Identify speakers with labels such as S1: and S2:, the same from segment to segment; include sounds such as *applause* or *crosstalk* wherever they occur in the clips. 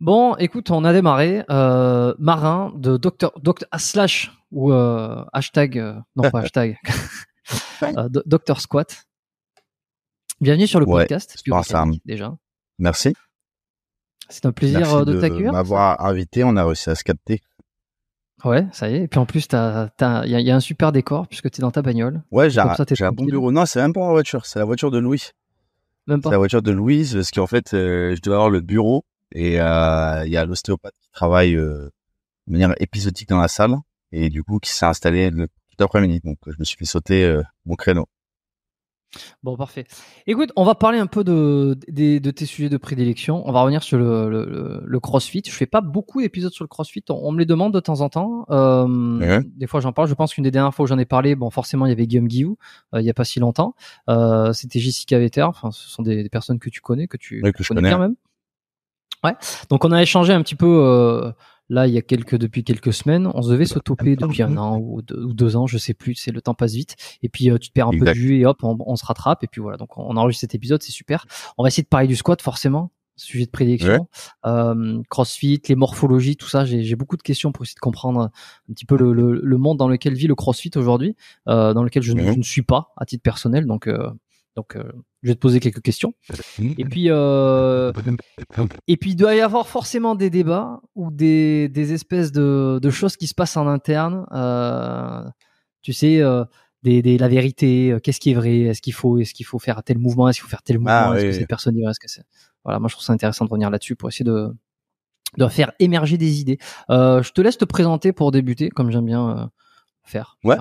S1: Bon, écoute, on a démarré. Euh, marin de Docteur Docteur ah, slash ou euh, hashtag euh, non pas *laughs* hashtag Docteur Squat.
S2: Bienvenue sur le podcast. Déjà. Merci. C'est un plaisir Merci de, de M'avoir invité, on a réussi à se capter.
S1: Ouais, ça y est. Et puis en plus, il y, a un super décor puisque tu es dans ta bagnole. Ouais, j'ai un bon
S2: bureau. Non, c'est même pas ma voiture, c'est la voiture de Louis. C'est la voiture de Louise parce qu'en fait, je dois avoir le bureau et euh, il y a l'ostéopathe qui travaille euh, de manière épisodique dans la salle et du coup qui s'est installé le tout après-midi. Donc je me suis fait sauter euh, mon créneau.
S1: Bon, parfait. Écoute, on va parler un peu de, tes sujets de prédilection. On va revenir sur le, CrossFit. Je fais pas beaucoup d'épisodes sur le CrossFit. On, me les demande de temps en temps. Des fois, j'en parle. Je pense qu'une des dernières fois où j'en ai parlé, bon, forcément, il y avait Guillaume Guillou il y a pas si longtemps. C'était Jessica Vetter. Enfin, ce sont des, personnes que tu connais, que tu, connais, bien même. Ouais. Donc on a échangé un petit peu euh, là il y a quelques depuis quelques semaines. On se devait se toper depuis un an ou deux, ans, je sais plus. C'est le temps passe vite. Et puis euh, tu perds un peu de vue et hop on, se rattrape. Et puis voilà. Donc on enregistre cet épisode, c'est super. On va essayer de parler du squat forcément, sujet de prédiction, euh, crossfit, les morphologies, tout ça. J'ai beaucoup de questions pour essayer de comprendre un petit peu le, monde dans lequel vit le crossfit aujourd'hui, dans lequel je, ne suis pas à titre personnel. Donc donc, euh, je vais te poser quelques questions. Et puis, euh, et puis, il doit y avoir forcément des débats ou des, espèces de, choses qui se passent en interne. Euh, tu sais, la vérité, qu'est-ce qui est vrai, est-ce qu'il faut, est-ce qu'il faut faire tel mouvement, est-ce qu'il faut faire tel mouvement, ah est-ce que c'est personne, est-ce que c'est. Voilà, moi je trouve ça intéressant de revenir là-dessus pour essayer de, faire émerger des idées. je te laisse te présenter pour débuter, comme j'aime bien faire. Ouais.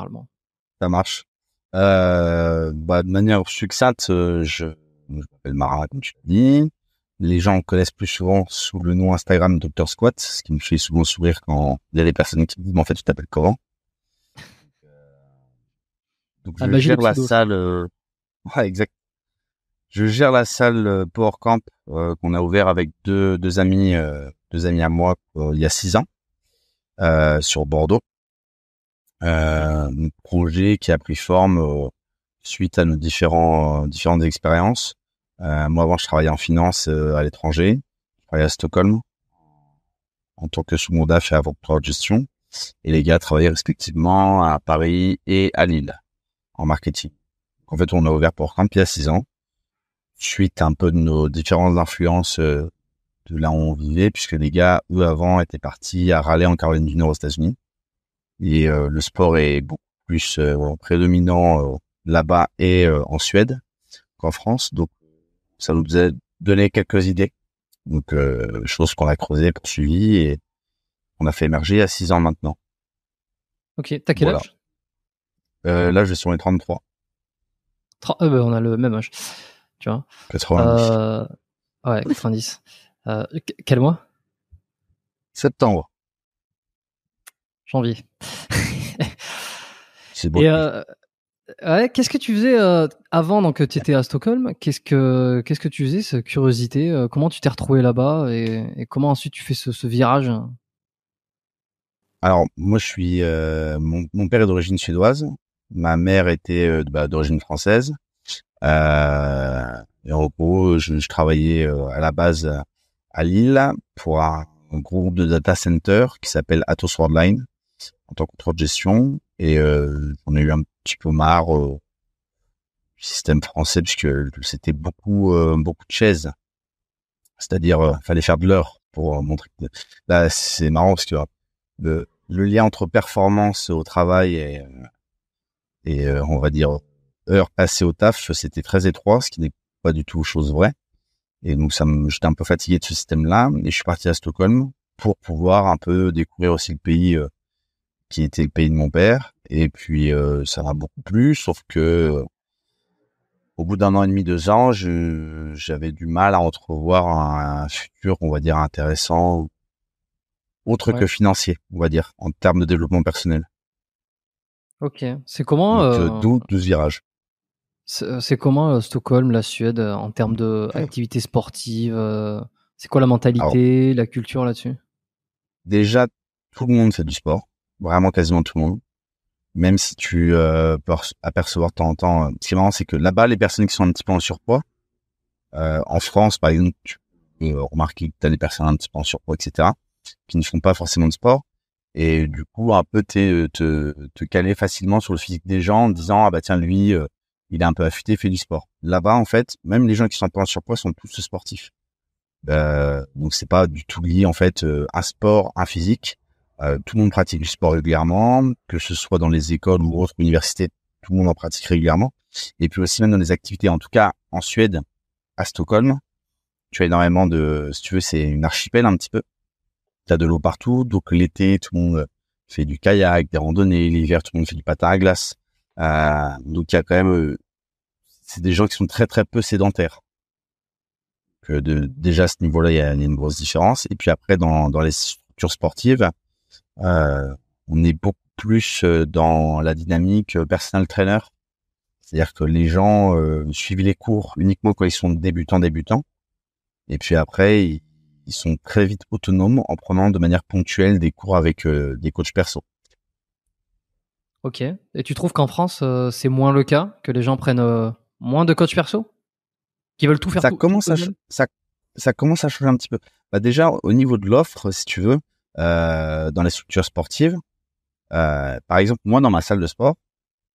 S2: Ça marche. Euh, bah, de manière succincte, euh, je, m'appelle Mara, comme tu l'as Les gens connaissent plus souvent sous le nom Instagram Dr Squat, ce qui me fait souvent sourire quand il y a des personnes qui me disent, mais en fait, tu t'appelles comment? Euh, donc, ah bah, euh, *laughs* je gère la salle, euh... exact. Je gère la salle Power Camp qu'on a ouvert avec deux, deux amis, deux amis à moi il y a six ans sur Bordeaux. Euh, un projet qui a pris forme euh, suite à nos différents, euh, différentes expériences. moi, avant, je travaillais en finance à l'étranger. Je travaillais à Stockholm en tant que sous DAF avant de gestion. Et les gars travaillaient respectivement à Paris et à Lille en marketing. en fait, on a ouvert pour Camp il y a six ans, suite un peu de nos différentes influences de là où on vivait, puisque les gars, eux, avant, étaient partis à râler en Caroline du Nord aux États-Unis. Et euh, le sport est beaucoup plus euh, prédominant euh, là-bas et en Suède qu'en France. Donc, ça nous a donné quelques idées. Donc, chose qu'on a creusé, poursuivie et on a fait émerger à 6 ans maintenant.
S1: Ok, t'as quel âge
S2: euh, Là, je suis sur les 33.
S1: Bah, on a le même âge, tu vois. 90. ouais, 90. quel mois Septembre janvier. *laughs* C'est Et, euh, qu'est-ce que tu faisais euh, avant que tu étais à Stockholm Qu'est-ce que qu'est-ce que tu faisais cette curiosité euh, Comment tu t'es retrouvé là-bas et, comment ensuite tu fais ce, virage
S2: Alors moi je suis mon, père est d'origine suédoise, ma mère était bah, d'origine française. et en gros, je, je travaillais à la base à Lille pour un groupe de data center qui s'appelle Atos Worldline, en tant que de gestion et on euh, a eu un petit peu marre du système français puisque c'était beaucoup euh, beaucoup de chaises c'est-à-dire euh, fallait faire de l'heure pour montrer que... là c'est marrant parce que le, lien entre performance au travail et, on va dire heure passée au taf c'était très étroit ce qui n'est pas du tout chose vraie et donc ça j'étais un peu fatigué de ce système là et je suis parti à Stockholm pour pouvoir un peu découvrir aussi le pays qui était le pays de mon père. Et puis, euh, ça m'a beaucoup plu, sauf que euh, au bout d'un an et demi, deux ans, j'avais du mal à entrevoir un, futur, on va dire, intéressant, autre que financier, on va dire, en termes de développement personnel.
S1: Ok, c'est comment euh, D'où 12 virages. C'est comment Stockholm, la Suède, en termes d'activité mmh. activités sportive C'est quoi la mentalité, la culture là-dessus
S2: Déjà, tout le monde fait du sport vraiment quasiment tout le monde. Même si tu euh, peux apercevoir de temps en temps. Euh, ce qui est marrant, c'est que là-bas, les personnes qui sont un petit peu en surpoids, euh, en France, par exemple, tu peux euh, que tu as des personnes un petit peu en surpoids, etc., qui ne font pas forcément de sport. Et du coup, un peu te, te caler facilement sur le physique des gens en disant, ah bah tiens, lui, il est un peu affûté, fait du sport. Là-bas, en fait, même les gens qui sont un peu en surpoids sont tous sportifs. Euh, donc c'est pas du tout lié en fait à un sport, un physique. Euh, tout le monde pratique du sport régulièrement, que ce soit dans les écoles ou autres universités, tout le monde en pratique régulièrement. Et puis aussi même dans les activités, en tout cas en Suède, à Stockholm, tu as énormément de, si tu veux, c'est une archipel un petit peu. Tu as de l'eau partout, donc l'été, tout le monde fait du kayak, des randonnées, l'hiver, tout le monde fait du patin à glace. Euh, donc il y a quand même, euh, c'est des gens qui sont très très peu sédentaires. que de, déjà à ce niveau-là, il y, a une grosse différence. Et puis après, dans, dans les structures sportives, euh, on est beaucoup plus euh, dans la dynamique euh, personal trainer. C'est-à-dire que les gens suivent les cours uniquement quand ils sont débutants, débutants. Et puis après, ils, sont très vite autonomes en prenant de manière ponctuelle des cours avec des coachs perso.
S1: Ok. Et tu trouves qu'en France, c'est moins le cas, que les gens prennent moins de coachs perso
S2: Qui veulent tout faire ça tout, commence ça, ça commence à changer un petit peu. Bah déjà, au niveau de l'offre, si tu veux, euh, dans les structures sportives. Euh, par exemple, moi, dans ma salle de sport,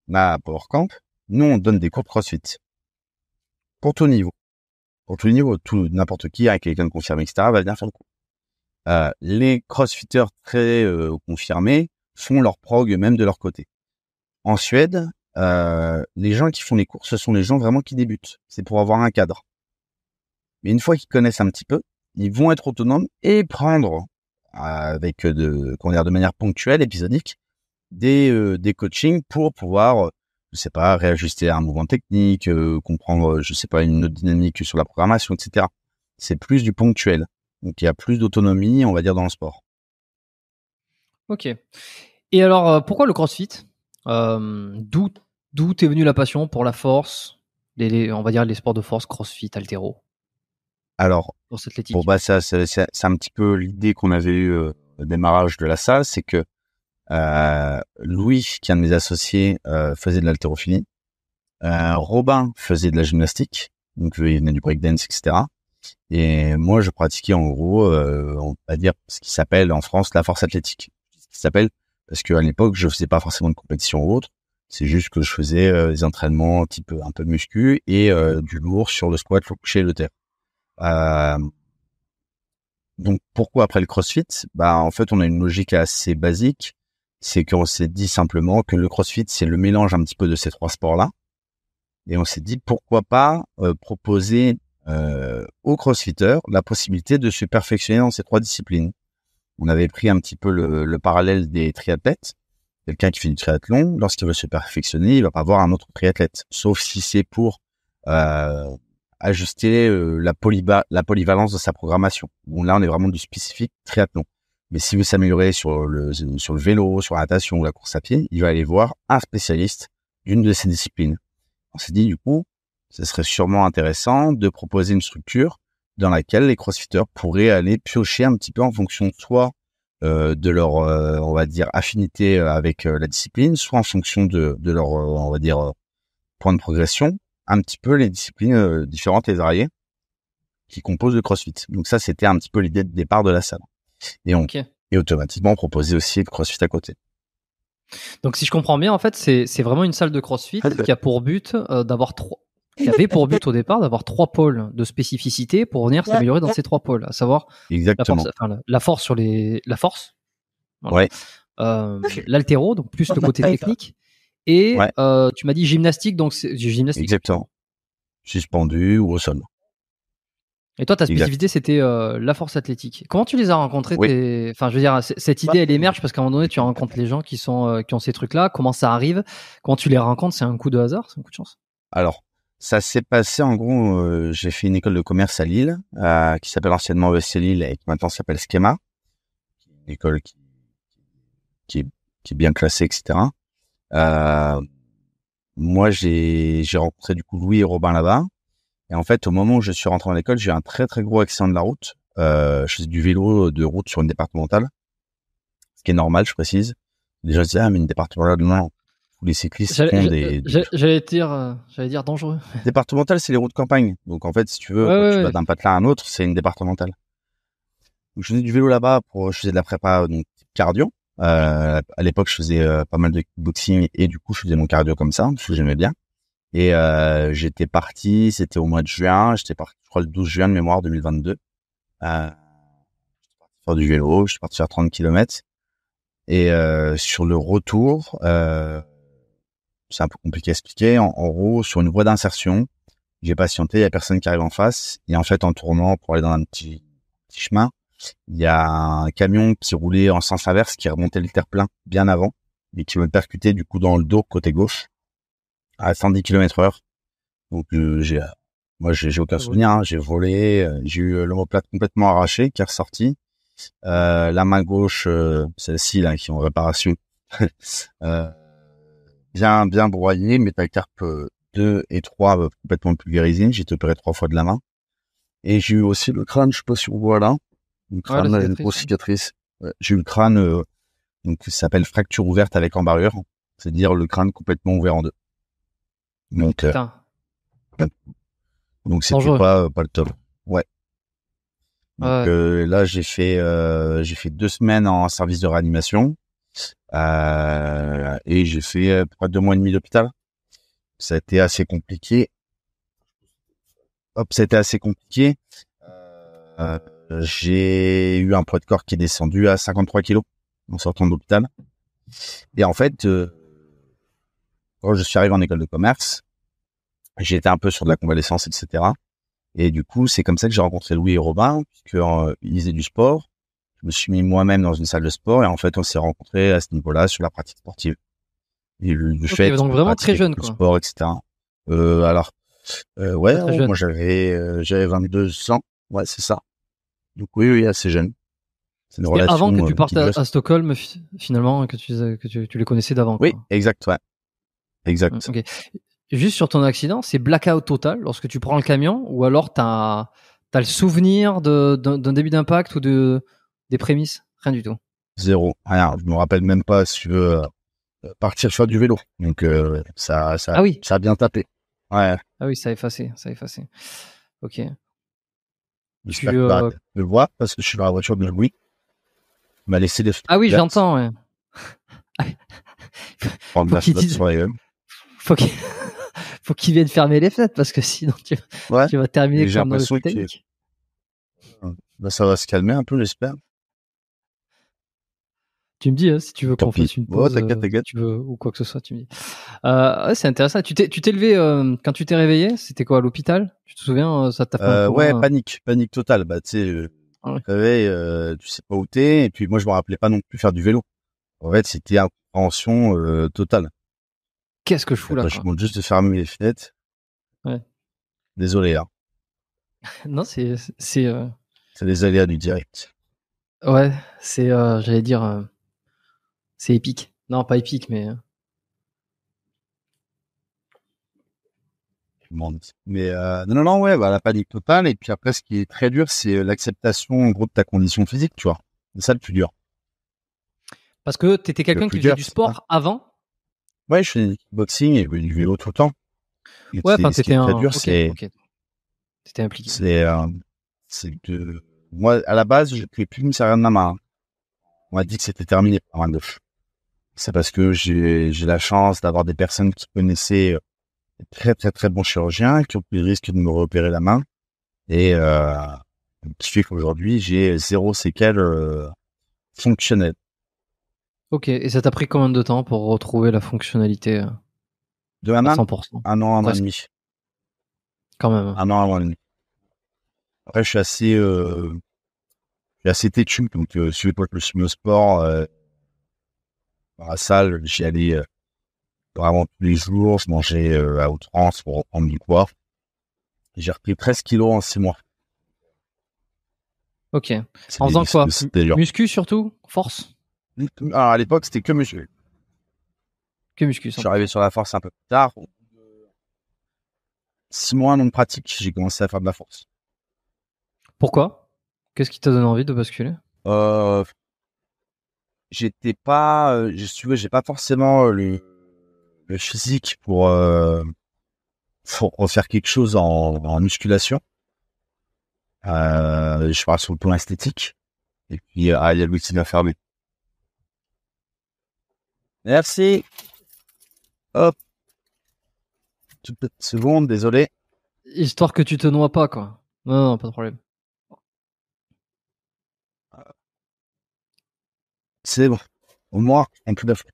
S2: ma Power Camp, nous, on donne des cours de CrossFit pour tout niveau. Pour tout niveau, tout n'importe qui, avec hein, quelqu'un de confirmé, etc., va venir faire le cours. Euh, les crossfitters très euh, confirmés font leur prog même de leur côté. En Suède, euh, les gens qui font les cours, ce sont les gens vraiment qui débutent. C'est pour avoir un cadre. Mais une fois qu'ils connaissent un petit peu, ils vont être autonomes et prendre avec euh, de, comment de manière ponctuelle, épisodique, des, euh, des coachings pour pouvoir, euh, je sais pas, réajuster un mouvement technique, comprendre, je sais pas, une autre dynamique sur la programmation, etc. C'est plus du ponctuel. Donc il y a plus d'autonomie, on va dire, dans le
S1: sport. Ok. Et alors, pourquoi le CrossFit D'où est venue la passion pour la force, les, on va dire les sports de force, CrossFit, altéro alors, pour cette bon, bah,
S2: c'est un petit peu l'idée qu'on avait eue euh, au démarrage de la salle, c'est que euh, Louis, qui est un de mes associés, euh, faisait de l'haltérophilie. Robin faisait de la gymnastique, donc il venait du breakdance, etc. Et moi, je pratiquais en gros, on va dire, ce qui s'appelle en France la force athlétique. Ce qui s'appelle, parce qu'à l'époque, je faisais pas forcément de compétition ou autre. C'est juste que je faisais des entraînements type un peu muscu et du lourd sur le squat, le coucher le terre. Euh, donc pourquoi après le CrossFit Bah en fait on a une logique assez basique, c'est qu'on s'est dit simplement que le CrossFit c'est le mélange un petit peu de ces trois sports là, et on s'est dit pourquoi pas euh, proposer euh, aux CrossFitters la possibilité de se perfectionner dans ces trois disciplines. On avait pris un petit peu le, parallèle des triathlètes. Quelqu'un qui fait du triathlon, lorsqu'il veut se perfectionner, il va pas avoir un autre triathlète, sauf si c'est pour ajuster euh, la, polyvalence de sa programmation. là, on est vraiment du spécifique triathlon. Mais si vous s'améliorer sur le, sur le vélo, sur la natation ou la course à pied, il va aller voir un spécialiste d'une de ces disciplines. On s'est dit, du coup, ce serait sûrement intéressant de proposer une structure dans laquelle les crossfitters pourraient aller piocher un petit peu en fonction soit euh, de leur, euh, on va dire, affinité avec la discipline, soit en fonction de, de leur, on va dire, point de progression, un petit peu les disciplines euh, différentes et variées qui composent le CrossFit. Donc ça, c'était un petit peu l'idée de départ de la salle. Et, on, et automatiquement, on proposait aussi le CrossFit à côté.
S1: Donc si je comprends bien, en fait, c'est vraiment une salle de CrossFit qui a pour but euh, d'avoir trois avait pour but au départ d'avoir trois pôles de spécificité pour venir s'améliorer dans ces trois pôles, à savoir Exactement. La, force, sur les la force, ouais. Euh, l'altéro, donc plus le côté technique, et euh, tu m'as dit gymnastique, donc c'est gymnastique. Exactement. Suspendu ou au sol. Et toi, ta spécificité, c'était euh, la force athlétique. Comment tu les as rencontrés Enfin, je veux dire, cette idée, bah elle émerge parce qu'à un moment donné, tu rencontres les gens qui sont euh, qui ont ces trucs-là. Comment ça arrive Quand tu les rencontres C'est un coup de hasard C'est un coup de chance
S2: Alors, ça s'est passé en gros. j'ai fait une école de commerce à Lille, qui s'appelle anciennement ESC Lille et qui maintenant s'appelle Schema, une école qui, qui, qui est bien classée, etc. Euh, moi, j'ai rencontré du coup Louis et Robin là-bas. Et en fait, au moment où je suis rentré en l'école j'ai eu un très très gros accident de la route. Euh, je faisais du vélo euh, de route sur une départementale, ce qui est normal, je précise. Déjà, je disaient ah mais une départementale non, les cyclistes font des.
S1: J'allais dire, euh, j'allais dire dangereux.
S2: *laughs* Départementale, c'est les routes campagne. Donc en fait, si tu veux, tu vas d'un patelin à un autre, c'est une départementale. Donc, je faisais du vélo là-bas pour, je faisais de la prépa donc cardio. Euh, à l'époque, je faisais euh, pas mal de kickboxing et du coup, je faisais mon cardio comme ça, parce que j'aimais bien. Et euh, j'étais parti, c'était au mois de juin, j'étais parti, je crois, le 12 juin de mémoire 2022. Euh, j'étais parti faire du vélo, je suis parti faire 30 km. Et euh, sur le retour, c'est un peu compliqué à expliquer, en, gros, sur une voie d'insertion, j'ai patienté, il y a personne qui arrive en face. Et en fait, en tournant pour aller dans un petit, petit chemin, il y a un camion qui roulait en sens inverse, qui remontait le terre-plein bien avant et qui me percutait du coup dans le dos côté gauche à 110 km heure. Donc euh, j'ai euh, moi j'ai aucun souvenir, hein. j'ai volé, euh, j'ai eu l'omoplate complètement arrachée qui est ressorti. la main gauche, celle-ci là qui est en réparation, *laughs* bien bien broyée, métacarpe 2 et 3 complètement pulvérisée, j'ai été opéré trois fois de la main. Et j'ai eu aussi le crâne, je sais pas si on là, une crâne, cicatrice. J'ai eu le crâne, donc ça s'appelle fracture ouverte avec embarrure, c'est-à-dire le crâne complètement ouvert en deux. Ah, donc, euh, donc c'était pas le top. Ouais. Donc, euh, là j'ai fait euh, j'ai fait deux semaines en service de réanimation et j'ai fait près deux mois et demi d'hôpital. Ça a été assez compliqué. Hop, c'était assez compliqué. Euh, j'ai eu un poids de corps qui est descendu à 53 kilos en sortant de l'hôpital. Et en fait, euh, quand je suis arrivé en école de commerce, j'étais un peu sur de la convalescence, etc. Et du coup, c'est comme ça que j'ai rencontré Louis et Robin, puisqu'ils euh, faisaient du sport. Je me suis mis moi-même dans une salle de sport et en fait, on s'est rencontrés à ce niveau-là sur la pratique sportive. Il le, donc vraiment très jeune, quoi. sport, etc. Euh, alors, euh, ouais, moi j'avais j'avais 22 ans, ouais, c'est ça. Donc oui, oui, assez jeune. C'est avant que tu euh, partes à,
S1: Stockholm finalement que tu les connaissais d'avant. Oui,
S2: exact, ouais. Exact. Mmh,
S1: Juste sur ton accident, c'est blackout total lorsque tu prends le camion ou alors tu as, as le souvenir d'un début d'impact ou de des prémices, rien du tout.
S2: Zéro. rien, je me rappelle même pas si tu veux euh, partir faire du vélo. Donc euh, ça ça, ah ça a bien tapé. Ouais.
S1: Ah oui, ça a effacé, ça a effacé. OK.
S2: J'espère euh... pas me voir parce que je suis dans la voiture de oui. Il m'a laissé des. Ah oui,
S1: j'entends. Ouais. *laughs*
S2: faut il
S1: *laughs* Faut qu'il vienne fermer les fenêtres parce que sinon tu, vas terminer comme dans euh,
S2: le bah, ça va se calmer un peu, j'espère.
S1: Tu me dis hein, si tu veux qu'on fasse une pause, euh, tu veux ou quoi que ce soit, tu me dis. Euh, c'est intéressant. Tu t'es, tu t'es levé euh, quand tu t'es réveillé, c'était quoi à l'hôpital Tu te souviens Ça t'a fait Ouais, hein?
S2: panique, panique totale. Bah, tu sais, ah tu tu sais pas où t'es, et puis moi je me rappelais pas non plus faire du vélo. En fait, c'était incompréhension totale. Qu'est-ce que je fous là Je demande juste de fermer les fenêtres. Désolé hein.
S1: *laughs* non, c'est c'est. C'est les aléas du direct. Ouais, c'est j'allais dire c'est épique. Non, pas épique, mais. Euh.
S2: mais euh, non, non, non, ouais, bah, la panique totale. Et puis après, ce qui est très dur, c'est euh, l'acceptation, en gros, de ta condition physique, tu vois. C'est ça le plus dur.
S1: Parce que tu étais quelqu'un qui faisait du sport avant
S2: Ouais, je faisais du boxing et du vélo tout le temps. ouais, enfin, c'était un. Très dur, c'est. impliqué. C'est. Moi, à la base, je ne pouvais plus me servir de ma main. On m'a dit que c'était terminé par un gauche c'est parce que j'ai la chance d'avoir des personnes qui connaissaient euh, des très très très bons chirurgiens qui ont pris le risque de me repérer la main et euh, fait qu'aujourd'hui j'ai zéro séquelles euh,
S1: Ok, et ça t'a pris combien de temps pour retrouver la fonctionnalité euh, De la main Un an, un an et demi. Quand même. Hein. Un an, un an et demi.
S2: Après, je suis assez, euh, assez têtu, donc euh, si je suis au sport, à la salle, j'y allais euh, vraiment tous les jours. Je mangeais euh, à outrance pour reprendre du poids. J'ai repris 13 kilos en 6 mois.
S1: Ok. En faisant quoi Muscu surtout
S2: Force ah, à l'époque, c'était que muscu. Que muscu. Je suis arrivé sur
S1: la force un peu plus tard.
S2: 6 mois non pratique, j'ai commencé à faire de la
S1: force. Pourquoi Qu'est-ce qui te donne envie de basculer
S2: euh, j'étais pas, euh, je suis, j'ai pas forcément euh, le, le physique pour, euh, pour refaire quelque chose en, musculation. Euh, je parle sur le plan esthétique. Et puis, ah, il y a
S1: fermer. Merci. Hop. Toute petite
S2: seconde, désolé.
S1: Histoire que tu te noies pas, quoi. Non, non, pas de problème. c'est bon. Au moins, un coup d'affront.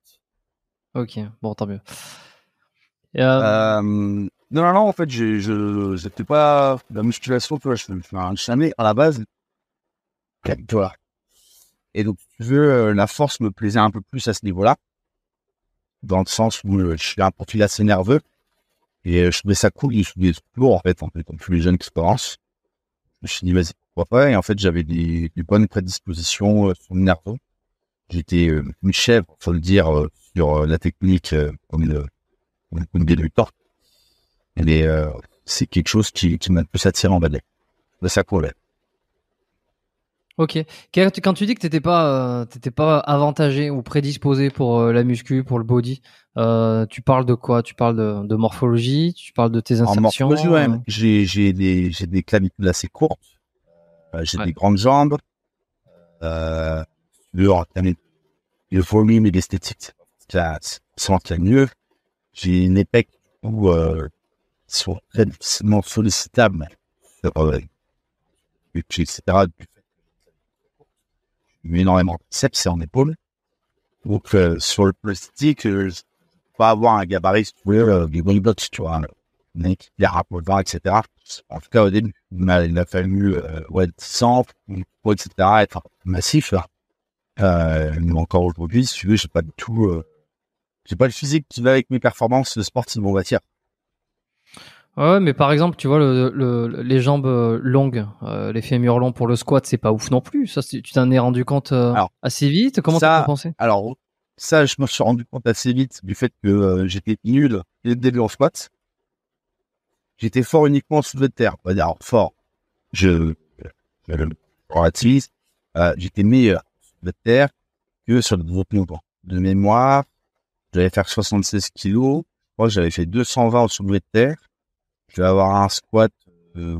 S1: Ok, bon, tant mieux.
S2: Euh, euh... non, non, non, en fait, je, n'étais pas la musculation, tu vois, je fais un jamais à la base. Toi Et donc, tu veux, euh, la force me plaisait un peu plus à ce niveau-là. Dans le sens où euh, je suis un profil assez nerveux. Et je trouvais ça cool, je trouvais en fait, en fait, comme tous les jeunes qui se Je me suis dit, vas-y, pourquoi pas. Et en fait, j'avais des, bonnes prédispositions sur le nerveux j'étais euh, une chèvre, faut le dire, euh, sur euh, la technique comme une, une débutante. Mais c'est quelque chose qui, qui m'a plus attiré en bas De sa
S1: Ok. Quand tu dis que t'étais pas, euh, pas avantagé ou prédisposé pour la muscu, pour le body, tu parles de quoi Tu parles de, de, morphologie Tu parles de tes insertions
S2: J'ai, des, j'ai des clavicules assez courtes. j'ai des grandes jambes dehors en termes volume et l'esthétique ça pas mieux. J'ai une épée où euh, sont très difficilement sollicitables. Euh, et puis, etc. Du fait énormément de c'est en épaule. Donc, euh, sur le plastique, euh, pas avoir un gabarit, si tu veux, euh, des bodyblocks, tu vois, mais qui rapports, etc. En tout cas, au début, il a fallu, euh, ouais, 100, etc., être massif, là. Hein. Euh, encore aujourd'hui, si tu veux, j'ai pas du tout, je euh, j'ai pas le physique qui va avec mes performances sport c'est mon bâtir
S1: ah Ouais, mais par exemple, tu vois, le, les jambes euh, longues, euh, les fémurs longs pour le squat, c'est pas ouf non plus. Ça, tu t'en es rendu compte assez vite. Comment t'as pensé
S2: Alors, ça, je me suis rendu compte assez vite du fait que j'étais nul dès le début en squat. J'étais fort uniquement sous le de terre. On va dire, fort. Je, je, je, j'étais meilleur de terre que sur le nouveau plan. De mémoire, j'allais faire 76 kilos. moi j'avais fait 220 au soulevé de terre. Je vais avoir un squat, euh,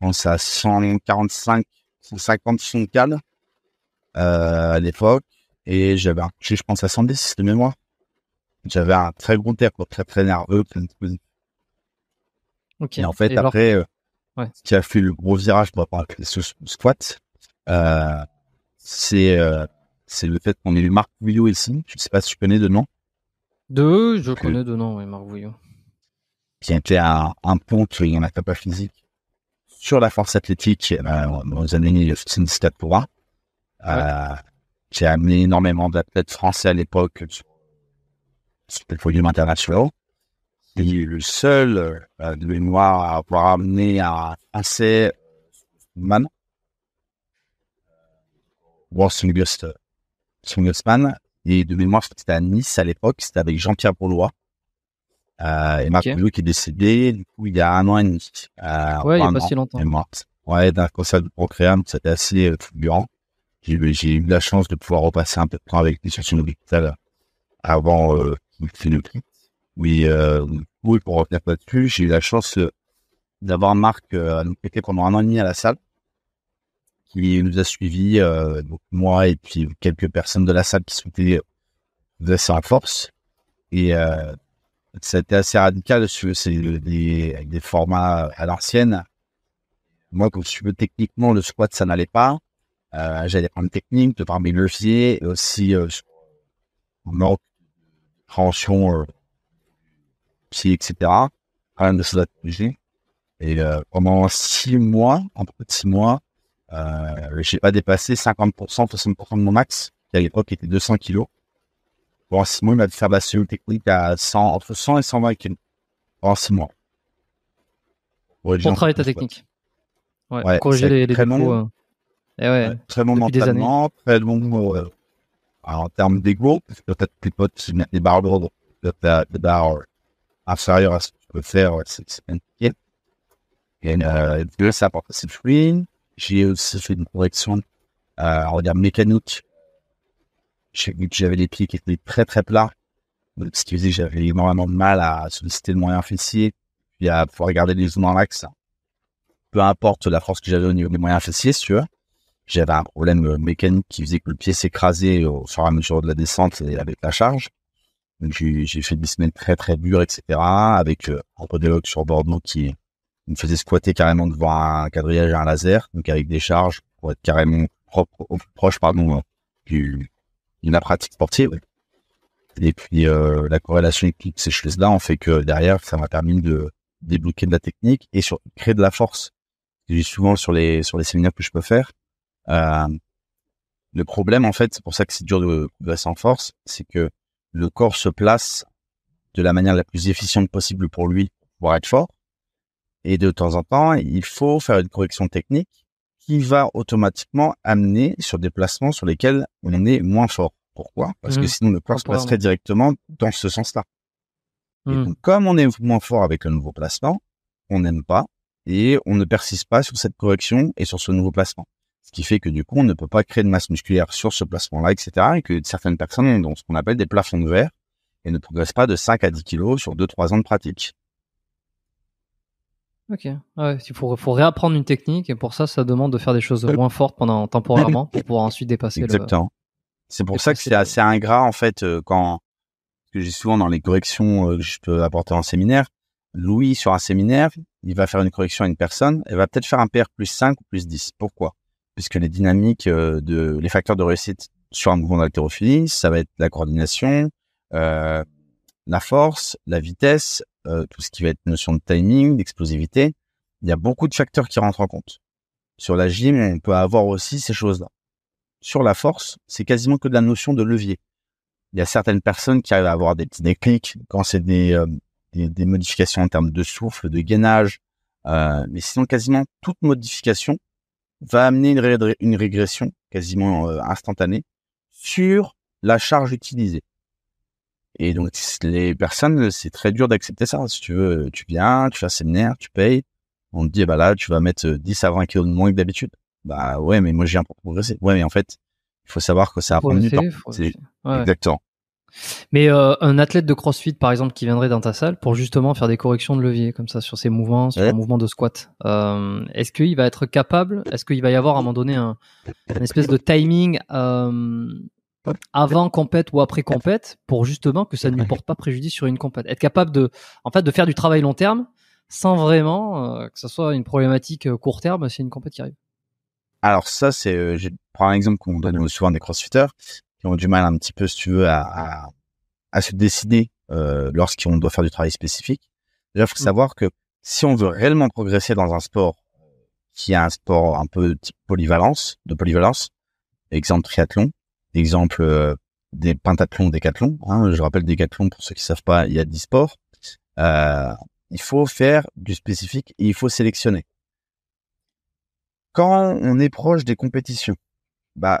S2: je pense à 145, 150 son euh, à l'époque. Et j'avais un je pense à 110 de mémoire. J'avais un très gros terre, pour très très nerveux,
S1: Et en fait, après, euh,
S2: qui a fait le gros virage bah, par ce squat, euh, euh, c'est le fait qu'on ait eu Marc Vouillot ici. Je ne sais pas si tu connais de nom.
S1: Deux, je connais de nom, Marc Vouillot.
S2: Qui était un un pont en pas physique sur la force athlétique Dans euh, les années 1980, euh, euh, ouais. qui a amené énormément d'athlètes français à l'époque sur, le podium international. Il est le seul de mémoire à avoir amené à assez maintenant World Strongest, euh, Man. Et de mémoire, c'était à Nice à l'époque, c'était avec Jean-Pierre Bourlois. Euh, et Marc okay. qui est décédé, du coup, il y a un an et demi. Euh, ouais, il n'y a pas si longtemps. Ouais, d'un concert de c'était assez euh, fulgurant. J'ai, eu la chance de pouvoir repasser un peu de temps avec les chansons son avant euh, Oui, euh, oui, pour revenir pas dessus j'ai eu la chance d'avoir Marc à nous péter pendant un an et demi à la salle qui nous a suivis, euh, donc moi et puis quelques personnes de la salle qui souhaitaient de sa force. Et c'était euh, assez radical, c'est avec des formats euh, à l'ancienne. Moi, comme tu veux, techniquement, le squat, ça n'allait pas. Euh, J'allais prendre technique, de par mes leviers, et aussi euh, manque de tension, psy, etc. Rien de cela Et pendant six mois, en peu de six mois, euh, j'ai pas dépassé 50%, 60% de mon max, qui à l'époque était 200 kilos. en six mois, il m'a fait faire la technique à 100, entre 100 et 120 kilos. Pendant six mois. Pour, travailler
S1: ta technique. Ouais, corriger les, les très bon, hein. eh très bon mentalement,
S2: très bon euh, en termes d'ego, groupes peut-être tes potes, des barres de des barres inférieures à ce que tu peux faire, c'est compliqué. Et euh, deux, ça apporte assez de fruits. J'ai aussi fait une correction euh, mécanique. J'ai j'avais les pieds qui étaient très très plats, ce qui faisait que j'avais énormément de mal à solliciter le moyen fessier, puis à pouvoir garder les zooms en axe. Peu importe la force que j'avais au niveau des moyens fessiers, si tu veux, j'avais un problème mécanique qui faisait que le pied s'écrasait au fur et à mesure de la descente et avec la charge. Donc j'ai fait des semaines très très dures, etc. Avec peu un podologue sur Bordeaux qui me faisait squatter carrément devant un quadrillage et un laser, donc avec des charges pour être carrément propre, proche pardon, hein, d'une du, pratique sportive. Et puis euh, la corrélation avec ces choses-là on fait que derrière, ça m'a permis de débloquer de la technique et sur, créer de la force. J'ai souvent sur les sur les séminaires que je peux faire. Euh, le problème, en fait, c'est pour ça que c'est dur de rester en force, c'est que le corps se place de la manière la plus efficiente possible pour lui pour être fort. Et de temps en temps, il faut faire une correction technique qui va automatiquement amener sur des placements sur lesquels on est moins fort. Pourquoi Parce que mmh. sinon le corps se placerait directement dans ce sens-là. Et mmh. donc, comme on est moins fort avec le nouveau placement, on n'aime pas et on ne persiste pas sur cette correction et sur ce nouveau placement. Ce qui fait que du coup, on ne peut pas créer de masse musculaire sur ce placement-là, etc. Et que certaines personnes ont ce qu'on appelle des plafonds de verre et ne progressent pas de 5 à 10 kilos sur 2-3 ans de pratique.
S1: Ok. Ah ouais, il faut, réapprendre une technique et pour ça, ça demande de faire des choses moins fortes pendant temporairement pour pouvoir ensuite dépasser. Exactement.
S2: C'est pour ça que c'est assez ingrat en fait euh, quand que j'ai souvent dans les corrections euh, que je peux apporter en séminaire. Louis sur un séminaire, il va faire une correction à une personne, elle va peut-être faire un PR plus 5 ou plus 10. Pourquoi Puisque les dynamiques euh, de les facteurs de réussite sur un mouvement d'haltérophilie, ça va être la coordination, la force, la vitesse, euh, tout ce qui va être notion de timing, d'explosivité, il y a beaucoup de facteurs qui rentrent en compte. Sur la gym, on peut avoir aussi ces choses-là. Sur la force, c'est quasiment que de la notion de levier. Il y a certaines personnes qui arrivent à avoir des petits déclics quand c'est des, euh, des, modifications en termes de souffle, de gainage. Euh, mais sinon, quasiment toute modification va amener une, une régression quasiment instantanée sur la charge utilisée. Et donc, les personnes, euh, c'est très dur d'accepter ça. Si tu veux, tu viens, tu fais un séminaire, tu payes. On te dit, bah là, tu vas mettre 10 à 20 kilos de moins que d'habitude. Bah ouais, mais moi, je viens pour progresser. Ouais, mais en fait, il faut savoir que ça a prendre du temps. Exactement.
S1: Mais euh, un athlète de CrossFit, par exemple, qui viendrait dans ta salle pour justement faire des corrections de levier, comme ça, sur ses mouvements, sur ouais. mouvement de squat, euh, est-ce qu'il va être capable Est-ce qu'il va y avoir à un moment donné un, espèce de timing avant compète ou après compète pour justement que ça ne lui porte pas préjudice sur une compète. Être capable de, en fait, de faire du travail long terme sans vraiment euh, que ce soit une problématique euh, court terme c'est une compète qui arrive.
S2: Alors ça, c'est, euh, je prends un exemple qu'on donne souvent des crossfitters qui ont du mal un petit peu, si tu veux, à, se décider euh, lorsqu'on doit faire du travail spécifique. Déjà, il faut mmh. savoir que si on veut réellement progresser dans un sport qui est un sport un peu type polyvalence, de polyvalence, exemple triathlon, exemple, euh, des pentathlons, décathlons. Hein, je rappelle décathlon pour ceux qui savent pas, il y a 10 sports. Euh, il faut faire du spécifique et il faut sélectionner. Quand on est proche des compétitions, bah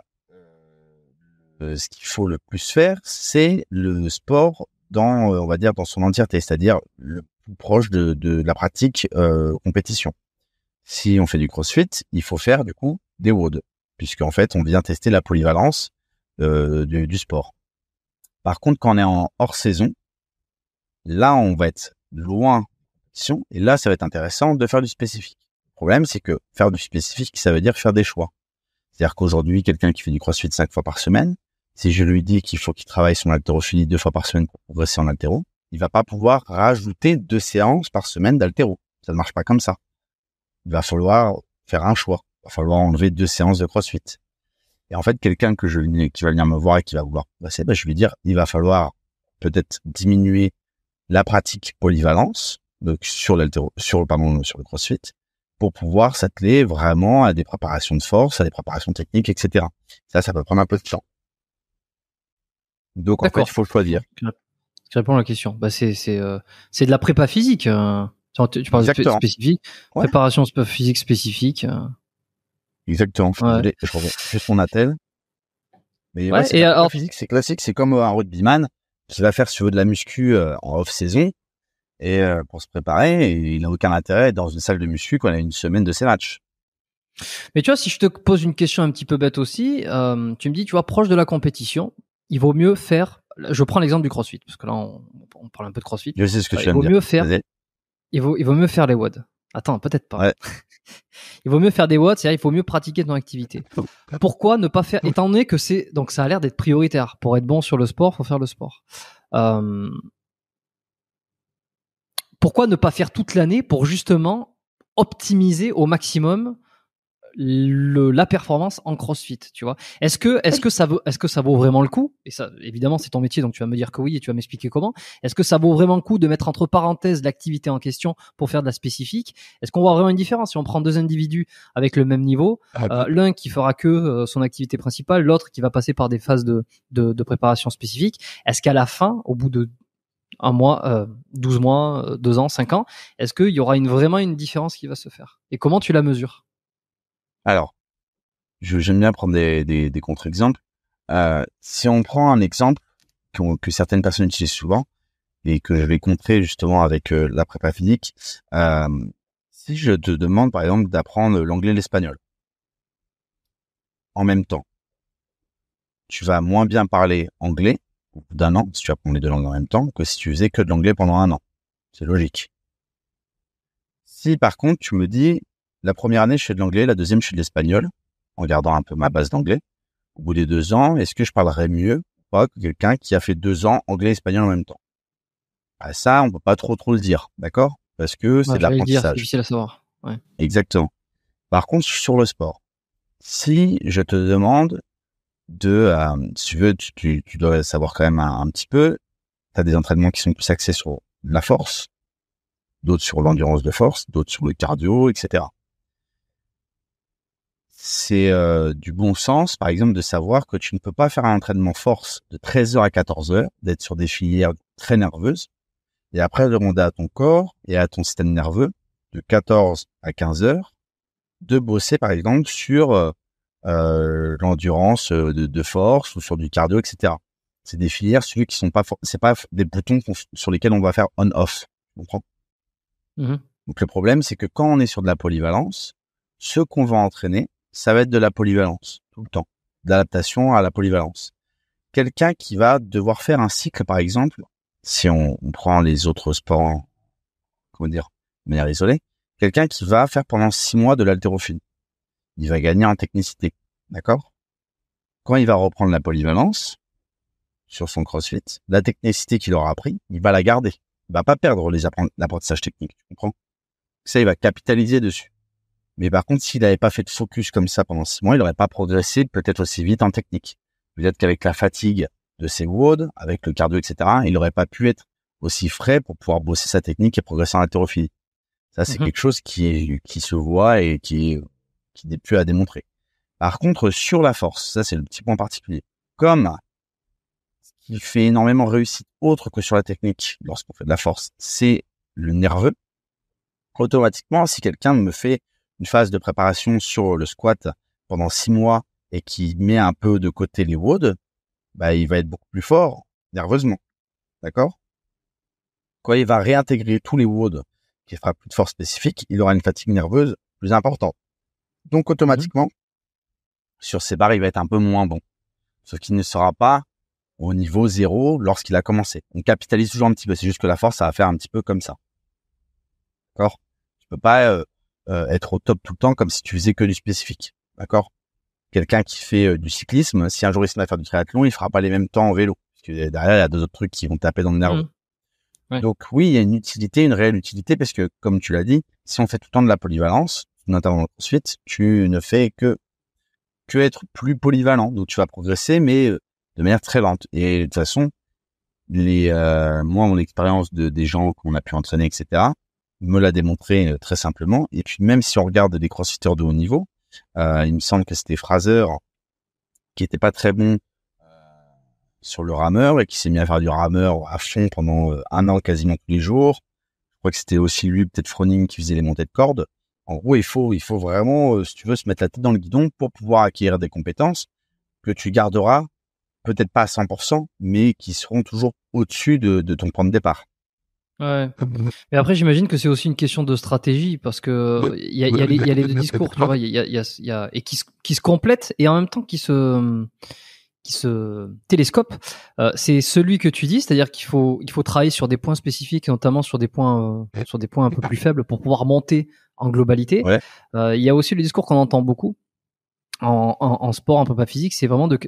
S2: euh, ce qu'il faut le plus faire, c'est le sport dans, on va dire, dans son entièreté, c'est-à-dire le plus proche de, la pratique compétition. Si on fait du crossfit, il faut faire du coup des WOD, puisque en fait, on vient tester la polyvalence euh, du sport. Par contre, quand on est en hors saison, là, on va être loin et là, ça va être intéressant de faire du spécifique. Le problème, c'est que faire du spécifique, ça veut dire faire des choix. C'est-à-dire qu'aujourd'hui, quelqu'un qui fait du crossfit cinq fois par semaine, si je lui dis qu'il faut qu'il travaille son haltérophilie deux fois par semaine pour progresser en haltéro, il va pas pouvoir rajouter deux séances par semaine d'haltéro. Ça ne marche pas comme ça. Il va falloir faire un choix. Il va falloir enlever deux séances de crossfit. Et en fait, quelqu'un que je qui va venir me voir et qui va vouloir passer, bah, je vais dire, il va falloir peut-être diminuer la pratique polyvalence donc sur sur le pardon, sur le CrossFit pour pouvoir s'atteler vraiment à des préparations de force, à des préparations techniques, etc. Ça, ça peut prendre un peu de temps. Donc en fait, il faut choisir.
S1: Je réponds à la question. Bah, c'est euh, c'est de la prépa physique. Hein. tu, parles de spécifique, préparation physique spécifique. Hein.
S2: Exactement. Je, ouais. je juste son Mais alors... physique, c'est classique. C'est comme euh, un rugbyman qui va faire sur de la muscu euh, en off saison et euh, pour se préparer. il n'a aucun intérêt dans une salle de muscu quand il a une semaine de ses
S1: matchs. Mais tu vois, si je te pose une question un petit peu bête aussi, tu me dis, tu vois, proche de la compétition, il vaut mieux faire. Je prends l'exemple du CrossFit parce que là, on, parle un peu de CrossFit.
S2: Je sais ce que tu Il vaut mieux
S1: faire. Il vaut, il vaut mieux faire les WOD. Attends, peut-être pas. Ouais. *laughs* *laughs* il vaut mieux faire des watts, c'est-à-dire il faut mieux pratiquer ton activité. Oh. Pourquoi ne pas faire, étant donné que c'est, donc ça a l'air d'être prioritaire. Pour être bon sur le sport, faut faire le sport. Euh, pourquoi ne pas faire toute l'année pour justement optimiser au maximum le, la performance en CrossFit, tu vois. Est-ce que, est-ce que ça vaut, est-ce que ça vaut vraiment le coup Et ça, évidemment, c'est ton métier, donc tu vas me dire que oui et tu vas m'expliquer comment. Est-ce que ça vaut vraiment le coup de mettre entre parenthèses l'activité en question pour faire de la spécifique Est-ce qu'on voit vraiment une différence si on prend deux individus avec le même niveau, ah bah. euh, l'un qui fera que euh, son activité principale, l'autre qui va passer par des phases de, de, préparation spécifique Est-ce qu'à la fin, au bout de un mois, euh, 12 mois, 2 euh, ans, 5 ans, est-ce qu'il y aura une, vraiment une différence qui va se faire Et comment tu la mesures
S2: alors, j'aime bien prendre des, des, contre-exemples. Euh, si on prend un exemple que, certaines personnes utilisent souvent et que je vais contrer justement avec euh, la prépa physique, euh, si je te demande par exemple d'apprendre l'anglais et l'espagnol en même temps, tu vas moins bien parler anglais d'un an si tu apprends les deux langues en même temps que si tu faisais que de l'anglais pendant un an. C'est logique. Si par contre tu me dis la première année, je fais de l'anglais, la deuxième, je fais de l'espagnol, en gardant un peu ma base d'anglais. Au bout des deux ans, est-ce que je parlerais mieux pas que quelqu'un qui a fait deux ans anglais et espagnol en même temps bah, Ça, on peut pas trop trop le dire, d'accord Parce que c'est de l'apprentissage. C'est difficile à savoir. Exactement. Par contre, sur le sport, si je te demande de, euh, si tu veux, tu, dois savoir quand même un, petit peu, tu as des entraînements qui sont plus axés sur la force, d'autres sur l'endurance de force, d'autres sur le cardio, etc c'est euh, du bon sens, par exemple, de savoir que tu ne peux pas faire un entraînement force de 13h à 14h, d'être sur des filières très nerveuses, et après demander à ton corps et à ton système nerveux, de 14 à 15h, de bosser, par exemple, sur euh, euh l'endurance euh, de, force ou sur du cardio, etc. C'est des filières, qui sont pas, c'est pas des boutons sur lesquels on va faire on/off. Mmh Donc le problème, c'est que quand on est sur de la polyvalence, ce qu'on va entraîner, ça va être de la polyvalence, tout le temps, d'adaptation à la polyvalence. Quelqu'un qui va devoir faire un cycle, par exemple, si on, prend les autres sports, comment dire, de manière isolée, quelqu'un qui va faire pendant six mois de l'haltérophilie. Il va gagner en technicité, d'accord Quand il va reprendre la polyvalence sur son crossfit, la technicité qu'il aura appris, il va la garder. Il va pas perdre les apprentissages techniques, tu comprends Ça, il va capitaliser dessus. Mais par contre, s'il n'avait pas fait de focus comme ça pendant six mois, il n'aurait pas progressé peut-être aussi vite en technique. Peut-être qu'avec la fatigue de ses wods, avec le cardio, etc., il n'aurait pas pu être aussi frais pour pouvoir bosser sa technique et progresser en haltérophilie. Ça, c'est mmh quelque chose qui, est, qui se voit et qui, qui n'est plus à démontrer. Par contre, sur la force, ça, c'est le petit point particulier. Comme ce qui fait énormément réussite autre que sur la technique lorsqu'on fait de la force, c'est le nerveux. Automatiquement, si quelqu'un me fait une phase de préparation sur le squat pendant six mois et qui met un peu de côté les WOD, bah, il va être beaucoup plus fort nerveusement. D'accord Quand il va réintégrer tous les WOD qui fera plus de force spécifique, il aura une fatigue nerveuse plus importante. Donc mhm. automatiquement, sur ses barres, il va être un peu moins bon. Ce qui ne sera pas au niveau zéro lorsqu'il a commencé. On capitalise toujours un petit peu. C'est juste que la force, ça va faire un petit peu comme ça. D'accord Tu peux pas euh, euh, être au top tout le temps comme si tu faisais que du spécifique. D'accord Quelqu'un qui fait euh, du cyclisme, si un jour il se met à faire du triathlon, il fera pas les mêmes temps en vélo. Parce que derrière, il y a d'autres trucs qui vont taper dans le nerf. Mmh. Donc oui, il y a une utilité, une réelle utilité, parce que comme tu l'as dit, si on fait tout le temps de la polyvalence, notamment ensuite, tu ne fais que que être plus polyvalent. Donc tu vas progresser, mais euh, de manière très lente. Et de toute façon, les, moi, mon expérience de, des gens qu'on a pu entraîner, etc., me l'a démontré euh, très simplement. Et puis même si on regarde des crossfitters de haut niveau, euh, il me semble que c'était Fraser qui était pas très bon euh, sur le rameur et qui s'est mis à faire du rameur à fond pendant un an quasiment tous les jours. Je crois que c'était aussi lui, peut-être Froning, qui faisait les montées de cordes. En gros, il faut, il faut vraiment, si tu veux, se mettre la tête dans le guidon pour pouvoir acquérir des compétences que tu garderas, peut-être pas à 100%, mais qui seront toujours au-dessus de ton point de départ.
S1: Ouais. *laughs* Mais après, j'imagine que c'est aussi une question de stratégie parce que euh, il y, a, y, a les deux discours, tu vois, y a, et qui se, qui se complètent et en même temps qui se qui se télescope, euh, c'est celui que tu dis, c'est-à-dire qu'il faut il faut travailler sur des points spécifiques, notamment sur des points euh, sur des points un peu *laughs* plus faibles pour pouvoir monter en globalité. Euh, il y a aussi le discours qu'on entend beaucoup en, en, en sport un peu pas physique, c'est vraiment de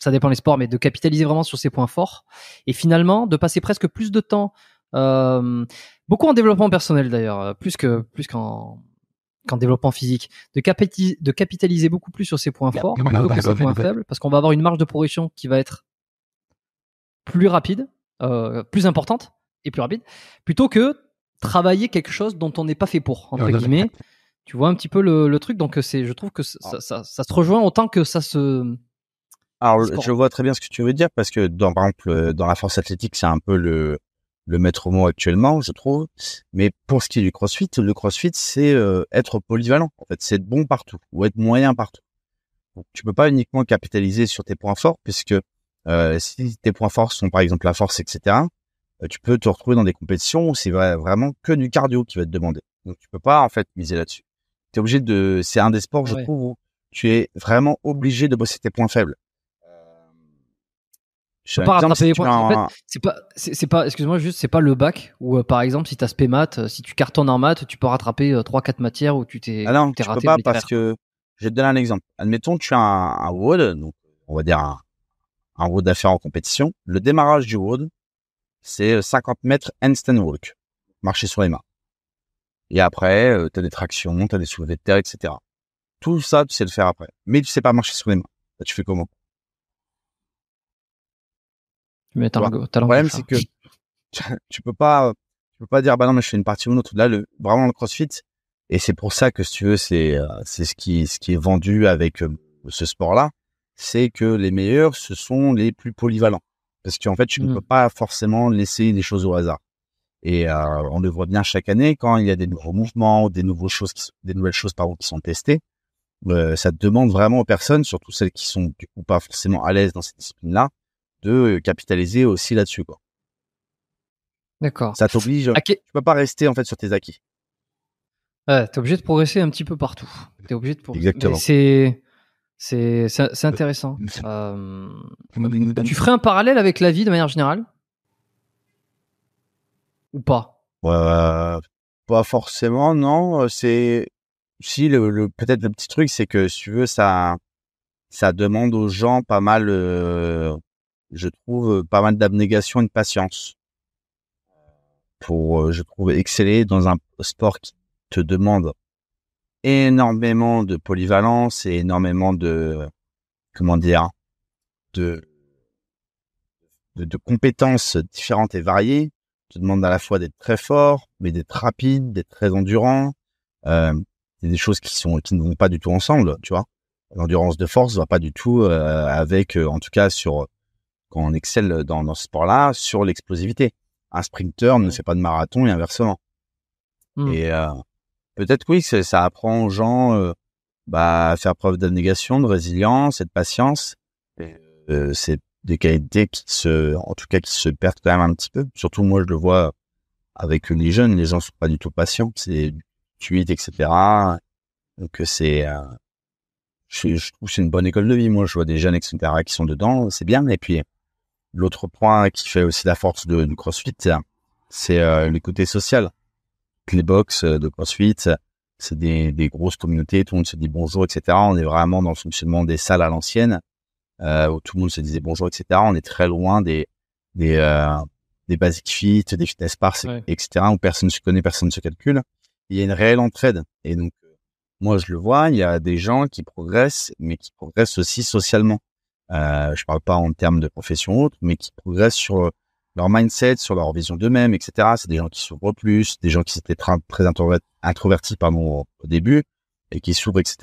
S1: ça dépend les sports, mais de capitaliser vraiment sur ses points forts et finalement de passer presque plus de temps euh, beaucoup en développement personnel d'ailleurs, euh, plus que plus qu'en développement physique, de, capitaliser, de capitaliser beaucoup plus sur ses points bah, forts bah, plutôt bah, que ses points faibles, parce qu'on va avoir une marge de progression qui va être plus rapide, euh, plus importante et plus rapide, plutôt que travailler quelque chose dont on n'est pas fait pour, entre guillemets. Tu vois un petit peu le, le truc, donc c'est, je trouve que ça, ça, se rejoint autant que ça se.
S2: Alors, je vois très bien ce que tu veux dire, parce que dans, par exemple, dans la force athlétique, c'est un peu le, le maître mot actuellement, je trouve. Mais pour ce qui est du crossfit, le crossfit, c'est euh, être polyvalent. En fait, c'est être bon partout ou être moyen partout. Tu tu peux pas uniquement capitaliser sur tes points forts, puisque euh, si tes points forts sont par exemple la force, etc., euh, tu peux te retrouver dans des compétitions où c'est vraiment que du cardio qui va te demander. Donc, tu peux pas en fait miser là-dessus. es obligé de. C'est un des sports, je trouve, où tu es vraiment obligé de bosser tes points faibles.
S1: Je c'est pas, c'est pas, excuse-moi juste, c'est pas le bac Ou euh, par exemple si t'as spé maths, euh, si tu cartonnes en maths, tu peux rattraper euh, trois quatre matières où tu t'es. Ah non, tu peux pas parce
S2: que je vais te donner un exemple. Admettons tu as un, un donc on va dire un, road d'affaires en compétition. Le démarrage du wood, c'est 50 mètres handstand walk, marcher sur les mains. Et après, t'as des tractions, t'as des soulevés de terre, etc. Tout ça, tu sais le faire après. Mais tu sais pas marcher sur les mains. tu fais comment
S1: le problème, c'est que tu peux
S2: pas, tu peux pas dire, bah non, mais je fais une partie ou une autre. Là, le, vraiment, le CrossFit, et c'est pour ça que, si tu veux, c'est, euh, c'est ce qui, ce qui est vendu avec euh, ce sport-là, c'est que les meilleurs, ce sont les plus polyvalents. Parce qu'en fait, tu ne mm. peux pas forcément laisser les choses au hasard. Et euh, on le voit bien chaque année quand il y a des nouveaux mouvements ou des, nouvelles choses par qui sont testées. ça demande vraiment aux personnes, surtout celles qui sont pas forcément à l'aise dans cette discipline-là, de capitaliser aussi là-dessus. Quoi. D'accord. Ça t'oblige. Tu peux pas rester en fait sur tes acquis.
S1: Ouais, t'es obligé de progresser un petit peu partout. T'es obligé de progresser. Exactement. C'est intéressant. Euh, tu ferais un parallèle avec la vie de manière générale ou pas
S2: Pas forcément, non. Euh, c'est si le, peut-être le petit truc, c'est que si tu veux ça ça demande aux gens pas mal. Euh, je trouve pas mal d'abnégation et de patience pour, je trouve, exceller dans un sport qui te demande énormément de polyvalence et énormément de, comment dire, de, de, compétences différentes et variées. Tu te demande à la fois d'être très fort, mais d'être rapide, d'être très endurant. c'est des choses qui sont ne vont pas du tout ensemble, tu vois. L'endurance de force va pas du tout avec, en tout cas sur quand on excelle dans, ce sport-là sur l'explosivité. Un sprinter ne fait pas de marathon et inversement. Mmh. Et euh, peut-être oui, ça apprend aux gens euh, bah, à faire preuve d'abnégation, de résilience et de patience. Euh, c'est des qualités qui se, en tout cas, qui se perdent quand même un petit peu. Surtout moi, je le vois avec les jeunes, les gens sont pas du tout patients, c'est tweet, etc. Donc c'est, je, trouve c'est une bonne école de vie. Moi, je vois des jeunes, etc. qui sont dedans, c'est bien. Et puis L'autre point qui fait aussi la force de, CrossFit, c'est euh, le côté social. Les box euh, de CrossFit, c'est des, grosses communautés, tout le monde se dit bonjour, etc. On est vraiment dans le fonctionnement des salles à l'ancienne, euh, où tout le monde se disait bonjour, etc. On est très loin des des, basic fit, des fitness parts, etc. où personne se connaît, personne ne se calcule. Il y a une réelle entraide. Et donc, moi, je le vois, il y a des gens qui progressent, mais qui progressent aussi socialement. Euh, je parle pas en termes de profession autre, mais qui progressent sur leur mindset, sur leur vision d'eux-mêmes, etc. C'est des gens qui s'ouvrent plus, des gens qui étaient très, introvertis pardon, au début et qui s'ouvrent, etc.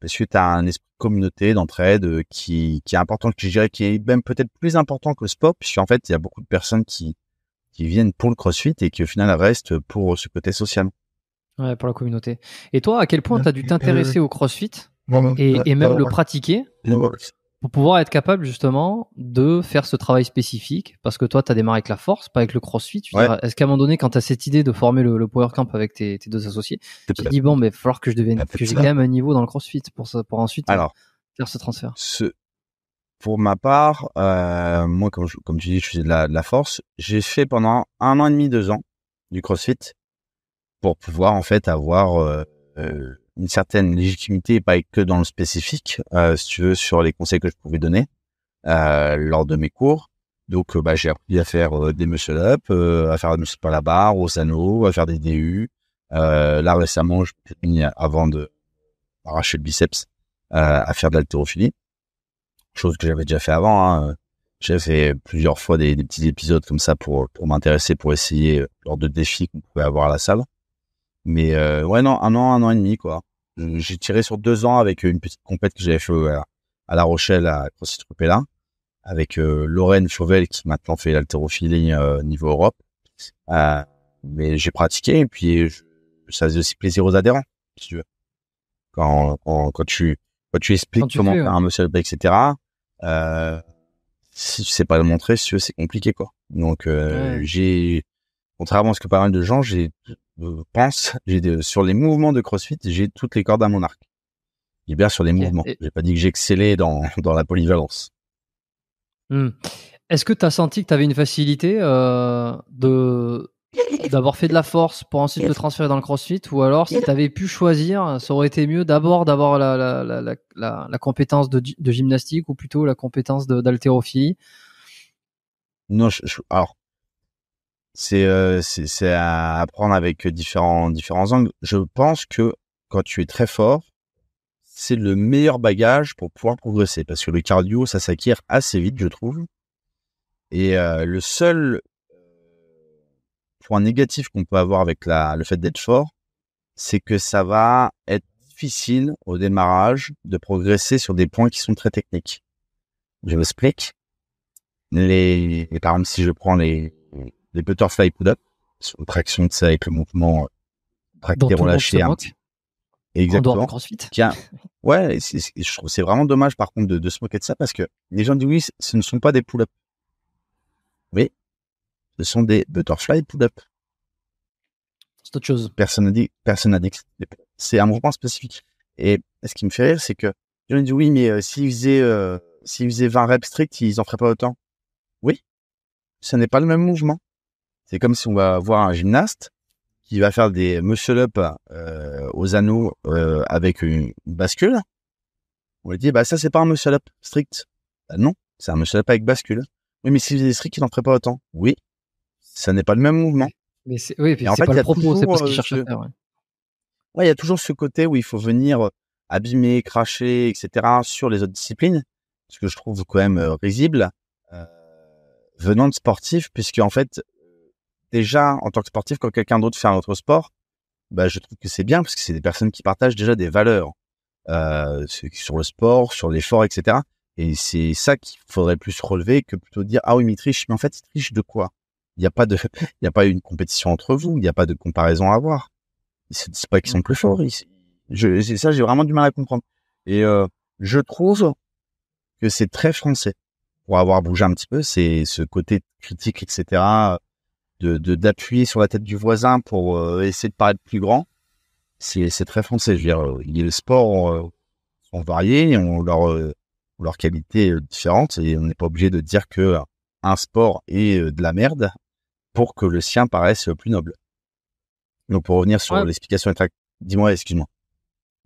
S2: Parce que tu as un esprit de communauté, d'entraide euh, qui, qui est important, que je dirais qui est même peut-être plus important que le sport, puisqu'en fait, il y a beaucoup de personnes qui, qui viennent pour le crossfit et qui au final restent pour ce côté social.
S1: Ouais, pour la communauté. Et toi, à quel point tu as dû t'intéresser euh, au crossfit et, bah, et même bah, le pratiquer bah, pour pouvoir être capable justement de faire ce travail spécifique, parce que toi, tu as démarré avec la force, pas avec le crossfit. Est-ce qu'à un moment donné, quand tu as cette idée de former le, Power Camp avec tes, deux associés, tu te dis, bon, mais il va falloir que je devienne, ah, que j'ai quand même un niveau dans le crossfit pour, pour ensuite euh, faire ce transfert Pour ma
S2: part, euh, moi, comme, comme tu dis, je faisais de la, force. J'ai fait pendant un an et demi, deux ans du crossfit pour pouvoir en fait avoir euh, une certaine légitimité, pas que dans le spécifique, euh, si tu veux, sur les conseils que je pouvais donner euh, lors de mes cours. Donc, euh, bah, j'ai appris à faire euh, des muscle up, à faire des muscle à la barre, aux anneaux, à faire des DU. là, récemment, je avant de arracher le biceps, à faire de l'haltérophilie. Chose que j'avais déjà fait avant. Hein. J'ai fait plusieurs fois des, des, petits épisodes comme ça pour, pour m'intéresser, pour essayer lors de défis qu'on pouvait avoir à la salle. Mais euh, ouais, non, un an, un an et demi, quoi. J'ai tiré sur deux ans avec une petite compète que j'avais fait à, La Rochelle, à CrossFit avec euh, Lorraine Chauvel qui maintenant fait l'haltérophilie euh, niveau Europe. Euh, mais j'ai pratiqué et puis ça faisait aussi plaisir aux adhérents, si tu veux. Quand, quand, tu, tu expliques comment faire un muscle up, etc., si tu sais pas le montrer, c'est compliqué, quoi. Donc, j'ai, contrairement à ce que pas mal de gens, j'ai pense, j'ai sur les mouvements de CrossFit, j'ai toutes les cordes à mon arc. Libère eh sur les mouvements. mouvements. J'ai pas dit que j'excellais dans, dans la polyvalence.
S1: Hmm. Est-ce que tu as senti que tu avais une facilité euh, de d'avoir fait de la force pour ensuite te transférer dans le crossfit ou alors si tu avais pu choisir ça aurait été mieux d'abord d'avoir la, la, la, la, compétence de, de, gymnastique ou plutôt la compétence d'haltérophilie
S2: non je, alors euh, c'est à apprendre avec différents différents angles. Je pense que quand tu es très fort, c'est le meilleur bagage pour pouvoir progresser parce que le cardio ça s'acquiert assez vite, je trouve. Et euh, le seul euh, point négatif qu'on peut avoir avec la, le fait d'être fort, c'est que ça va être difficile au démarrage de progresser sur des points qui sont très techniques. Je m'explique. Les, par exemple, si je prends les, les butterfly pull-up, sur traction de ça avec le mouvement euh, tracté relâché. Exactement. CrossFit. Tiens, *laughs* ouais, je trouve c'est vraiment dommage par contre de, de, se moquer de ça parce que les gens disent oui, ce ne sont pas des pull-up. Oui, ce sont des butterfly pull-up. C'est autre chose. Personne n'a dit, personne n'a dit c'est un mouvement spécifique. Et ce qui me fait rire, c'est que les gens disent oui, mais euh, s'ils faisaient, euh, s'ils faisaient 20 reps strict, ils en feraient pas autant. Oui, ce n'est pas le même mouvement. C'est comme si on va voir un gymnaste qui va faire des muscle-up euh, aux anneaux euh, avec une bascule. On lui dit, bah ça c'est pas un muscle-up strict. Bah, non, c'est un muscle-up avec bascule. Oui, mais s'il faisait strict, il n'en ferait pas autant. Oui, ça n'est pas le même mouvement.
S1: Mais c'est, oui, c'est pas le propos, c'est pas ce qu'il euh, cherche à faire.
S2: Ouais. il y a toujours ce côté où il faut venir euh, abîmer, cracher, etc. sur les autres disciplines, ce que je trouve quand même euh, risible, euh, venant de sportifs, puisque en fait, déjà en tant que sportif quand quelqu'un d'autre fait un autre sport, bah, je trouve que c'est bien parce que c'est des personnes qui partagent déjà des valeurs euh, sur le sport, sur l'effort, etc. Et c'est ça qu'il faudrait plus relever que plutôt dire ah oui mais il triche, mais en fait il triche de quoi Il n'y a pas de, *laughs* il y a pas une compétition entre vous, il n'y a pas de comparaison à avoir. C'est pas qu'ils sont mmh. plus forts. je, c'est ça j'ai vraiment du mal à comprendre. Et euh, je trouve que c'est très français pour avoir bougé un petit peu, c'est ce côté critique, etc d'appuyer de, d'appuyer sur la tête du voisin pour euh, essayer de paraître plus grand, c'est très français. Je veux dire, euh, les sports euh, sont variés, ont leurs qualités leur qualité et on n'est pas obligé de dire que un sport est de la merde pour que le sien paraisse plus noble. Donc pour revenir sur l'explication, dis-moi, excuse-moi.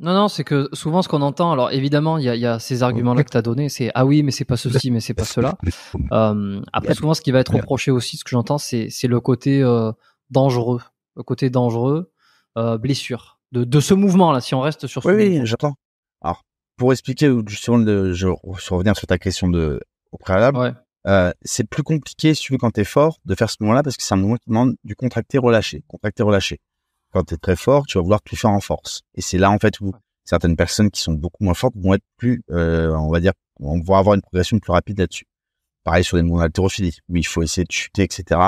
S1: Non, non, c'est que souvent ce qu'on entend, alors évidemment, il y a, ces arguments-là que tu as donnés, c'est ah oui, mais c'est pas ceci, mais c'est pas cela. Euh, après, souvent, ce qui va être reproché aussi, ce que j'entends, c'est le côté euh, dangereux, le côté dangereux, euh, blessure, de, ce mouvement-là, si on reste sur ce Oui, oui j'entends.
S2: Alors, pour expliquer, justement, je, vais revenir sur ta question de, au préalable, c'est plus compliqué, si quand tu es fort, de faire ce mouvement-là, parce que c'est un mouvement demande du contracté-relâché, contracté-relâché quand tu es très fort, tu vas vouloir tout faire en force. Et c'est là, en fait, où certaines personnes qui sont beaucoup moins fortes vont être plus, euh, on va dire, on va avoir une progression plus rapide là-dessus. Pareil sur les mouvements oui où il faut essayer de chuter, etc.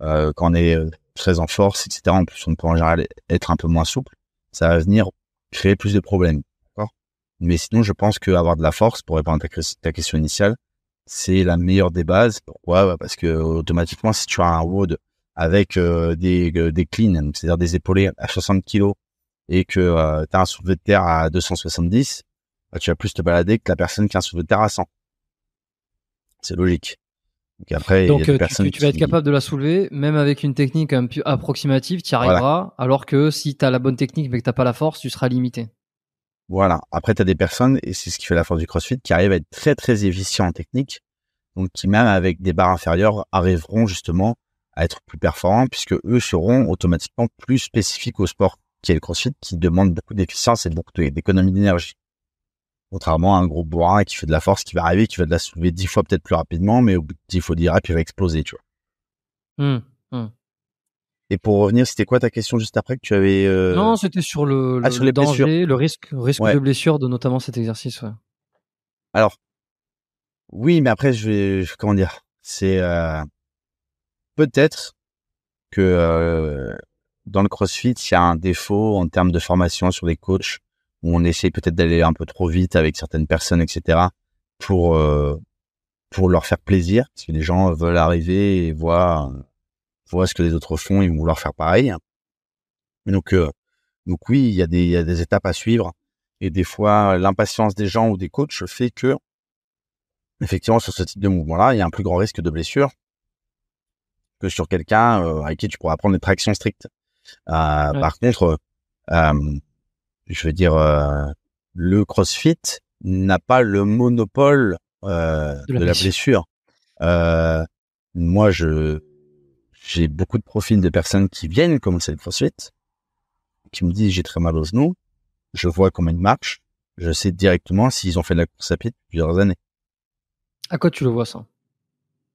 S2: Euh, quand on est euh, très en force, etc. En plus, on peut en général être un peu moins souple. Ça va venir créer plus de problèmes. D'accord Mais sinon, je pense qu'avoir de la force, pour répondre à ta, question initiale, c'est la meilleure des bases. Pourquoi bah, Parce que automatiquement, si tu as un road, avec euh, des, euh, des cleans, c'est-à-dire des épaulés à 60 kg, et que euh, tu as un soulevé de terre à 270, bah, tu vas plus te balader que la personne qui a un soulevé de terre à 100. C'est logique. Donc après, y a tu, tu, vas être
S1: capable de la soulever, même avec une technique un peu approximative, tu y arriveras, alors que si tu as la bonne technique mais que tu pas la force, tu seras limité.
S2: Voilà. Après, tu as des personnes, et c'est ce qui fait la force du CrossFit, qui arrivent à être très très efficients en technique, donc qui même avec des barres inférieures arriveront justement à être plus performants puisque eux seront automatiquement plus spécifiques au sport qui est le crossfit qui demande beaucoup d'efficience et beaucoup d'économie d'énergie. Contrairement à un gros bourrin qui fait de la force, qui va arriver, qui va de la soulever dix fois peut-être plus rapidement, mais au bout de dix fois dix il va exploser, tu
S1: vois. Mmh, mmh.
S2: Et pour revenir, c'était quoi ta question juste après que tu avais euh, Non, c'était
S1: sur le, ah, danger, le risque, risque de blessure de notamment cet exercice.
S2: Alors, oui, mais après, je vais, comment dire, c'est euh, peut-être que dans le CrossFit, il y a un défaut en termes de formation sur les coachs où on essaye peut-être d'aller un peu trop vite avec certaines personnes, etc. pour pour leur faire plaisir parce que les gens veulent arriver et voir voient ce que les autres font et vouloir faire pareil. Donc donc oui, il y a des il y a des étapes à suivre et des fois l'impatience des gens ou des coachs fait que effectivement sur ce type de mouvement-là, il y a un plus grand risque de blessure que sur quelqu'un euh, avec qui tu pourras prendre des tractions strictes. Euh, par contre, euh, je veux dire, le CrossFit n'a pas le monopole de la, blessure. moi, je j'ai beaucoup de profils de personnes qui viennent commencer le CrossFit, qui me disent j'ai très mal aux genoux, Je vois comment ils marchent. Je sais directement s'ils ont fait de la course à pied depuis plusieurs années.
S1: À quoi tu le vois ça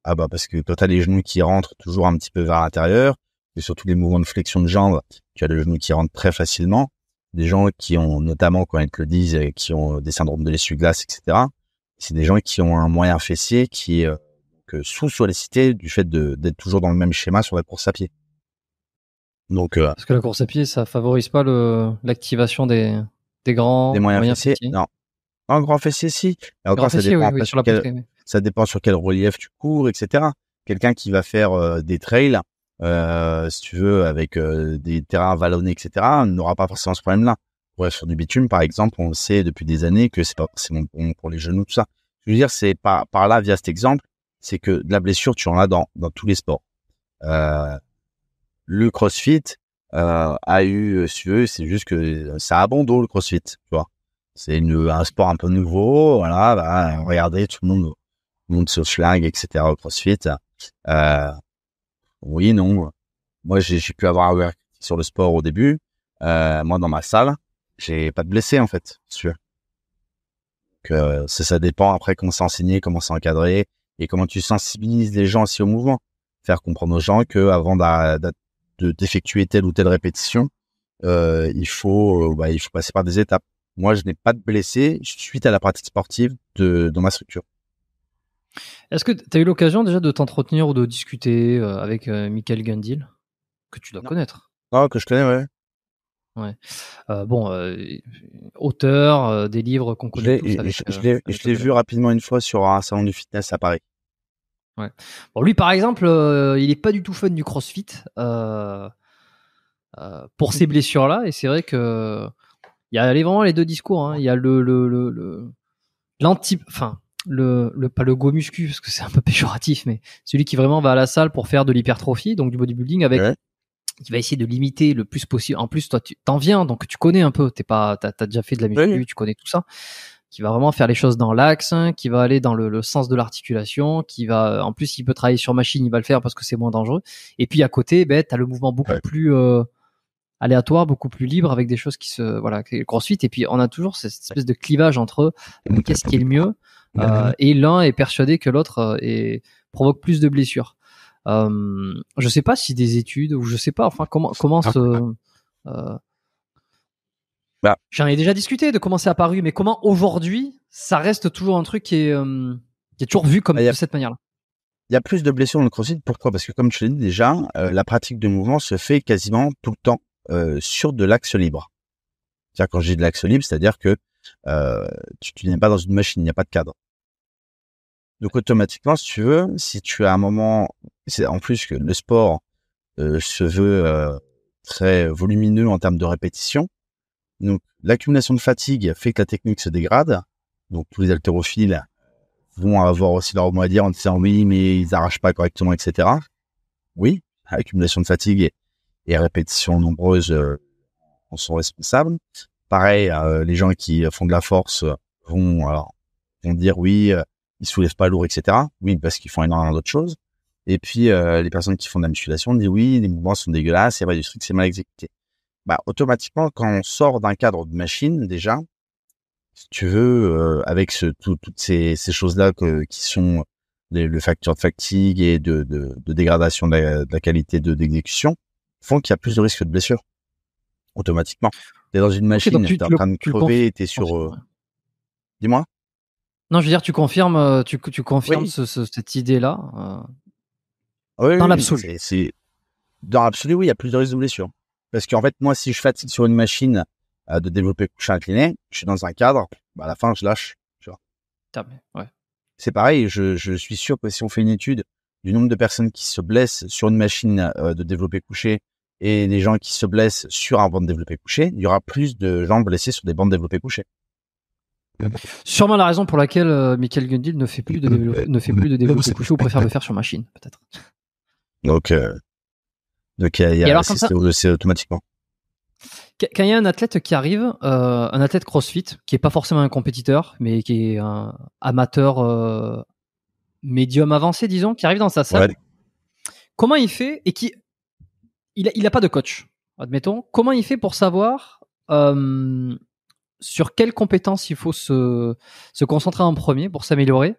S2: ah bah parce que quand tu les genoux qui rentrent toujours un petit peu vers l'intérieur, et surtout les mouvements de flexion de jambes, tu as le genou qui rentre très facilement. Des gens qui ont, notamment quand ils te le disent, euh, qui ont euh, des syndromes de l'essuie-glace, etc. C'est des gens qui ont un moyen fessier qui est euh, sous-sollicité du fait d'être toujours dans le même schéma sur la course à pied. Donc, Parce
S1: que la course à pied, ça favorise pas l'activation des, des grands des moyens,
S2: fessiers. Non. Un grand fessier, si. Un grand fessier, oui, sur la ça dépend sur quel relief tu cours, etc. Quelqu'un qui va faire euh, des trails, euh, si tu veux, avec euh, des terrains vallonnés, etc., n'aura pas forcément ce problème-là. Ouais, sur du bitume, par exemple, on sait depuis des années que c'est pas bon pour, les genoux, tout ça. Je veux dire, c'est par, là, via cet exemple, c'est que de la blessure, tu en as dans, tous les sports. le CrossFit a eu, si tu veux, c'est juste que ça a bon dos, le CrossFit, tu vois. C'est un sport un peu nouveau, voilà, bah, regardez, tout le monde monde sur schlag, etc. au CrossFit. Euh, oui, non. Moi, j'ai pu avoir un sur le sport au début. Euh, moi, dans ma salle, j'ai pas de blessé en fait, sûr. Que euh, ça, dépend après comment c'est enseigné, comment c'est encadré et comment tu sensibilises les gens aussi au mouvement. Faire comprendre aux gens que avant d'effectuer telle ou telle répétition, il faut bah, faut passer par des étapes. Moi, je n'ai pas de blessés suite à la pratique sportive de dans ma structure.
S1: Est-ce que tu as eu l'occasion déjà de t'entretenir ou de discuter euh, avec euh, Michael Gundil Que tu dois connaître. Ah, que je connais, ouais. Ouais. Euh, bon, auteur des livres qu'on connaît je l'ai vu rapidement une fois sur un salon du fitness à Paris. Ouais. Bon, lui, par exemple, il n'est pas du tout fan du CrossFit pour ces *laughs* blessures-là. Et c'est vrai que il y a vraiment les deux discours. Hein. Il y a le, le, enfin, le, le, pas le go muscu parce que c'est un peu péjoratif, mais celui qui vraiment va à la salle pour faire de l'hypertrophie, donc du bodybuilding avec qui va essayer de limiter le plus possible. En plus, toi, tu t'en viens, donc tu connais un peu. T'es pas, t'as, as déjà fait de la muscu, tu connais tout ça. Qui va vraiment faire les choses dans l'axe, hein, qui va aller dans le, sens de l'articulation, qui va, en plus, il peut travailler sur machine, il va le faire parce que c'est moins dangereux. Et puis à côté, ben, t'as le mouvement beaucoup plus euh, aléatoire, beaucoup plus libre, avec des choses qui se, voilà, le suite Et puis on a toujours cette espèce de clivage entre euh, qu'est-ce qui est le mieux. Euh, et l'un est persuadé que l'autre euh, provoque plus de blessures. Euh, je sais pas si des études ou je sais pas enfin comment comment ah. euh, bah. j'en ai déjà discuté de comment c'est apparu mais comment aujourd'hui ça reste toujours un truc qui est toujours vu comme ah, de cette manière là
S2: il y a plus de blessures dans le crossfit pourquoi parce que comme je l'ai dit déjà la pratique de mouvement se fait quasiment tout le temps sur de l'axe libre c'est-à-dire quand j'ai de l'axe libre c'est-à-dire que tu n'es pas dans une machine il n'y a pas de cadre donc automatiquement, si tu veux, si tu as un moment, c'est en plus que le sport euh, se veut euh, très volumineux en termes de répétition. Donc l'accumulation de fatigue fait que la technique se dégrade. Donc tous les haltérophiles vont avoir aussi leur mot à dire en disant oui, mais ils n'arrachent pas correctement, etc. Oui, accumulation de fatigue et, répétitions répétition nombreuses euh, en sont responsables. Pareil, les gens qui font de la force vont, alors, vont dire oui ils soulèvent pas lourd, etc. Oui, parce qu'ils font énormément d'autres choses. Et puis, euh, les personnes qui font de la musculation disent oui, les mouvements sont dégueulasses, c'est pas du strict, c'est mal exécuté. Bah, automatiquement, quand on sort d'un cadre de machine, déjà, si tu veux, euh, avec ce, toutes ces, ces choses-là qui sont le facteur de fatigue et de, de, de dégradation de la, de qualité d'exécution, font qu'il y a plus de risques de blessure. Automatiquement. es dans une machine, tu, es en train de crever, es sur... Euh, Dis-moi
S1: non, je veux dire, tu confirmes, euh, tu, confirmes cette idée-là
S2: euh, oui, dans l'absolu. Dans l'absolu, oui, il y a plus de risques de blessure. Parce qu'en fait, moi, si je fatigue sur une machine euh, de développer couché incliné, je suis dans un cadre, bah, à la fin, je lâche. C'est pareil, je, suis sûr que si on fait une étude du nombre de personnes qui se blessent sur une machine de développer couché et des gens qui se blessent sur un banc de développer couché, il y aura plus de gens blessés sur des bandes développer couchées.
S1: Sûrement la raison pour laquelle euh, Michael Gundil ne fait plus de ne fait plus de ou préfère le faire sur machine, peut-être.
S2: Donc, il y a, c'est automatiquement.
S1: Quand il y a un athlète qui arrive, euh, un athlète CrossFit, qui est pas forcément un compétiteur, mais qui est un amateur euh, médium avancé, disons, qui arrive dans sa salle, comment il fait et qui il n'a il a pas de coach, admettons. Comment il fait pour savoir sur quelles compétences il faut se, concentrer en premier pour s'améliorer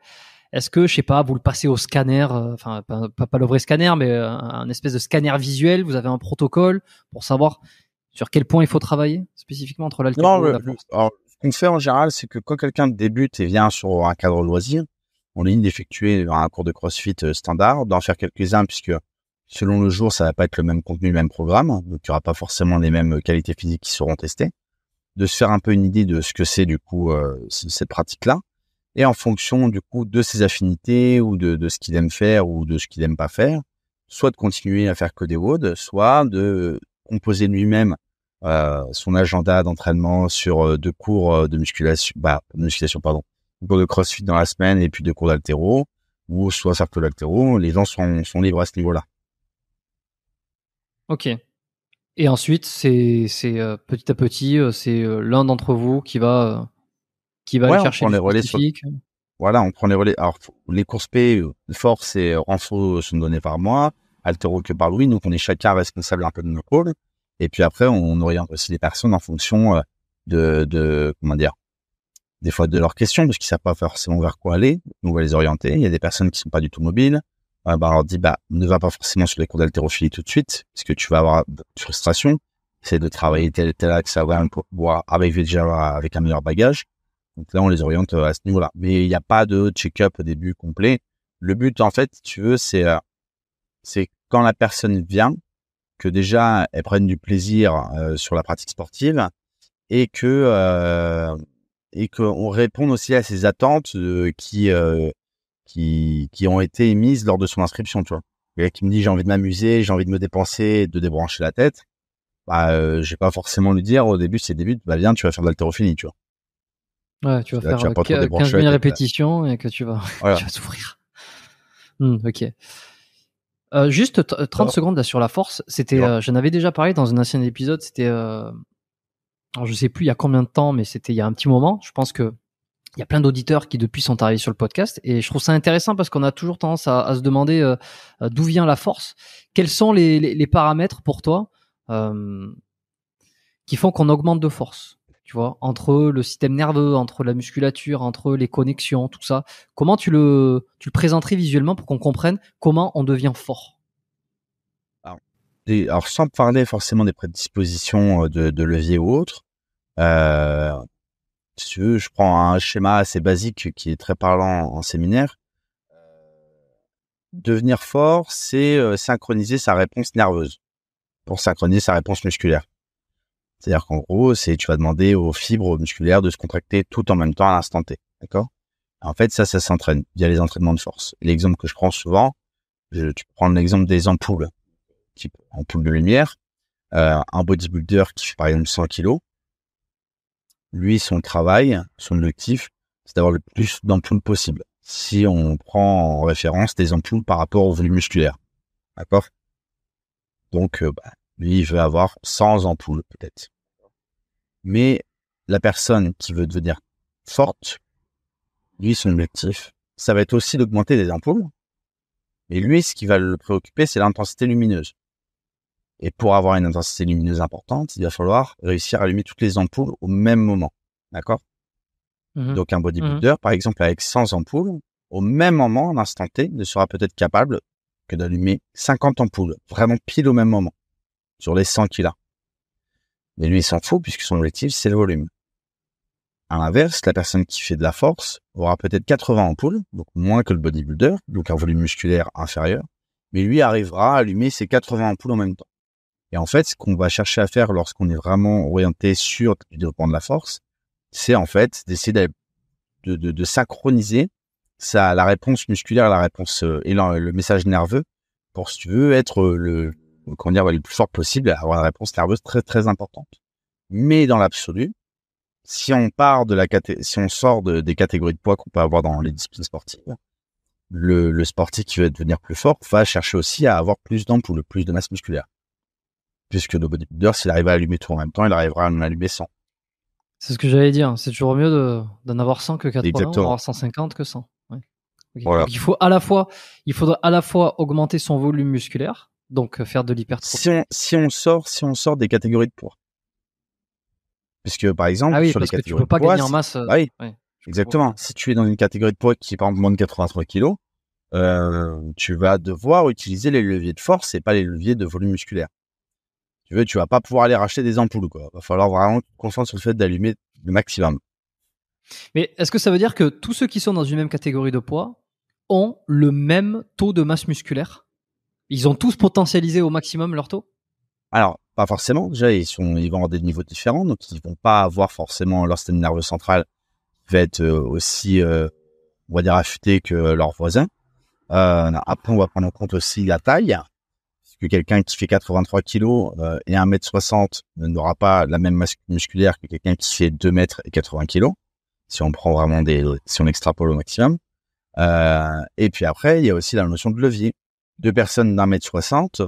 S1: Est-ce que, je sais pas, vous le passez au scanner, euh, enfin pas, pas, le vrai scanner, mais euh, un, espèce de scanner visuel, vous avez un protocole pour savoir sur quel point il faut travailler spécifiquement entre l'altitude et la
S2: alors, Ce qu'on fait en général, c'est que quand quelqu'un débute et vient sur un cadre loisir, on lui d'effectuer un cours de CrossFit euh, standard, d'en faire quelques-uns puisque selon le jour, ça va pas être le même contenu, le même programme, donc il n'y aura pas forcément les mêmes qualités physiques qui seront testées de se faire un peu une idée de ce que c'est du coup euh, cette pratique-là. Et en fonction du coup de ses affinités ou de, de ce qu'il aime faire ou de ce qu'il n'aime pas faire, soit de continuer à faire que des WOD, soit de composer lui-même euh, son agenda d'entraînement sur euh, deux cours de musculation, bah, musculation pardon, deux cours de CrossFit dans la semaine et puis deux cours d'altéro ou soit cercle d'altéro. Les gens sont, sont libres à ce niveau-là.
S1: Ok, et ensuite, c'est euh, petit à petit, euh, c'est euh, l'un d'entre vous qui va qui va aller chercher les relais
S2: Voilà, on prend les relais. Alors les courses P, force et renfort sont données par moi, altero que par Louis. Donc on est chacun responsable un peu de nos rôles. Et puis après, on oriente aussi les personnes en fonction de, comment dire, des fois de leurs questions, parce qu'ils savent pas forcément vers quoi aller. on va les orienter. Il y a des personnes qui sont pas du tout mobiles on leur dit bah, ne va pas forcément sur les cours d'haltérophilie tout de suite, parce que tu vas avoir de frustration. C'est de travailler tel et tel axe, avec déjà avec un meilleur bagage. Donc là, on les oriente euh, à ce niveau-là. Mais il n'y a pas de check-up début complet. Le but, en fait, tu veux, c'est euh, c'est quand la personne vient, que déjà elle prenne du plaisir euh, sur la pratique sportive et que et qu'on réponde aussi à ses attentes qui qui, qui ont été émises lors de son inscription, tu vois. Quelqu'un qui me dit j'ai envie de m'amuser, j'ai envie de me dépenser, de débrancher la tête, bah, euh, j'ai pas forcément lui dire au début, c'est début, bah viens, tu vas faire de l'haltérophilie, tu vois.
S1: Ouais, tu vas faire tu euh, pas 15 répétitions et que tu vas, *laughs* tu vas souffrir. Mmh, ok. Euh, juste 30 secondes là, sur la force. C'était, je j'en avais déjà parlé dans un ancien épisode. C'était, je sais plus il y a combien de temps, mais c'était il y a un petit moment. Je pense que il y a plein d'auditeurs qui depuis sont arrivés sur le podcast et je trouve ça intéressant parce qu'on a toujours tendance à, se demander euh, euh, d'où vient la force. Quels sont les, paramètres pour toi euh, qui font qu'on augmente de force Tu vois, entre le système nerveux, entre la musculature, entre les connexions, tout ça. Comment tu le, tu présenterais visuellement pour qu'on comprenne comment on devient fort
S2: alors, sans parler forcément des prédispositions de, levier ou autre, si tu veux, je prends un schéma assez basique qui est très parlant en séminaire. Euh, devenir fort, c'est euh, synchroniser sa réponse nerveuse pour synchroniser sa réponse musculaire. C'est-à-dire qu'en gros, c'est tu vas demander aux fibres musculaires de se contracter tout en même temps à l'instant T. D'accord En fait, ça, ça s'entraîne via les entraînements de force. L'exemple que je prends souvent, tu prends l'exemple des ampoules, type ampoule de lumière. Euh, un bodybuilder qui fait par exemple 100 kilos, lui, son travail, son objectif, c'est d'avoir le plus d'ampoules possible. Si on prend en référence des ampoules par rapport au volume musculaire. D'accord Donc, euh, bah, lui, il veut avoir 100 ampoules, peut-être. Mais la personne qui veut devenir forte, lui, son objectif, ça va être aussi d'augmenter des ampoules. Mais lui, ce qui va le préoccuper, c'est l'intensité lumineuse. Et pour avoir une intensité lumineuse importante, il va falloir réussir à allumer toutes les ampoules au même moment. D'accord mmh Donc un mmh bodybuilder, par exemple, avec 100 ampoules, au même moment, en instant T, ne sera peut-être capable que d'allumer 50 ampoules, vraiment pile au même moment, sur les 100 qu'il a. Mais lui, il s'en fout, puisque son objectif, c'est le volume. À l'inverse, la personne qui fait de la force aura peut-être 80 ampoules, donc moins que le bodybuilder, donc un volume musculaire inférieur, mais lui arrivera à allumer ses 80 ampoules en même temps. Et en fait, ce qu'on va chercher à faire lorsqu'on est vraiment orienté sur le développement de la force, c'est en fait d'essayer de, de, de, synchroniser ça, la réponse musculaire, la réponse et euh, le message nerveux pour, si tu veux, être euh, le, comment dire, le plus fort possible, avoir une réponse nerveuse très très importante. Mais dans l'absolu, si on part de la si on sort des catégories de poids qu'on peut avoir dans les disciplines sportives, le, le sportif qui veut devenir plus fort va chercher aussi à avoir plus le plus de masse musculaire puisque nos bodybuilders, s'il arrive à allumer tout en même temps, il arrivera à en allumer 100.
S1: C'est ce que j'allais dire. C'est toujours mieux d'en avoir 100 que 80, d'en avoir 150 que 100. il faut à la fois, il faudra à la fois augmenter son volume musculaire, donc euh, faire de l'hypertrophie. Si, on,
S2: sort, si on sort des catégories de poids. Puisque par exemple, ah oui, sur les catégories tu peux pas poids, gagner en masse. Euh, ah oui. exactement. Si tu es dans une catégorie de poids qui est par exemple moins de 83 kg, euh, tu vas devoir utiliser les leviers de force et pas les leviers de volume musculaire tu ne tu vas pas pouvoir aller racheter des ampoules. Quoi. Va falloir vraiment te concentrer sur le fait d'allumer le maximum.
S1: Mais est-ce que ça veut dire que tous ceux qui sont dans une même catégorie de poids ont le même taux de masse musculaire Ils ont tous potentialisé au maximum leur taux
S2: Alors, pas forcément. Déjà, ils, sont, ils vont avoir des niveaux différents, donc ils vont pas avoir forcément leur système nerveux central va être euh, aussi, euh, on va dire, affûté que leurs voisins. Euh, après, on va prendre en compte aussi la taille que quelqu'un qui fait 83 kg euh, et 1m60 euh, n'aura pas la même masse musculaire que quelqu'un qui fait 2 m et 80 kg, si on prend vraiment des, on extrapole au maximum. Euh, et puis après, il y a aussi la notion de levier. Deux personnes d'un mètre 60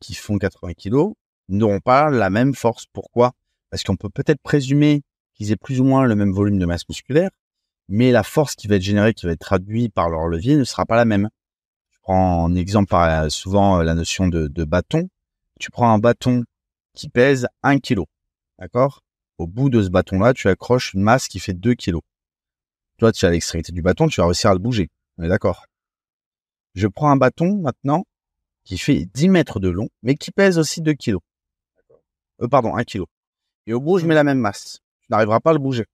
S2: qui font 80 kg n'auront pas la même force. Pourquoi Parce qu'on peut peut-être présumer qu'ils aient plus ou moins le même volume de masse musculaire, mais la force qui va être générée, qui va être traduite par leur levier, ne sera pas la même prends en exemple souvent euh, la notion de, bâton. Tu prends un bâton qui pèse 1 kg. D'accord Au bout de ce bâton-là, tu accroches une masse qui fait 2 kg. Toi, tu as l'extrémité du bâton, tu vas réussir à le bouger. On est d'accord Je prends un bâton maintenant qui fait 10 mètres de long, mais qui pèse aussi 2 kg. Euh, pardon, 1 kg. Et au bout, je mets la même masse. Tu n'arriveras pas à le bouger.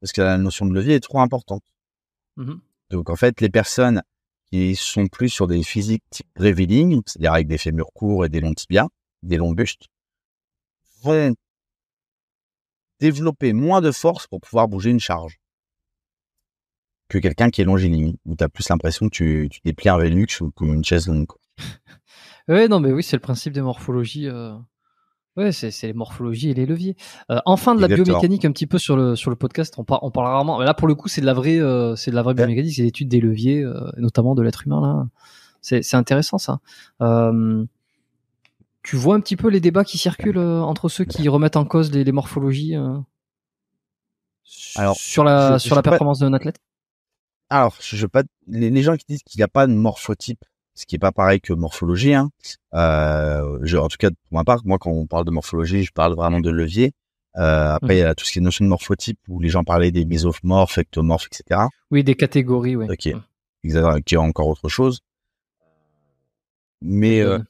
S2: Parce que la notion de levier est trop importante. Mmh Donc, en fait, les personnes qui sont plus sur des physiques type revealing, c'est-à-dire avec des fémurs courts et des longs tibias, des longs bustes, vont développer moins de force
S1: pour pouvoir bouger une charge
S2: que quelqu'un qui est longiligne, où tu as plus l'impression que tu, déplies un Velux ou comme une chaise longue.
S1: *laughs* oui, non, mais oui, c'est le principe des morphologies. Euh, Ouais, c'est, les morphologies et les leviers. Euh, enfin de la biomécanique un petit peu sur le sur le podcast, on, on parle rarement. Mais là pour le coup, c'est de la vraie euh, c'est de la vraie biomécanique, c'est l'étude des leviers, euh, notamment de l'être humain là. C'est, c'est intéressant ça. Euh, tu vois un petit peu les débats qui circulent entre ceux qui remettent en cause les, morphologies
S2: Alors, sur la sur la performance d'un athlète. Alors, je, pas les, les gens qui disent qu'il n'y a pas de morphotype ce qui est pas pareil que morphologie. Hein. Euh, en tout cas, pour ma part, moi, quand on parle de morphologie, je parle vraiment de levier. Euh, après, il y a tout ce qui est notion de morphotype, où les gens parlaient des mésomorphes, ectomorphes, etc. Oui, des catégories, oui. Ok, mmh. exactement, qui est encore autre chose. Mais euh, mmh.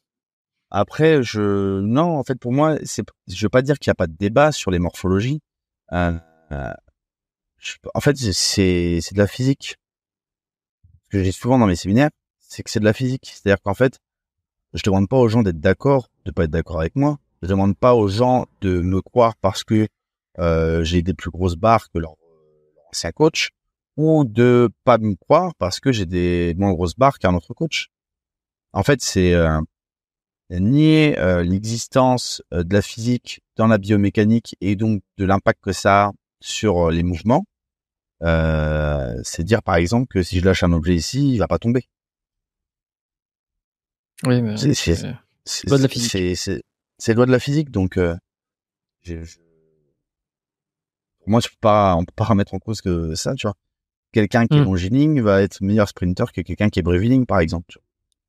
S2: après, je non, en fait, pour moi, c'est, je veux pas dire qu'il n'y a pas de débat sur les morphologies. en fait, c'est c'est de la physique. Ce que j'ai souvent dans mes séminaires, c'est que c'est de la physique. C'est-à-dire qu'en fait, je demande pas aux gens d'être d'accord, de pas être d'accord avec moi. Je demande pas aux gens de me croire parce que euh, j'ai des plus grosses barres que leur, ancien coach ou de pas me croire parce que j'ai des moins grosses barres qu'un autre coach. En fait, c'est euh, nier euh, l'existence de la physique dans la biomécanique et donc de l'impact que ça a sur les mouvements. c'est dire par exemple que si je lâche un objet ici, il va pas tomber.
S1: Oui, mais c'est loi de la
S2: physique. de la physique, donc euh, moi, je peux pas, on peut pas remettre en cause que ça, tu vois. Quelqu'un qui est longiligne mmh. va être meilleur sprinter que quelqu'un qui est breviling, par exemple, tu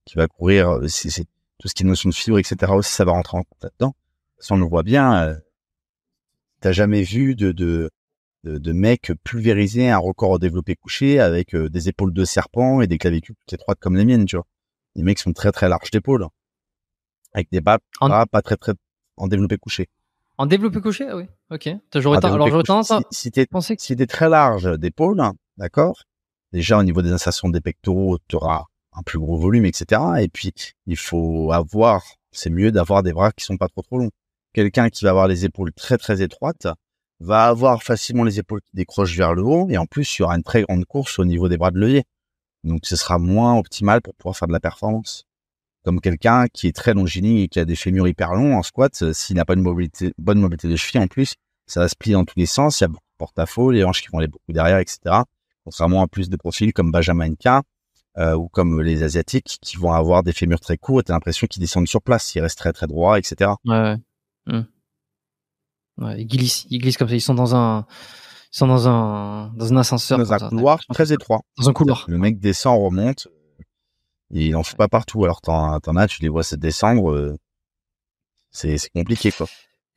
S2: qui va courir. Euh, c'est tout ce qui est notion de fibre, etc. Aussi, ça va rentrer en compte là-dedans. Ça, on le voit bien. tu euh, T'as jamais vu de, de de, pulvériser un record au développé couché avec des épaules de serpent et des clavicules toutes étroites comme les miennes, tu vois les mecs sont très très larges d'épaule, hein. avec des bas, pas très très en développé couché.
S1: En développé couché, ah oui, ok. J'aurais Alors j'aurais tendance à si,
S2: si t'es très large d'épaules, hein, d'accord. Déjà au niveau des insertions des pectoraux, tu auras un plus gros volume, etc. Et puis il faut avoir, c'est mieux d'avoir des bras qui sont pas trop trop longs. Quelqu'un qui va avoir les épaules très très étroites va avoir facilement les épaules qui décrochent vers le haut et en plus il y aura une très grande course au niveau des bras de levier. Donc, ce sera moins optimal pour pouvoir faire de la performance. Comme quelqu'un qui est très longiligne et qui a des fémurs hyper longs en squat, euh, s'il n'a pas une mobilité, bonne mobilité de cheville en plus, ça va se plier dans tous les sens. Il y a beaucoup de porte-à-faux, les hanches qui vont aller beaucoup derrière, etc. Contrairement à plus de profils comme Benjamin K euh, ou comme les Asiatiques qui vont avoir des fémurs très courts et t'as l'impression qu'ils descendent sur place, ils restent très très droits, etc.
S1: Mmh. ils glissent comme ça, ils sont dans un ils sont dans un, dans un ascenseur. Dans un couloir très étroit.
S2: Dans un couloir. Le mec descend, remonte. il en fait pas partout. Alors, t'en, as, tu les vois se descendre. Euh, c'est, compliqué, quoi.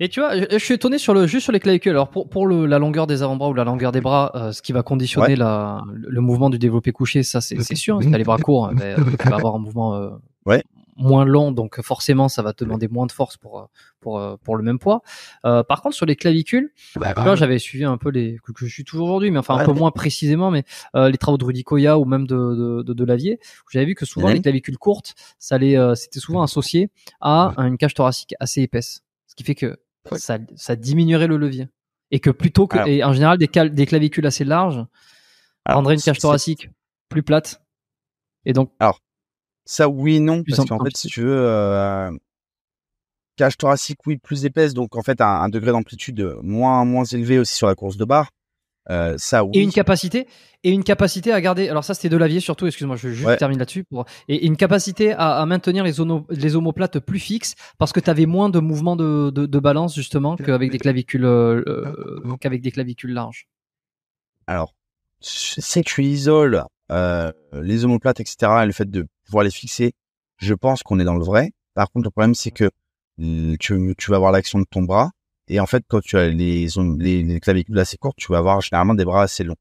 S1: Et tu vois, je, suis étonné sur le juste sur les clavicules. Alors pour, pour le, la longueur des avant-bras ou la longueur des bras, euh, ce qui va conditionner la, le mouvement du développé couché, ça c'est, sûr. Hein, si t'as les bras courts, hein, *laughs* euh, tu vas avoir un mouvement ouais moins long, donc forcément ça va te demander moins de force pour euh, pour euh, pour le même poids. Euh, par contre sur les clavicules, bah, j'avais suivi un peu les que, je suis toujours aujourd'hui, mais enfin un peu moins précisément, mais euh, les travaux de Rudy Koya ou même de de, de, Lavier, j'avais vu que souvent les clavicules courtes, ça les c'était souvent associé à une cage thoracique assez épaisse, ce qui fait que ça ça diminuerait le levier et que plutôt que et en général des des clavicules assez larges rendraient une cage thoracique plus plate et donc Alors, ça, oui, non. parce qu'en fait,
S2: si tu veux, euh, cage thoracique, oui, plus épaisse. Donc, en fait, un, un degré d'amplitude euh, moins, moins élevé aussi sur la course de barre. Euh, ça, oui. Et une
S1: capacité, et une capacité à garder. Alors ça, c'était de l'avier surtout. Excuse-moi, je, termine là-dessus. Pour... Et une capacité à, maintenir les, zones les omoplates plus fixes parce que tu avais moins de mouvements de, de, balance justement qu'avec des clavicules, euh, ah, ah, euh qu'avec des clavicules larges.
S2: Alors, c'est que tu isoles les omoplates, etc. Et le fait de pouvoir les fixer, je pense qu'on est dans le vrai. Par contre, le problème, c'est que tu, tu vas avoir l'action de ton bras. Et en fait, quand tu as les, les, clavicules assez courtes, tu vas avoir généralement des bras assez longs.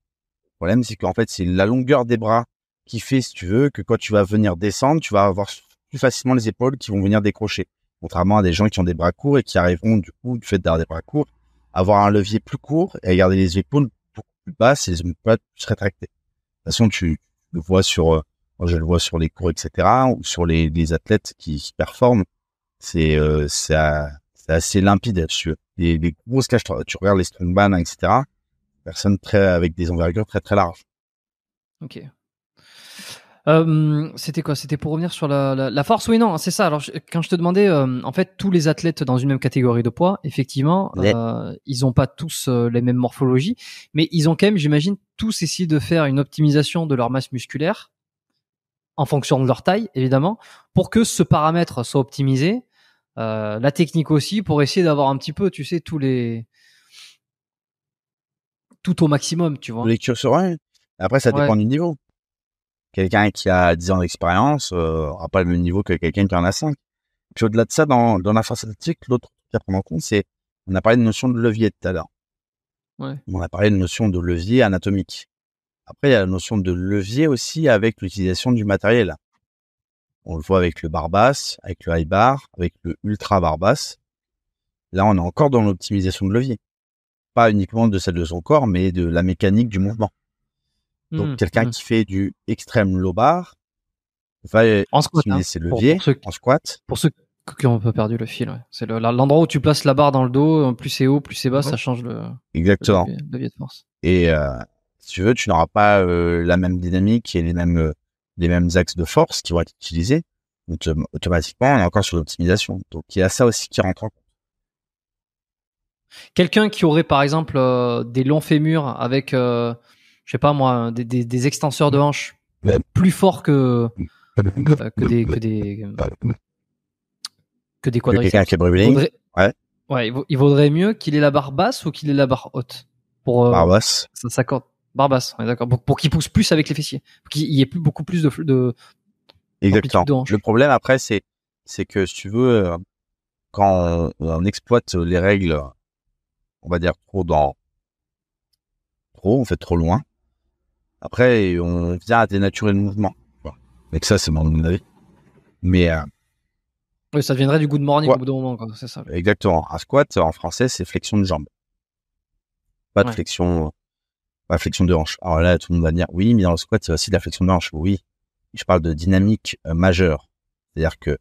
S2: Le problème, c'est qu'en fait, c'est la longueur des bras qui fait, si tu veux, que quand tu vas venir descendre, tu vas avoir plus facilement les épaules qui vont venir décrocher. Contrairement à des gens qui ont des bras courts et qui arriveront, du coup, du fait d'avoir des bras courts, avoir un levier plus court et garder les épaules beaucoup plus basses et les épaules plus rétractées. De toute façon, tu le vois sur euh, quand je le vois sur les cours, etc., ou sur les, les athlètes qui, qui performent. C'est euh, c'est assez limpide là-dessus. Les, les grosses tu regardes les strongman, etc., personne très, avec des envergures très très larges.
S1: Ok. Euh, c'était quoi C'était pour revenir sur la, la, force Oui, non, hein, c'est ça. Alors, quand je te demandais, hum, en fait, tous les athlètes dans une même catégorie de poids, effectivement, euh, ils n'ont pas tous euh, les mêmes morphologies, mais ils ont quand même, j'imagine, tous essayé de faire une optimisation de leur masse musculaire en fonction de leur taille, évidemment, pour que ce paramètre soit optimisé. Euh, la technique aussi, pour essayer d'avoir un petit peu, tu sais, tous les. Tout au maximum, tu vois. Les
S2: curseurs, Après, ça dépend du niveau. Quelqu'un qui a 10 ans d'expérience n'aura euh, pas le même niveau que quelqu'un qui en a 5. Puis au-delà de ça, dans, la dans statique l'autre truc à prendre en compte, c'est. On a parlé de notion de levier tout à l'heure. On a parlé de notion de levier anatomique. Après, il y a la notion de levier aussi avec l'utilisation du matériel. On le voit avec le barbasse, avec le High Bar, avec le Ultra barbasse Là, on est encore dans l'optimisation de levier. Pas uniquement de celle de son corps, mais de la mécanique du mouvement. Donc, mmh, quelqu'un mmh. qui fait du extrême low bar va en hein, ses leviers
S1: en squat. Pour ceux qui ont un peu perdu le fil, c'est l'endroit où tu places la barre dans le dos, euh, plus c'est haut, plus c'est bas, ça change le,
S2: levier de force. Et, euh, si tu veux, tu n'auras pas euh, la même dynamique et les mêmes, euh, mêmes axes de force qui vont être utilisés. automatiquement, on est encore sur l'optimisation. Donc, il y a ça aussi qui rentre en compte.
S1: Quelqu'un qui aurait, par exemple, euh, des longs fémurs avec, je sais pas moi, des, extenseurs de hanches plus forts que, que des, que quadriceps. qui est il vaudrait mieux qu'il ait la barre basse ou qu'il ait la barre haute. Pour, barre basse. Ça s'accorde Barbas, on d'accord. Pour, pour qu'il pousse plus avec les fessiers, pour qu'il y ait plus, beaucoup plus de, de
S2: Exactement. le problème après, c'est c'est que si tu veux, euh, quand on, exploite les règles, on va dire trop dans trop, on fait trop loin. Après, on vient à dénaturer le mouvement. Mais ça, c'est mon avis. Mais euh,
S1: ça viendrait du good morning au bout d'un moment, c'est ça.
S2: Exactement. Un squat en français, c'est flexion de jambes. Pas de flexion euh, la flexion de hanche. Alors là, tout le monde va dire, oui, mais dans le squat, c'est aussi de la flexion de hanche. Oui, je parle de dynamique euh, majeure. C'est-à-dire que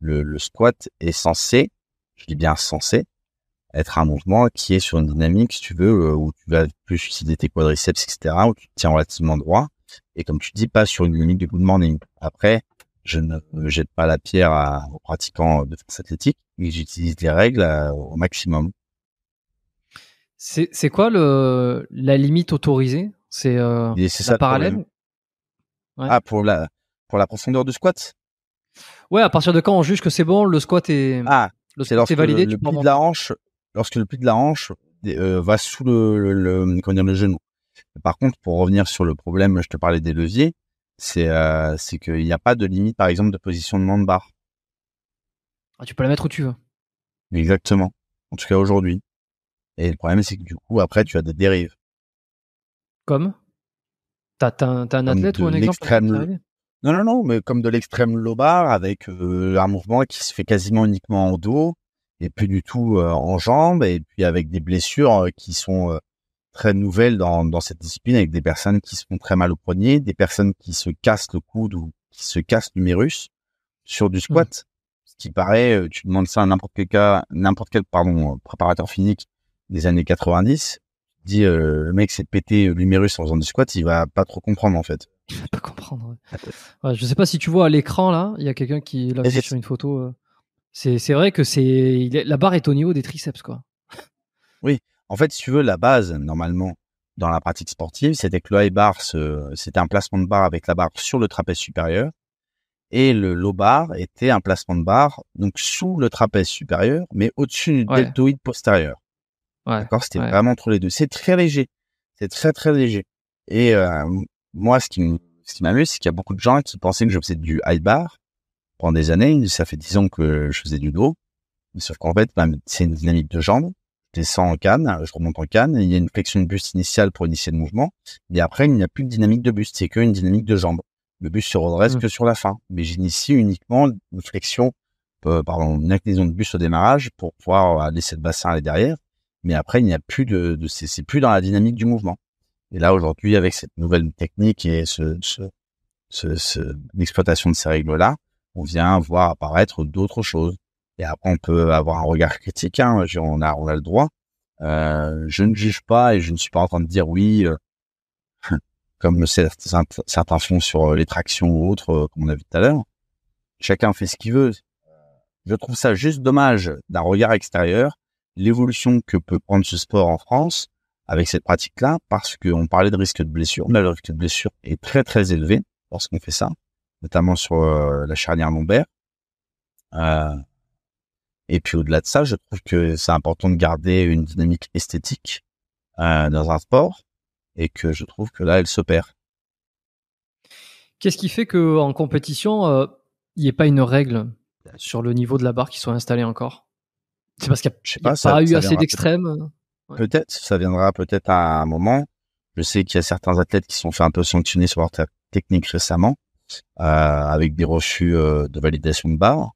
S2: le, squat est censé, je dis bien censé, être un mouvement qui est sur une dynamique, si tu veux, euh, où tu vas plus utiliser tes quadriceps, etc., où tu tiens relativement droit. Et comme tu dis, pas sur une dynamique de good morning. Après, je ne jette pas la pierre aux pratiquants de force athlétique. mais j'utilise les règles euh, au maximum.
S1: C'est quoi la limite autorisée C'est euh, ça, parallèle Ah, pour la, pour la profondeur du squat Ouais, à partir de quand on juge que c'est bon, le squat est, ah, validé le,
S2: de la hanche, Lorsque le pli de la hanche euh, va sous le, genou. Par contre, pour revenir sur le problème, je te parlais des leviers, c'est euh, qu'il n'y a pas de limite, par exemple, de positionnement de barre.
S1: Ah, tu peux la mettre où tu veux.
S2: Exactement. En tout cas, aujourd'hui. Et le problème, c'est que du coup, après, tu as des dérives.
S1: Comme T'as un, un athlète ou un exemple Non, non,
S2: non, mais comme de l'extrême lobar avec un mouvement qui se fait quasiment uniquement en dos et plus du tout en jambes et puis avec des blessures qui sont très nouvelles dans, cette discipline avec des personnes qui se font très mal au poignet, des personnes qui se cassent le coude ou qui se cassent le l'humérus sur du mmh. squat. Ce qui paraît, tu demandes ça à n'importe quel cas, n'importe quel pardon, euh, préparateur physique des années 90, dit euh, le mec s'est pété l'humérus en faisant du squat, il va pas trop comprendre en fait. Il va pas comprendre.
S1: Ah, je sais pas si tu vois à l'écran là, il y a quelqu'un qui l'a fait sur une photo. Euh. c'est vrai que c'est la barre est au niveau des triceps quoi. *laughs*
S2: Oui, en fait, si tu veux la base normalement dans la pratique sportive, c'était que le high bar c'était un placement de barre avec la barre sur le trapèze supérieur et le low bar était un placement de barre donc sous le trapèze supérieur mais au-dessus du deltoïde postérieur. D'accord, c'était vraiment entre les deux. C'est très léger. C'est très très léger. Et euh, moi, ce qui m'amuse, c'est qu'il y a beaucoup de gens qui pensaient que je faisais du high bar pendant des années. Ça fait dix ans que je faisais du dos. Sauf qu'en fait, bah, c'est une dynamique de jambes. Je descends en canne, euh, je remonte en canne. il y a une flexion de buste initiale pour initier le mouvement. Et après, il n'y a plus de dynamique de buste. C'est qu'une dynamique de jambes. Le buste se redresse mmh. que sur la fin. Mais j'initie uniquement une flexion, euh, pardon, une inclinaison de buste au démarrage pour pouvoir laisser le bassin aller derrière mais après il n'y a plus de, de c'est plus dans la dynamique du mouvement. Et là aujourd'hui avec cette nouvelle technique et ce, ce, l'exploitation de ces règles là, on vient voir apparaître d'autres choses. Et après on peut avoir un regard critique, hein, on a on a le droit. Euh, je ne juge pas et je ne suis pas en train de dire oui. Euh, *laughs* comme certains, certains font sur euh, les tractions ou autres, comme on a vu tout à l'heure. Chacun fait ce qu'il veut. Je trouve ça juste dommage d'un regard extérieur l'évolution que peut prendre ce sport en France avec cette pratique-là, parce qu'on parlait de risque de blessure. Là, le risque de blessure est très très élevé lorsqu'on fait ça, notamment sur euh, la charnière lombaire. Euh, et puis au-delà de ça, je trouve que c'est important de garder une dynamique esthétique euh, dans un sport, et que je trouve que là, elle s'opère
S1: Qu'est-ce qui fait qu'en compétition, il n'y ait pas une règle sur le niveau de la barre qui soit installée encore c'est parce qu'il n'y a, pas, eu assez d'extrêmes.
S2: Euh, peut-être, ça viendra peut-être à un moment. Je sais qu'il y a certains athlètes qui sont fait un peu sanctionner sur leur technique récemment, euh, avec des refus euh, de validation de barre.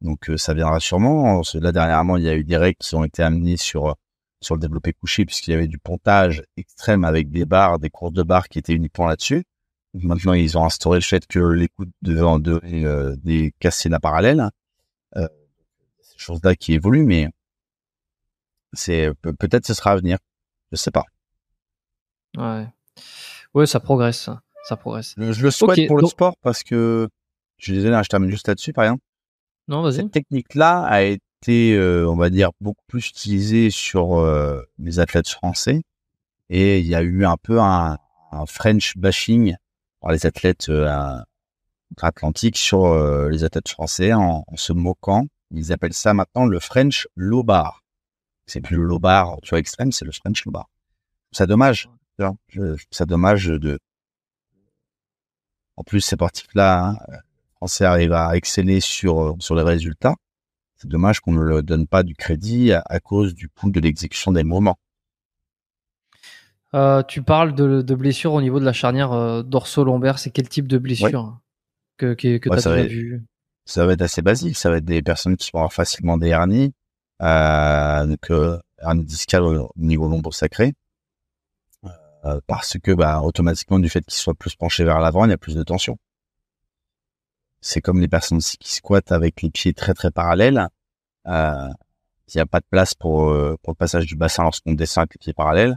S2: Donc ça viendra sûrement. Là dernièrement, il y a eu des règles qui ont été amenées sur sur le développé couché, puisqu'il y avait du pontage extrême avec des barres, des courses de barres qui étaient uniquement là-dessus. Maintenant, ils ont instauré le fait que les coups devaient en des cassines à parallèle. Hein chose là qui évolue, mais c'est peut-être ce sera à venir. Je sais pas.
S1: Ouais. ça progresse. Ça progresse. Je, le souhaite pour le sport
S2: parce que je suis désolé, hein, je termine juste là-dessus, par exemple. Non, vas-y. Cette technique-là a été, euh, on va dire, beaucoup plus utilisée sur euh, les athlètes français et il y a eu un peu un, French bashing par les athlètes euh, atlantiques sur euh, les athlètes français en se moquant ils appellent ça maintenant le French low bar. C'est plus le low bar, tu vois, extrême, c'est le French low bar. C'est dommage. ça dommage de. En plus, ces parties là hein, français arrive à exceller sur euh, sur les résultats. C'est dommage qu'on ne leur donne pas du crédit à, cause du coût de l'exécution des moments.
S1: Euh, tu parles de, blessures au niveau de la charnière euh, dorso-lombaire. C'est quel type de blessure hein, que, que, tu as prévu
S2: ça va être assez basique. Ça va être des personnes qui vont avoir facilement des hernies, euh, donc euh, hernie discale au niveau lombre sacré, euh, parce que bah, automatiquement, du fait qu'ils soient plus penchés vers l'avant, il y a plus de tension. C'est comme les personnes qui squattent avec les pieds très très parallèles. Euh, il n'y a pas de place pour, pour le passage du bassin lorsqu'on descend avec les pieds parallèles.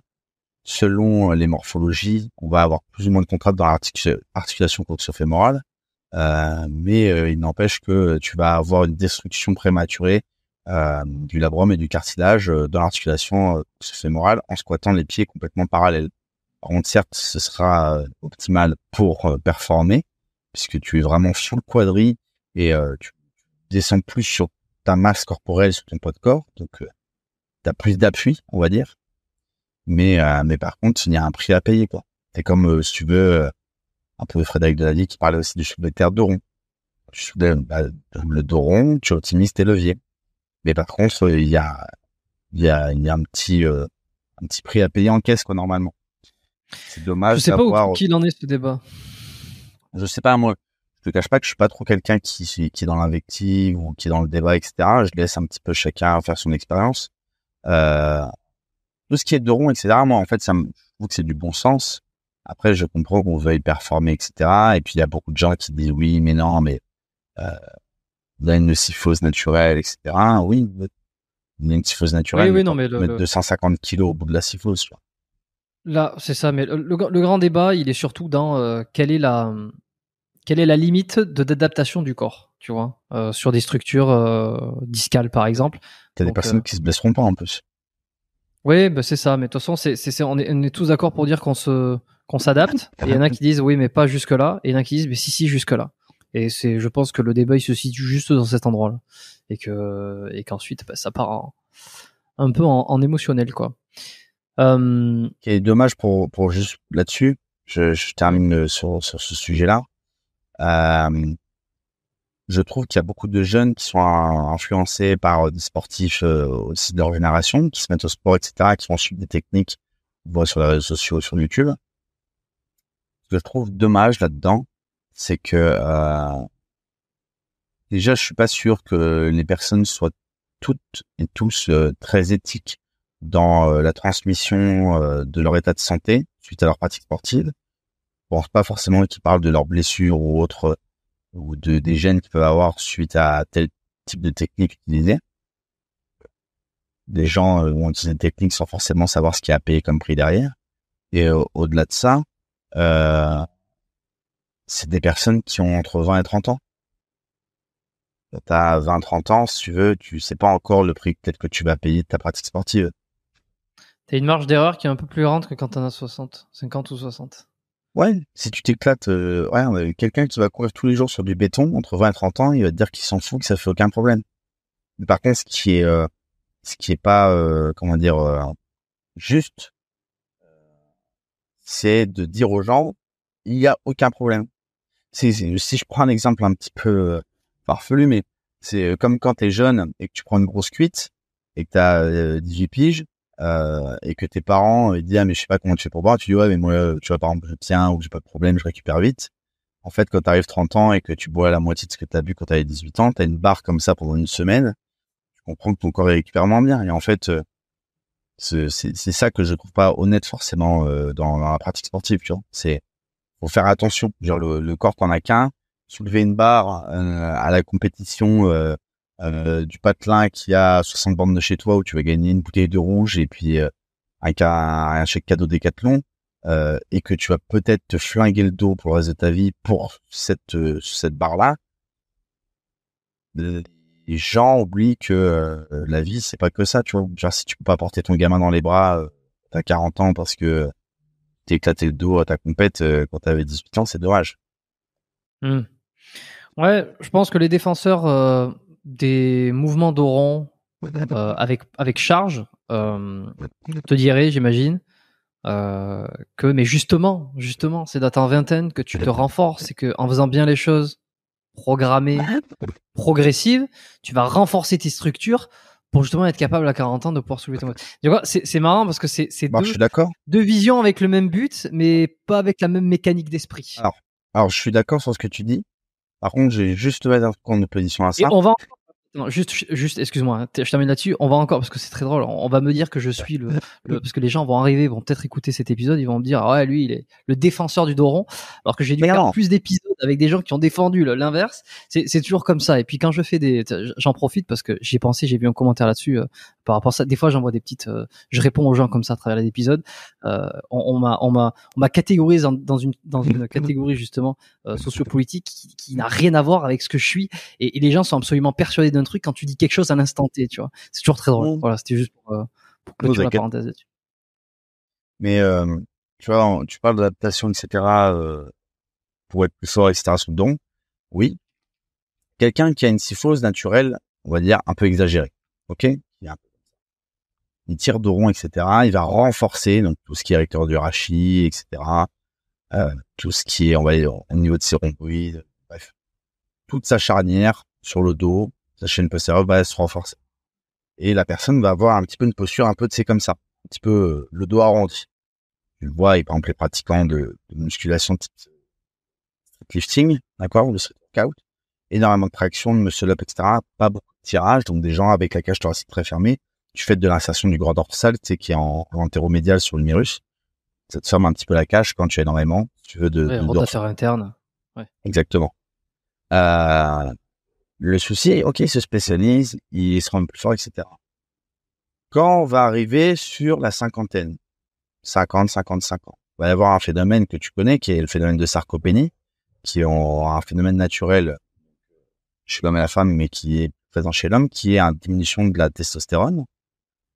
S2: Selon les morphologies, on va avoir plus ou moins de contraintes dans l'articulation coxo-fémorale. Euh, mais euh, il n'empêche que tu vas avoir une destruction prématurée euh, du labrum et du cartilage dans l'articulation fémorale en squattant les pieds complètement parallèles. Par contre, certes, ce sera optimal pour performer, puisque tu es vraiment sur le quadri et tu descends plus sur ta masse corporelle, sur ton poids de corps, donc tu as plus d'appui, on va dire. Mais, mais par contre, il y a un prix à payer. quoi. C'est comme si tu veux un peu Frédéric Deladier qui parlait aussi du choc de terre Doron. Bah, le Doron, tu optimises tes leviers. Mais par contre, euh, il y a, il y a, un petit, euh, un petit prix à payer en caisse, quoi, normalement. C'est dommage. Je sais pas où, qui
S1: en est ce débat.
S2: Je sais pas, moi. Je te cache pas que je suis pas trop quelqu'un qui, qui est dans l'invective ou qui est dans le débat, etc. Je laisse un petit peu chacun faire son expérience. Euh, tout ce qui est de rond, etc. Moi, en fait, ça me, je trouve que c'est du bon sens. Après, je comprends qu'on veuille performer, etc. Et puis, il y a beaucoup de gens qui disent oui, mais non, mais euh, on a une syphose naturelle, etc. Oui, on a une syphose naturelle. Oui, oui, non, mais mettre 250 kilos au bout de la tu vois.
S1: Là, c'est ça. Mais le, grand débat, il est surtout dans euh, quelle est la quelle est la limite de d'adaptation du corps, tu vois, euh, sur des structures euh, discales, par exemple. a des personnes
S2: qui se blesseront pas en plus.
S1: Oui, bah, c'est ça. Mais de toute façon, on, on, est, tous d'accord pour dire qu'on se, qu'on s'adapte. il *laughs* y en a qui disent oui, mais pas jusque là. Et il y en a qui disent mais si, si, jusque là. Et c'est, je pense que le débat il se situe juste dans cet endroit-là, et que et qu'ensuite bah, ça part un peu en, émotionnel quoi.
S2: Euh... Et dommage pour pour juste là-dessus. Je, termine sur sur ce sujet-là. Euh, je trouve qu'il y a beaucoup de jeunes qui sont influencés par euh, des sportifs euh, aussi de leur génération, qui se mettent au sport, etc., qui font ensuite des techniques, voire sur les réseaux sociaux, sur YouTube, je trouve dommage là-dedans, c'est que euh, déjà, je suis pas sûr que les personnes soient toutes et tous euh, très éthiques dans euh, la transmission euh, de leur état de santé suite à leur pratique sportive. Je pense pas forcément qu'ils parlent de leurs blessures ou autres ou de des gènes qu'ils peuvent avoir suite à tel type de technique utilisée. Des gens ont utilisé une technique sans forcément savoir ce qui a payé comme prix derrière. Et au-delà de ça, euh, c'est des personnes qui ont entre 20 et 30 ans. T'as 20, 30 ans, si tu veux, tu sais pas encore le prix peut-être que tu vas payer de ta pratique sportive.
S1: T'as une marge d'erreur qui est un peu plus grande que quand t'en as 60, 50 ou 60.
S2: Ouais, si tu t'éclates, euh, ouais, quelqu'un qui va courir tous les jours sur du béton, entre 20 et 30 ans, il va te dire qu'il s'en fout, que ça fait aucun problème. par contre, ce qui est, euh, ce qui est pas, euh, comment dire, euh, juste, c'est de dire aux gens, il n'y a aucun problème. Si, si je prends un exemple un petit peu euh, farfelu, mais c'est euh, comme quand tu es jeune et que tu prends une grosse cuite et que tu as 18 euh, piges et que tes parents ils disent ah, mais je sais pas comment tu fais pour boire, tu dis ouais mais moi tu vois par exemple je tiens ou j'ai pas de problème, je récupère vite. En fait quand tu arrives 30 ans et que tu bois la moitié de ce que tu as bu quand tu avais 18 ans, tu as une barre comme ça pendant une semaine, tu comprends que ton corps récupère moins bien et en fait c'est ça que je trouve pas honnête forcément euh, dans, la pratique sportive. Tu vois, c'est faut faire attention. Genre le, corps t'en a qu'un. Soulever une barre euh, à la compétition euh, euh, du patelin qui a 60 bandes de chez toi où tu vas gagner une bouteille de rouge et puis avec un, un, chèque cadeau décathlon et que tu vas peut-être te flinguer le dos pour le reste de ta vie pour cette cette barre là les gens oublient que euh, la vie c'est pas que ça tu vois si tu peux pas porter ton gamin dans les bras à euh, t'as 40 ans parce que tu es éclaté le dos à ta compète euh, quand quand avais 18 ans c'est dommage
S1: hmm. ouais je pense que les défenseurs des mouvements d'Oron avec avec charge te diraient j'imagine que mais justement justement c'est dans ta vingtaine que tu te renforces et que en faisant bien les choses programmée, progressive, tu vas renforcer tes structures pour justement être capable à 40 ans de pouvoir soulever ton C'est marrant parce que c'est bah, deux, deux, visions avec le même but, mais pas avec la même mécanique d'esprit.
S2: Alors, je suis d'accord sur ce que tu dis. Par contre, j'ai juste mettre une position à ça. on
S1: va juste, juste, excuse-moi, hein, je termine là-dessus. On va encore, parce que c'est très drôle, on va me dire que je suis le, parce que les gens vont arriver, vont peut-être écouter cet épisode, ils vont me dire, ah ouais, lui, il est le défenseur du Doron, alors que j'ai dû plus d'épisodes avec des gens qui ont défendu l'inverse. C'est toujours comme ça. Et puis quand je fais des, j'en profite parce que j'ai pensé, j'ai vu un commentaire là-dessus euh, par rapport à ça. Des fois, j'envoie des petites, euh, je réponds aux gens comme ça à travers les épisodes. Euh, on m'a, on m'a, on m'a catégorisé dans, une, dans une *laughs* catégorie justement sociopolitique qui, qui n'a rien à voir avec ce que je suis. Et, les gens sont absolument persuadés d'un truc quand tu dis quelque chose à l'instant T. Tu vois, c'est toujours très drôle. Voilà, c'était juste pour, pour clôturer la parenthèse.
S2: Mais tu vois, tu parles d'adaptation, etc. Euh, pour être plus fort, etc., Donc, oui. Quelqu'un qui a une syphose naturelle, on va dire un peu exagérée, ok Il tire de rond, etc. Il va renforcer donc tout ce qui est recteur du rachis, etc. Euh, tout ce qui est, on va dire, au niveau de ses rhomboïdes, bref, toute sa charnière sur le dos, sa chaîne postérieure va se renforcer. Et la personne va avoir un petit peu une posture un peu, de c'est comme ça, un petit peu euh, le dos arrondi. Tu le vois, et par exemple, les pratiquants de, de musculation type lifting, d'accord, ou le workout. Énormément de traction, de muscle up, etc. Pas beaucoup de tirage, donc des gens avec la cage thoracique très fermée, tu fais de l'insertion du grand dorsal, tu sais, qui est en, en sur le mirus. Ça te ferme un petit peu la cage quand tu es énormément, tu veux, de, ouais, interne. Exactement. Euh, le souci, ok, il se spécialise, il se rend plus fort, etc. Quand on va arriver sur la cinquantaine, 50, 55 ans, il va y avoir un phénomène que tu connais qui est le phénomène de sarcopénie, qui est un phénomène naturel chez l'homme et la femme, mais qui est présent chez l'homme, qui est une diminution de la testostérone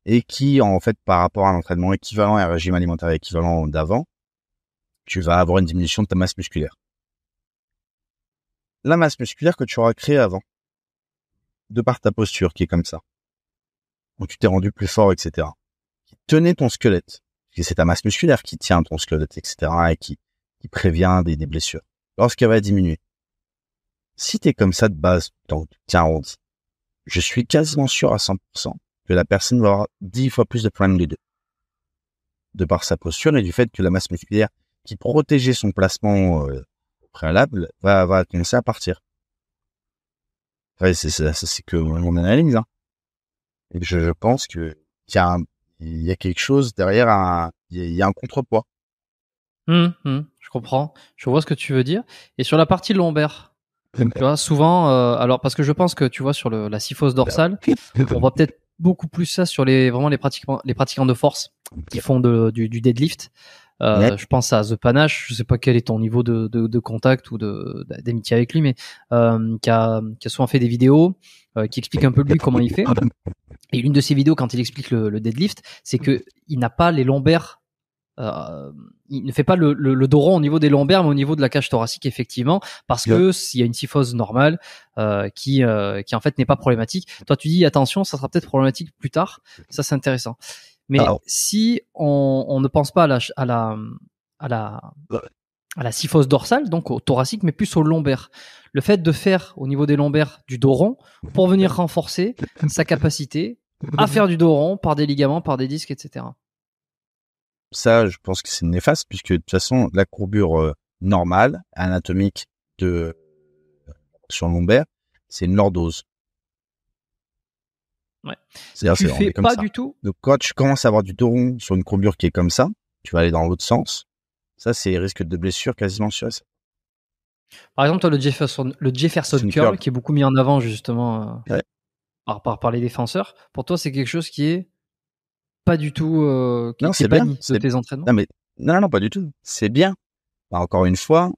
S2: et qui, en fait, par rapport à l'entraînement équivalent et à un régime alimentaire équivalent d'avant, tu vas avoir une diminution de ta masse musculaire. La masse musculaire que tu auras créée avant, de par ta posture qui est comme ça, où tu t'es rendu plus fort, etc., qui tenait ton squelette, parce que c'est ta masse musculaire qui tient ton squelette, etc., et qui, prévient des blessures lorsqu'elle va diminuer. Si t'es comme ça de base, donc tiens dit, je suis quasiment sûr à 100% que la personne va avoir 10 fois plus de problèmes de deux. De par sa posture et du fait que la masse musculaire qui protégeait son placement euh, préalable va, va commencer à partir. Enfin, c'est, c'est, c'est que mon analyse. Hein. Et je, pense que qu'il y, a il y a quelque chose derrière, un, il y a, un contrepoids.
S1: Mmh, comprends. Je vois ce que tu veux dire. Et sur la partie lombaire, ben, tu vois, souvent, euh, alors parce que je pense que tu vois sur la syphose dorsale, ben, *laughs* on voit peut-être beaucoup plus ça sur les vraiment les pratiquants les pratiquants de force qui font du, deadlift. Euh, je pense à The Panache. Je sais pas quel est ton niveau de, contact ou d'amitié avec lui, mais euh, qui, a, qui souvent fait des vidéos qui explique un peu lui comment il fait. Et l'une de ses vidéos quand il explique le, le deadlift, c'est que il n'a pas les lombaires euh, il ne fait pas le, le, au niveau des lombaires, mais au niveau de la cage thoracique, effectivement, parce que s'il y a une syphose normale euh, qui, euh, qui en fait n'est pas problématique, toi tu dis attention, ça sera peut-être problématique plus tard. Ça c'est intéressant. Mais si on, ne pense pas à la à la à la à syphose dorsale, donc au thoracique, mais plus au lombaire. Le fait de faire au niveau des lombaires du doron pour venir *laughs* renforcer sa capacité à faire du doron par des ligaments, par des disques, etc
S2: ça, je pense que c'est néfaste puisque de toute façon, la courbure euh, normale, anatomique de euh, sur lombaire, c'est une lordose. C'est-à-dire, tu fais pas du tout. Donc, quand tu commences à avoir du rond sur une courbure qui est comme ça, tu vas aller dans l'autre sens. Ça, c'est risque de blessure quasiment ça.
S1: Par exemple, le Jefferson, le Jefferson curl, qui est beaucoup mis en avant justement euh, par, les défenseurs, pour toi, c'est quelque chose qui est pas du tout euh, non, c'est bien,
S2: non, mais, non, non, pas du tout. C'est bien. Bah, encore une fois,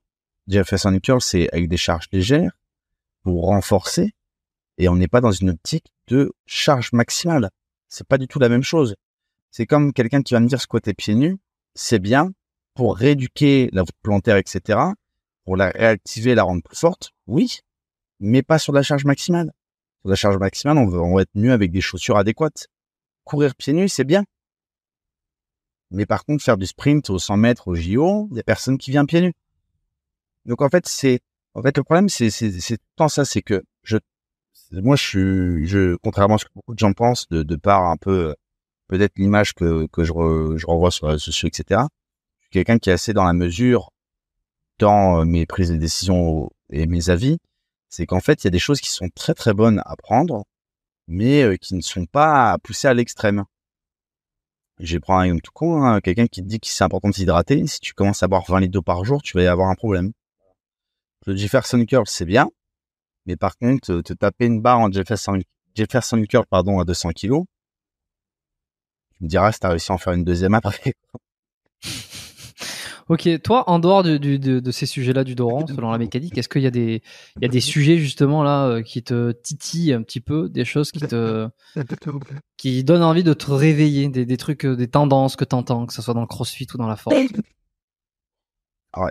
S2: en Curl, c'est avec des charges légères pour renforcer et on n'est pas dans une optique de charge maximale. C'est pas du tout la même chose. C'est comme quelqu'un qui va me dire squatter pieds nus, c'est bien pour rééduquer la voûte plantaire, etc., pour la réactiver, la rendre plus forte, oui, mais pas sur la charge maximale. Sur la charge maximale, on, veut, on va être mieux avec des chaussures adéquates courir pieds nus, c'est bien. Mais par contre, faire du sprint aux 100 mètres, au JO, il n'y a personne qui vient pieds nus. Donc en fait, c'est en fait le problème, c'est c'est tant ça, c'est que je moi je suis je contrairement à ce que beaucoup de gens pensent de, de par un peu peut-être l'image que que je, re, je renvoie sur les sociaux etc. Je suis quelqu'un qui est assez dans la mesure dans euh, mes prises de décision et mes avis, c'est qu'en fait il y a des choses qui sont très très bonnes à prendre mais qui ne sont pas poussés à l'extrême. Je prendre un exemple tout con, hein, quelqu'un qui te dit que c'est important de s'hydrater, si tu commences à boire 20 litres d'eau par jour, tu vas y avoir un problème. Le Jefferson Curl, c'est bien, mais par contre, te taper une barre en Jefferson, Jefferson Curl pardon, à 200 kg, tu me diras si tu as réussi à en faire une deuxième après.
S1: Ok, toi, en dehors de, ces sujets-là du Doran, selon la mécanique, est-ce qu'il y a des, sujets justement là euh, qui te titillent un petit peu, des choses qui te, *laughs* qui donnent envie de te réveiller, des, trucs, euh, des tendances que tu entends, que ce soit dans le CrossFit ou dans la force.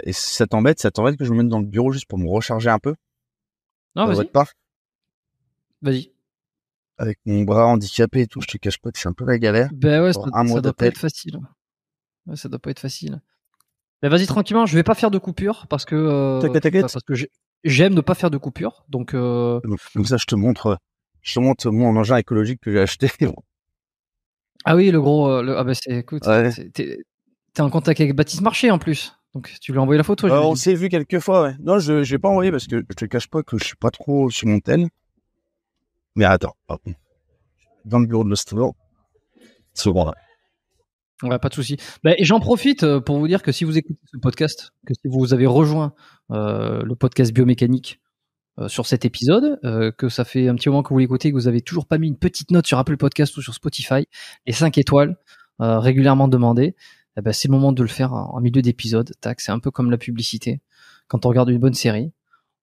S2: et ça t'embête, ça t'embête que je me mette dans le bureau juste pour me recharger un peu
S1: Non, vas-y. Vas-y
S2: avec mon bras handicapé et tout, je te cache pas que c'est un peu la galère. Ben ouais, ça, doit pas être facile.
S1: ça doit pas être facile. Mais bah, vas-y tranquillement, je vais pas faire de coupure parce que euh, parce que j'aime ne pas faire de
S2: coupure. Donc, euh, donc, ça je te montre je montre mon engin écologique que j'ai acheté. *laughs*
S1: ah oui, le gros euh, le, ah ben c'est écoute, t'es, en contact avec Baptiste Marché en plus. Donc tu lui as envoyé la photo bah, On s'est vu quelques fois Non, je j'ai pas envoyé parce que je te cache pas que
S2: je suis pas trop sur mon tel. Mais attends, pardon. Dans le bureau de c'est Souvent là.
S1: Ouais, pas de souci. Bah, et j'en profite euh, pour vous dire que si vous écoutez ce podcast, que si vous avez rejoint euh, le podcast biomécanique euh, sur cet épisode, que ça fait un petit moment que vous l'écoutez, que vous avez toujours pas mis une petite note sur Apple Podcast ou sur Spotify, les 5 étoiles régulièrement demandées, eh ben, c'est le moment de le faire en milieu d'épisode. Tac, c'est un peu comme la publicité. Quand on regarde une bonne série,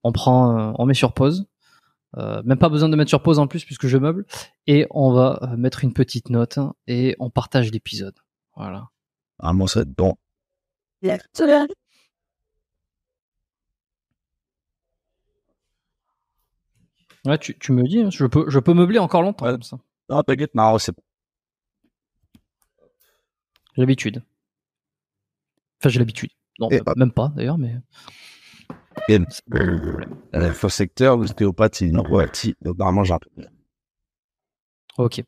S1: on prend, on met sur pause. même pas besoin de mettre sur pause en plus puisque je meuble et on va mettre une petite note et on partage l'épisode. Voilà. Un morceau donc. Ouais, tu, tu, me dis, hein, je peux, je peux meubler encore longtemps ouais. comme ça. Non, t'inquiète, non, c'est. J'ai l'habitude. Enfin, j'ai l'habitude. Non, eh, même pas d'ailleurs, mais.
S2: Et, eh, le euh, euh, faux secteur, ostéopathie. Non, ouais, si, normalement, j'ai un peu.
S1: Ok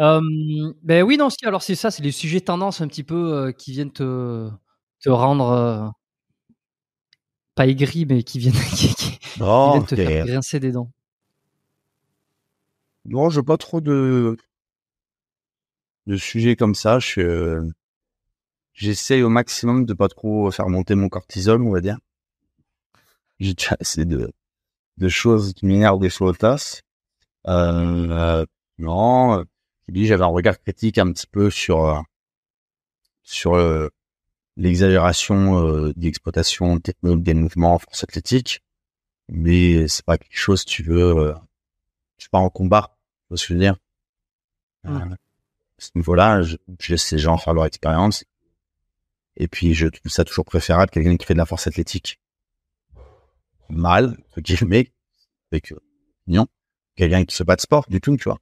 S1: ben oui, non, si, alors c'est ça, c'est les sujets tendances un petit peu qui viennent te, te rendre pas aigri, mais qui viennent, *laughs* te faire des dents. non, je pas trop de,
S2: de sujets comme ça. Je j'essaye au maximum de pas trop faire monter mon cortisol, on va dire. J'ai déjà *laughs* assez de, de choses qui m'énervent des fois euh, non, j'avais un regard critique un petit peu sur euh, sur euh, l'exagération euh, d'exploitation des mouvements en force athlétique, mais c'est pas quelque chose tu veux, euh, tu pars en combat, tu ce que je veux dire. à ce niveau-là, je, laisse les gens faire leur expérience. Et puis, je trouve ça toujours préférable quelqu'un qui fait de la force athlétique mal, entre guillemets, avec euh, quelqu'un qui se bat de sport du tout, tu vois.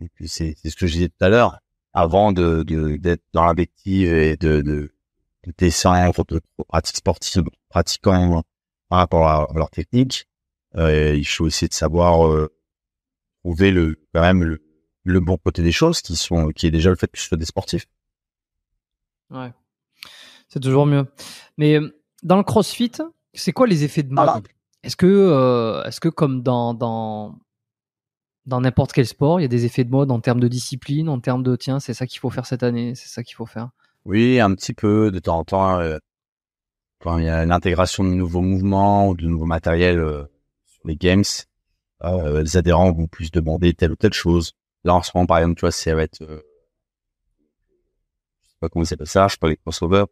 S2: Et puis c'est ce que je disais tout à l'heure, avant de d'être dans la bêtise et de, de, de descendre de pratiques sportives, pratiquant par rapport à, leur technique, euh, il faut essayer de savoir euh, trouver le quand même le, le, bon côté des choses qui sont qui est déjà le fait que ce soit des sportifs.
S1: Ouais, c'est toujours mieux. Mais euh, dans le CrossFit, c'est quoi les effets de ah mode Est-ce que euh, est-ce que comme dans dans dans n'importe quel sport, il y a des effets de mode en termes de discipline, en termes de tiens, c'est ça qu'il faut faire cette année, c'est ça qu'il faut faire.
S2: Oui, un petit peu de temps en temps, euh, quand il y a l'intégration de nouveaux mouvements ou de nouveaux matériels euh, sur les games, euh, les adhérents vont plus demander telle ou telle chose. Là, en ce moment, par exemple, tu vois, ça va être, je sais pas comment s'appelle ça, je sais pas les crossovers.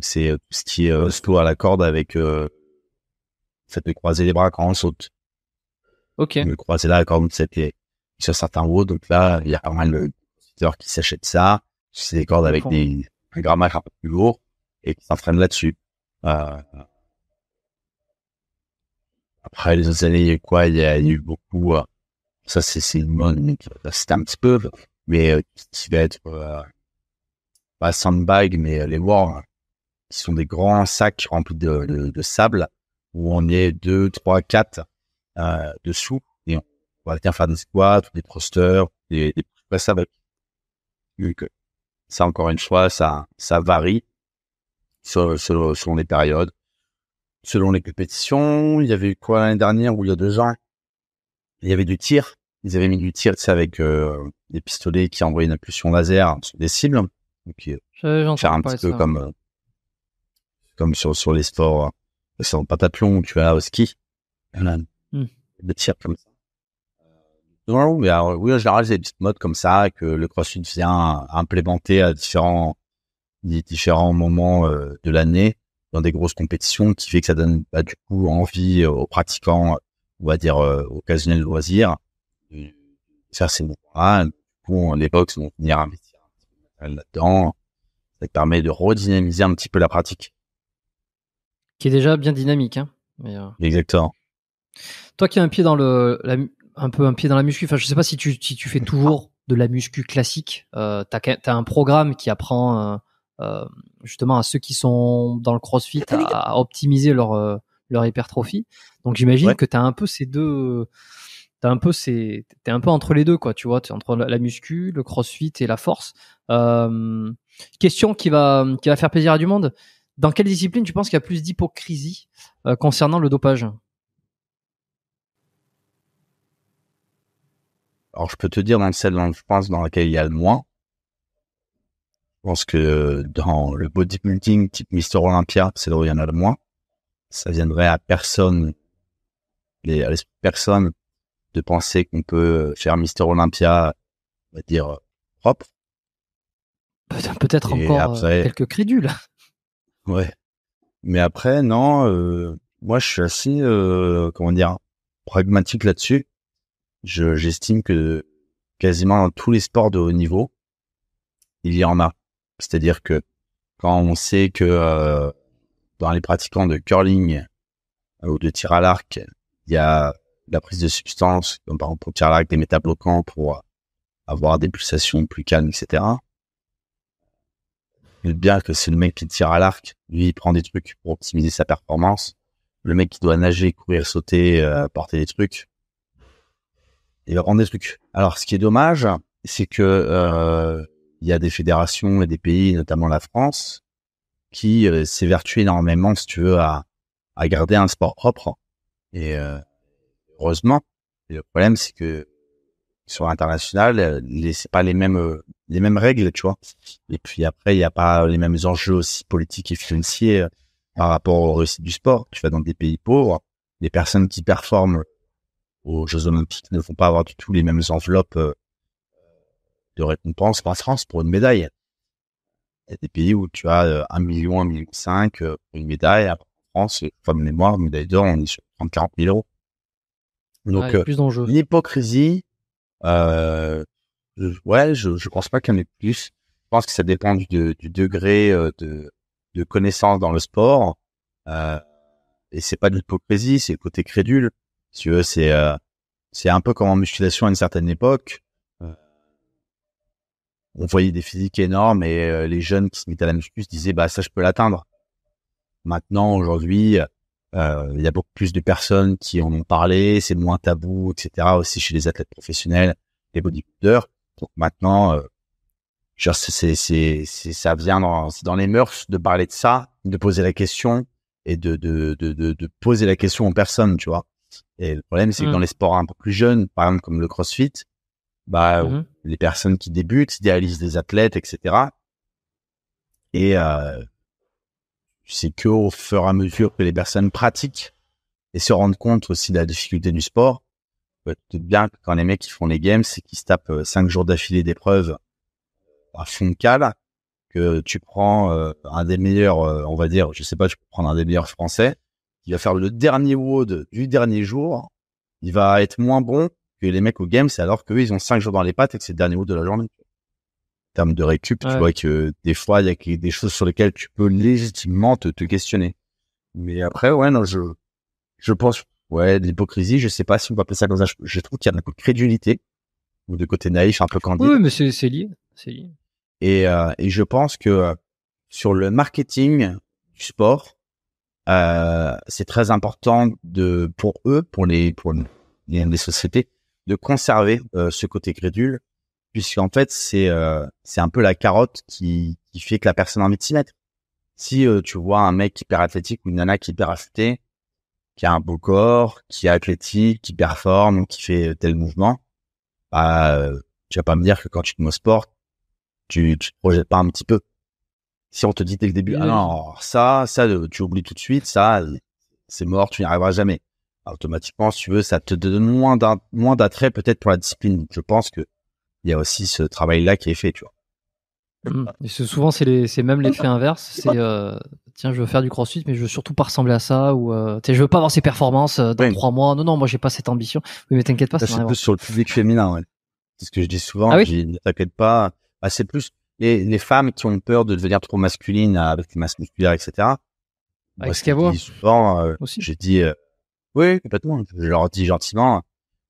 S2: C'est ce qui est slow à la corde avec fait croiser les bras quand on saute. Ok. Je me croisais là quand c'était sur certains hauts. Donc là, il y a pas mal de qui s'achètent ça. C'est des cordes avec des, un un peu plus lourd et qui s'entraînent là-dessus. Euh, après les années, quoi Il y a eu beaucoup. Euh, ça, c'est une c'est un petit peu, mais euh, qui va être euh, pas sandbag, mais euh, les voir, hein, qui sont des grands sacs remplis de, de, de sable où on est deux, trois, quatre euh, dessous et on, va faire des squats, des thrusters, des, des euh, ça, encore une fois, ça, ça varie selon, selon, les périodes, selon les compétitions. Il y avait eu quoi l'année dernière ou il y a deux ans Il y avait du tir. Ils avaient mis du tir tu avec euh, des pistolets qui envoyaient une impulsion laser sur des cibles. Donc,
S1: euh, faire un petit peu comme,
S2: comme sur, sur les sports, sur le pataplon tu vas au ski de tir comme ça. Euh, ben, oui, en général, c'est des petites modes comme ça que le CrossFit vient implémenter à différents, différents moments euh, de l'année dans des grosses compétitions, qui fait que ça donne pas bah, du coup envie aux pratiquants, on va dire euh, occasionnels loisirs, de faire ces mouvements-là. Du coup, les box vont venir investir là-dedans. Ça permet de redynamiser un petit peu la
S1: pratique. Qui est déjà bien dynamique. Hein. Exactement. Toi qui as un pied dans le, la, un peu un pied dans la muscu, enfin je sais pas si tu, fais toujours de la muscu classique, euh, t'as, un programme qui apprend euh, euh, justement à ceux qui sont dans le CrossFit à, optimiser leur euh, leur hypertrophie. Donc j'imagine que tu as un peu ces deux t'as un peu c'est t'es un peu entre les deux quoi tu vois t'es entre la, muscu le crossfit et la force question qui va qui va faire plaisir à du monde dans quelle discipline tu penses qu'il y a plus d'hypocrisie concernant le dopage
S2: Alors, je peux te dire dans celle dans, je pense, dans laquelle il y a le moins. Je pense que dans le bodybuilding type Mister Olympia, c'est là où il y en a le moins. Ça viendrait à personne, les, à personnes de penser qu'on peut faire Mister Olympia, on va dire, propre. Peut-être encore euh, quelques crédules. Ouais. Mais après, non, euh, moi, je suis assez, euh, comment dire, pragmatique là-dessus j'estime que quasiment dans tous les sports de haut niveau, il y en a. C'est-à-dire que quand on sait que euh, dans les pratiquants de curling euh, ou de tir à l'arc, il y a la prise de substance, comme par exemple pour tir à l'arc des métabloquants pour avoir des pulsations plus calmes, etc. bien que c'est le mec qui tire à l'arc, lui il prend des trucs pour optimiser sa performance. Le mec qui doit nager, courir, sauter, euh, porter des trucs, il va prendre des trucs. Alors, ce qui est dommage, c'est que euh, il y a des fédérations et des pays, notamment la France, qui euh, s'évertuent énormément, si tu veux, à, à garder un sport propre. Et euh, heureusement, le problème, c'est que sur l'international, c'est pas les mêmes les mêmes règles, tu vois. Et puis après, il n'y a pas les mêmes enjeux aussi politiques et financiers par rapport au réussite du sport. Tu vas dans des pays pauvres, les personnes qui performent aux Jeux Olympiques ne vont pas avoir du tout les mêmes enveloppes euh, de récompenses par France pour une médaille. Il y a des pays où tu as 1 euh, million, un million cinq euh, pour une médaille. En France, comme mémoire, médaille d'or, on est sur 30, 40 000 euros. Donc, l'hypocrisie, euh, ouais, je, je pense pas qu'il y en ait plus. Je pense que ça dépend du, degré de, de connaissance dans le sport. Euh, et c'est pas de l'hypocrisie, c'est le côté crédule c'est euh, c'est un peu comme en musculation à une certaine époque. Euh, on voyait des physiques énormes et euh, les jeunes qui se mettaient à la musculation se disaient bah ça je peux l'atteindre. Maintenant aujourd'hui, il y a beaucoup plus de personnes qui en ont parlé, c'est moins tabou, etc. Aussi chez les athlètes professionnels, les bodybuilders. Donc maintenant, genre c'est c'est ça vient dans dans les mœurs de parler de ça de poser la question et de de de, de poser la question aux personnes tu vois et le problème, c'est que mmh. dans les sports un peu plus jeunes, par exemple comme le CrossFit, bah mmh les personnes qui débutent idéalisent des athlètes, etc. Et euh, c'est que au fur et à mesure que les personnes pratiquent et se rendent compte aussi de la difficulté du sport, peut bien que quand les mecs qui font les games, c'est qu'ils se tapent euh, cinq jours d'affilée d'épreuves euh, à fond de cale, que tu prends un des meilleurs, on va dire, je sais pas, tu peux prendre un des meilleurs français, il va faire le dernier WOD du dernier jour, il va être moins bon que les mecs au game, c'est alors qu'eux, ils ont 5 jours dans les pattes et que c'est le dernier WOD de la journée. En termes de récup, tu vois que des fois, il y a des choses sur lesquelles tu peux légitimement te, te questionner. Mais après, ouais, non, je, je pense, ouais, l'hypocrisie, je sais pas si on peut appeler ça comme ça. Je, trouve qu'il y a de coup crédulité ou de côté naïf, un peu candide. Oui,
S1: mais c'est lié. C'est lié.
S2: Et, euh, et je pense que euh, sur le marketing du sport, euh, c'est très important de pour eux, pour les pour les, sociétés, de conserver euh, ce côté crédule, puisqu'en fait c'est euh, c'est un peu la carotte qui qui fait que la personne a envie de s'y mettre. Si tu vois un mec hyper athlétique ou une nana qui hyper affûtée, qui a un beau corps, qui est athlétique, qui performe, qui fait tel mouvement, bah tu vas pas me dire que quand tu te mets au sport, tu, tu te projettes pas un petit peu. Si on te dit dès le début, ah ça, ça, euh, tu oublies tout de suite, ça, euh, c'est mort, tu n'y arriveras jamais. automatiquement, si tu veux, ça te donne moins d'attrait peut-être pour la discipline. je pense que il y a aussi ce travail-là qui est fait, tu vois.
S1: Hum. Et souvent, c'est même l'effet inverse. C'est euh, tiens, je veux faire du crossfit, mais je veux surtout pas ressembler à ça. Ou euh, je veux pas avoir ces performances dans trois mois. Non, non, moi j'ai pas cette ambition. Oui, mais t'inquiète pas, c'est peu
S2: sur le public féminin. C'est ce que je dis souvent. Ah je dis « ne t'inquiète pas. assez bah, c'est plus les, femmes qui ont peur de devenir trop masculines avec les masses musculaires, etc. Avec ce qu'avoir. Souvent, euh, aussi. j'ai dit, euh, oui, complètement. Je leur dis gentiment,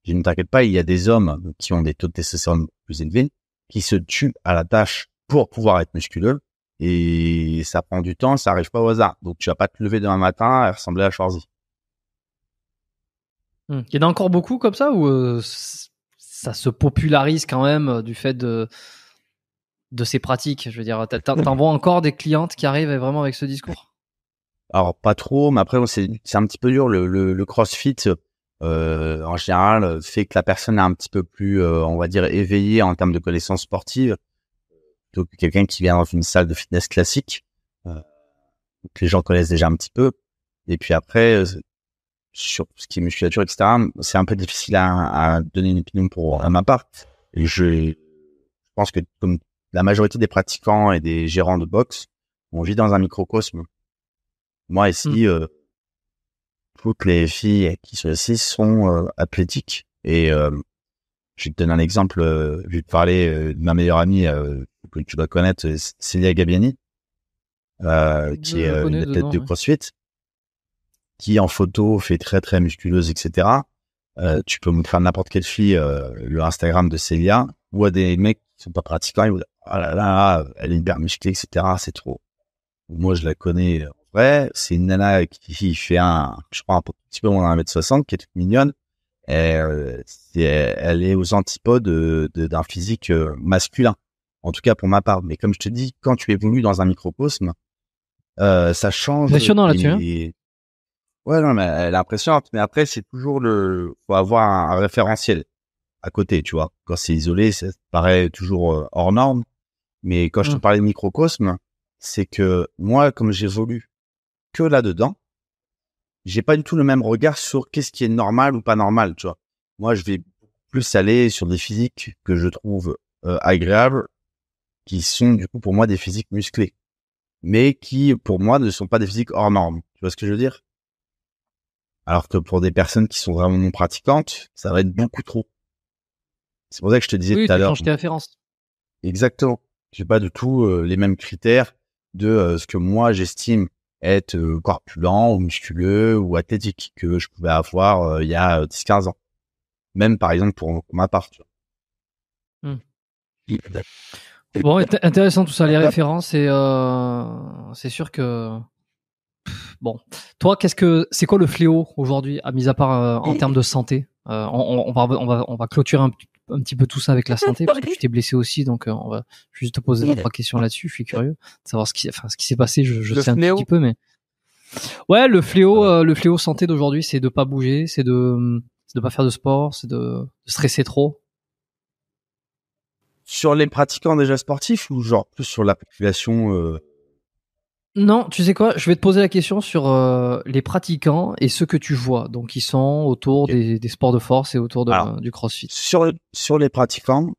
S2: je ne t'inquiète pas, il y a des hommes qui ont des taux de testostérone plus élevés, qui se tuent à la tâche pour pouvoir être musculeux. Et ça prend du temps, ça arrive pas au hasard. Donc tu vas pas te lever demain matin et ressembler à Schwarzy.
S1: Hmm. Il y en a encore beaucoup comme ça ou euh, ça se popularise quand même euh, du fait de, de ces pratiques Je veux dire, t'en vois encore des clientes qui arrivent vraiment avec ce discours
S2: Alors, pas trop, mais après, c'est un petit peu dur. Le, le, le crossfit, euh, en général, fait que la personne est un petit peu plus, euh, on va dire, éveillée en termes de connaissances sportives Donc, que quelqu'un qui vient dans une salle de fitness classique que euh, les gens connaissent déjà un petit peu. Et puis après, sur ce qui est musculature, etc., c'est un peu difficile à, donner une opinion pour ma part. Et je, je pense que comme la majorité des pratiquants et des gérants de boxe, on vit dans un microcosme. Moi ici, hmm. euh, toutes les filles qui sont ici euh, sont athlétiques. Et euh, je vais te donner un exemple, je vais te parler de ma meilleure amie que tu dois connaître, Célia Gabiani, qui est une athlète de CrossFit, qui en photo fait très très musculeuse, etc. tu peux me faire n'importe quelle fille le Instagram de Célia ou à des mecs qui sont pas pratiquants, ah là là, elle est hyper musclée, etc. C'est trop. Moi, je la connais euh, en vrai. C'est une nana qui fait un, je crois, un petit peu moins d'un mètre soixante qui est toute mignonne. Et, elle est aux antipodes d'un physique euh, masculin. En tout cas, pour ma part. Mais comme je te dis, quand tu es évolues dans un microcosme, euh, ça change. Impressionnant là-dessus. Ouais, non, mais elle est impressionnante. Mais après, c'est toujours le, faut avoir un référentiel à côté, tu vois. Quand c'est isolé, ça paraît toujours hors norme. Mais quand je te mmh. parlais de microcosme, c'est que moi, comme j'évolue que là-dedans, j'ai pas du tout le même regard sur qu'est-ce qui est normal ou pas normal, tu vois. Moi, je vais plus aller sur des physiques que je trouve euh, agréables, qui sont du coup pour moi des physiques musclées, mais qui pour moi ne sont pas des physiques hors normes. Tu vois ce que je veux dire Alors que pour des personnes qui sont vraiment non pratiquantes, ça va être beaucoup trop. C'est pour ça que je te disais tout à l'heure. Exactement j'ai pas du tout euh, les mêmes critères de euh, ce que moi j'estime être euh, corpulent ou musculeux ou athlétique que je pouvais avoir il y a 10-15 ans. Même par exemple pour ma part.
S1: Mmh. Bon, intéressant tout ça, les références et c'est sûr que bon, toi, qu'est-ce que c'est quoi le fléau aujourd'hui, à mis à part en termes de santé on, va on va on va clôturer un petit un petit peu tout ça avec la santé parce que tu t'es blessé aussi, donc euh, on va juste te poser trois questions là-dessus. Je suis curieux de savoir ce qui, enfin, ce qui s'est passé. Je, je sais un petit peu, mais ouais, le fléau, euh, le fléau santé d'aujourd'hui, c'est de pas bouger, c'est de hum, de pas faire de sport, c'est de, stresser trop.
S2: Sur les pratiquants déjà sportifs ou genre plus sur la population euh,
S1: non, tu sais quoi Je vais te poser la question sur euh, les pratiquants et ceux que tu vois, donc qui sont autour des, sports de force et autour du CrossFit. Sur, sur les pratiquants,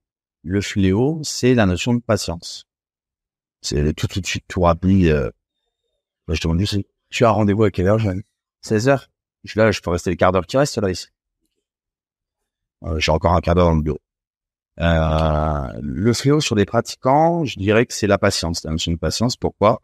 S1: le fléau, c'est
S2: la notion de patience. C'est tout, tout de suite tout rapide. Euh. je te demande tu as rendez-vous à quelle heure, Jeanne 16 h Je là, je peux rester le quart d'heure qui reste là ici. Euh, j'ai encore un quart d'heure dans le bureau. le fléau sur les pratiquants, je dirais que c'est la patience, la notion de patience. Pourquoi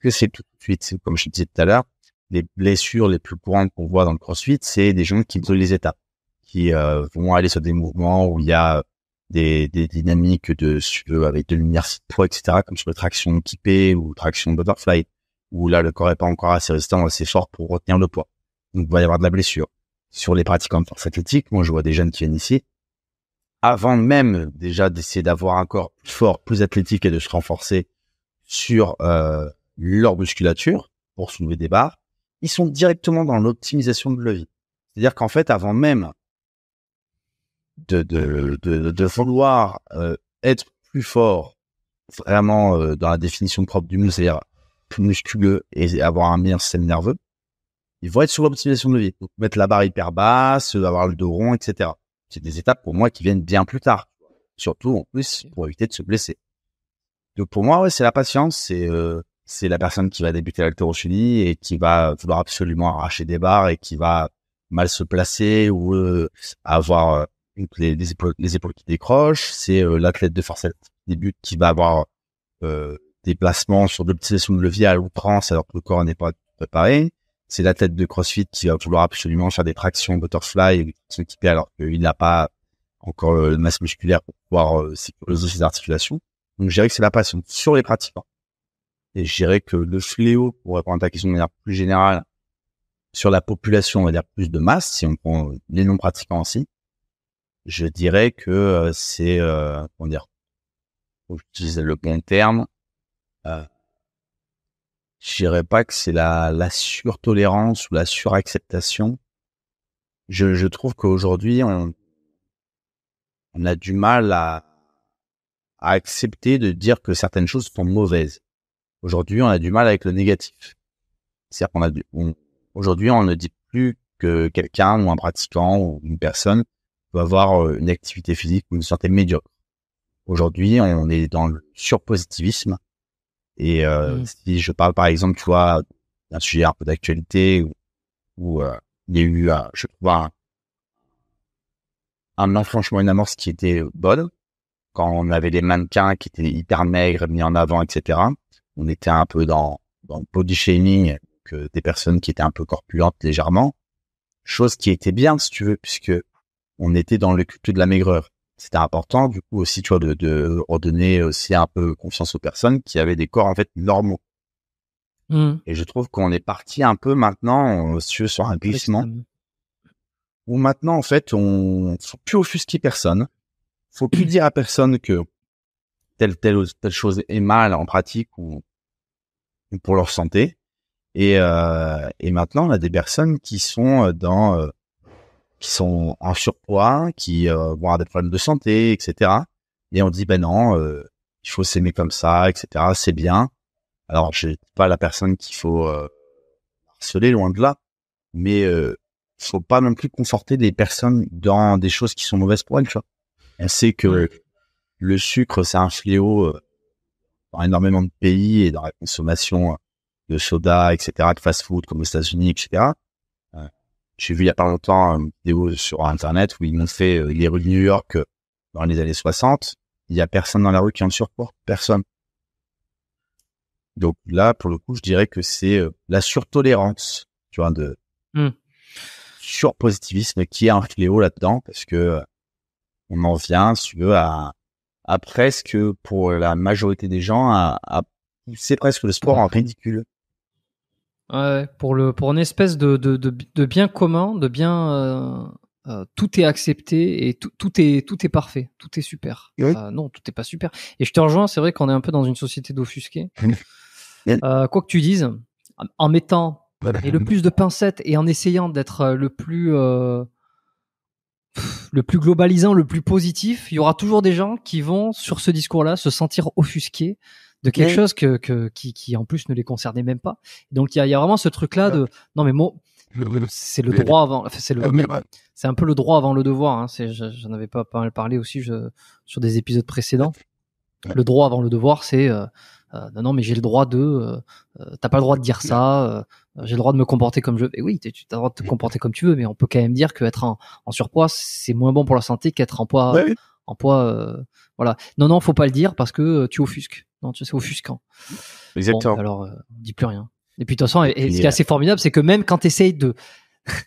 S2: que c'est tout de suite. Comme je disais tout à l'heure, les blessures les plus courantes qu'on voit dans le crossfit, c'est des gens qui brûlent les étapes, qui euh, vont aller sur des mouvements où il y a des, des dynamiques de avec de lumière pro, etc., comme sur les tractions équipées ou traction butterfly, où là, le corps n'est pas encore assez résistant, assez fort pour retenir le poids. Donc, il va y avoir de la blessure. Sur les pratiques en force athlétique, moi, je vois des jeunes qui viennent ici, avant même déjà d'essayer d'avoir un corps plus fort, plus athlétique et de se renforcer sur euh, leur musculature pour soulever des barres, ils sont directement dans l'optimisation de levier. C'est-à-dire qu'en fait, avant même de, de, de, de vouloir euh, être plus fort, vraiment euh, dans la définition propre du muscle, c'est-à-dire plus musculeux et avoir un meilleur système nerveux, ils vont être sur l'optimisation de levier. Donc, mettre la barre hyper basse, avoir le dos rond, etc. C'est des étapes pour moi qui viennent bien plus tard. Surtout, en plus, pour éviter de se blesser. Donc, pour moi, ouais, c'est la patience, c'est euh, c'est la personne qui va débuter l'haltérophilie et qui va vouloir absolument arracher des barres et qui va mal se placer ou euh, avoir euh, les, épaules, qui décrochent. C'est euh, l'athlète de force qui qui va avoir des placements sur de petites sessions de levier à l'outrance alors que le corps n'est pas préparé. C'est l'athlète de CrossFit qui va vouloir absolument faire des tractions butterfly et s'équiper alors qu'il n'a pas encore le masse musculaire pour pouvoir sécuriser ses articulations. Donc je dirais que c'est la passion sur les pratiquants. Et je dirais que le fléau, pour répondre à ta question de manière plus générale, sur la population, on va dire plus de masse, si on prend les non-pratiquants aussi, je dirais que euh, c'est, euh, comment dire, faut utiliser le bon terme, euh, je dirais pas que c'est la, la surtolérance ou la suracceptation. Je, je trouve qu'aujourd'hui, on, a du mal à, à accepter de dire que certaines choses sont mauvaises. Aujourd'hui, on a du mal avec le négatif. C'est-à-dire qu'on a aujourd'hui, on ne dit plus que quelqu'un ou un pratiquant ou une personne peut avoir euh, une activité physique ou une santé médiocre. Aujourd'hui, on est dans le surpositivisme. Et euh, mmh. si je parle par exemple, tu vois, d'un sujet un peu d'actualité où, euh, il y a eu, je vois un, enfranchement une amorce qui était bonne, quand on avait des mannequins qui étaient hyper maigres, mis en avant, etc on était un peu dans, dans body shaming, que euh, des personnes qui étaient un peu corpulentes légèrement. Chose qui était bien, si tu veux, puisque on était dans le culte de la maigreur. C'était important, du coup, aussi, tu vois, de, de, redonner aussi un peu confiance aux personnes qui avaient des corps, en fait, normaux. Mmh. Et je trouve qu'on est parti un peu maintenant, euh, si tu veux, sur un glissement. Où maintenant, en fait, on, faut plus offusquer personne. Faut plus dire à personne que telle, telle, chose est mal en pratique ou, pour leur santé. Euh, et, maintenant, on a des personnes qui sont euh, dans, euh, qui sont en surpoids, qui vont avoir des problèmes de santé, etc. Et on dit, ben non, il faut s'aimer comme ça, etc. C'est bien. Alors, je pas la personne qu'il faut harceler, loin de là. Mais ne faut pas non plus conforter des personnes dans des choses qui sont mauvaises pour elles, tu Elle sait que le sucre, c'est un fléau euh, dans énormément de pays et dans la consommation euh, de soda, etc., de fast-food comme aux États-Unis, etc. Euh, j'ai vu il y a pas longtemps une vidéo sur Internet où ils m'ont fait les rues de New York dans les années 60. Il y a personne dans la rue qui en supporte. personne. Donc là, pour le coup, je dirais que c'est la surtolérance, tu vois, de sur mmh. surpositivisme qui est un fléau là-dedans parce que on en vient, tu veux, à presque, pour la majorité des gens, à, presque le sport en ridicule.
S1: Ouais, pour, le, pour une espèce de, de, de, bien commun, de bien. Euh, euh, tout est accepté et tout, tout, est, tout est parfait, tout est super. Euh, non, tout n'est pas super. Et je te rejoins, c'est vrai qu'on est un peu dans une société d'offusqués. *laughs* quoi que tu dises, en mettant bah, bah, et le bah. plus de pincettes et en essayant d'être le plus le plus globalisant, le plus positif, il y aura toujours des gens qui vont, sur ce discours-là, se sentir offusqués de quelque chose que, qui, en plus, ne les concernait même pas. Donc, il y a, il vraiment ce truc-là de... Non, mais moi, c'est le droit avant... c'est le... Euh, c'est un peu le droit avant le devoir. Hein. J'en avais pas parlé aussi je, sur des épisodes précédents. Le droit avant le devoir, c'est... Euh, euh, non, non, mais j'ai le droit de, euh, euh, t'as pas le droit de dire ça, j'ai le droit de me comporter comme je veux. Eh et oui, tu le droit de te comporter comme tu veux, mais on peut quand même dire qu'être en, en surpoids, c'est moins bon pour la santé qu'être en poids. En poids, voilà. Non, non, faut pas le dire parce que tu offusques. Non, tu sais, offusquant. Exactement. alors, on plus rien. Et puis de toute façon, et, ce qui est assez formidable, c'est que même quand tu de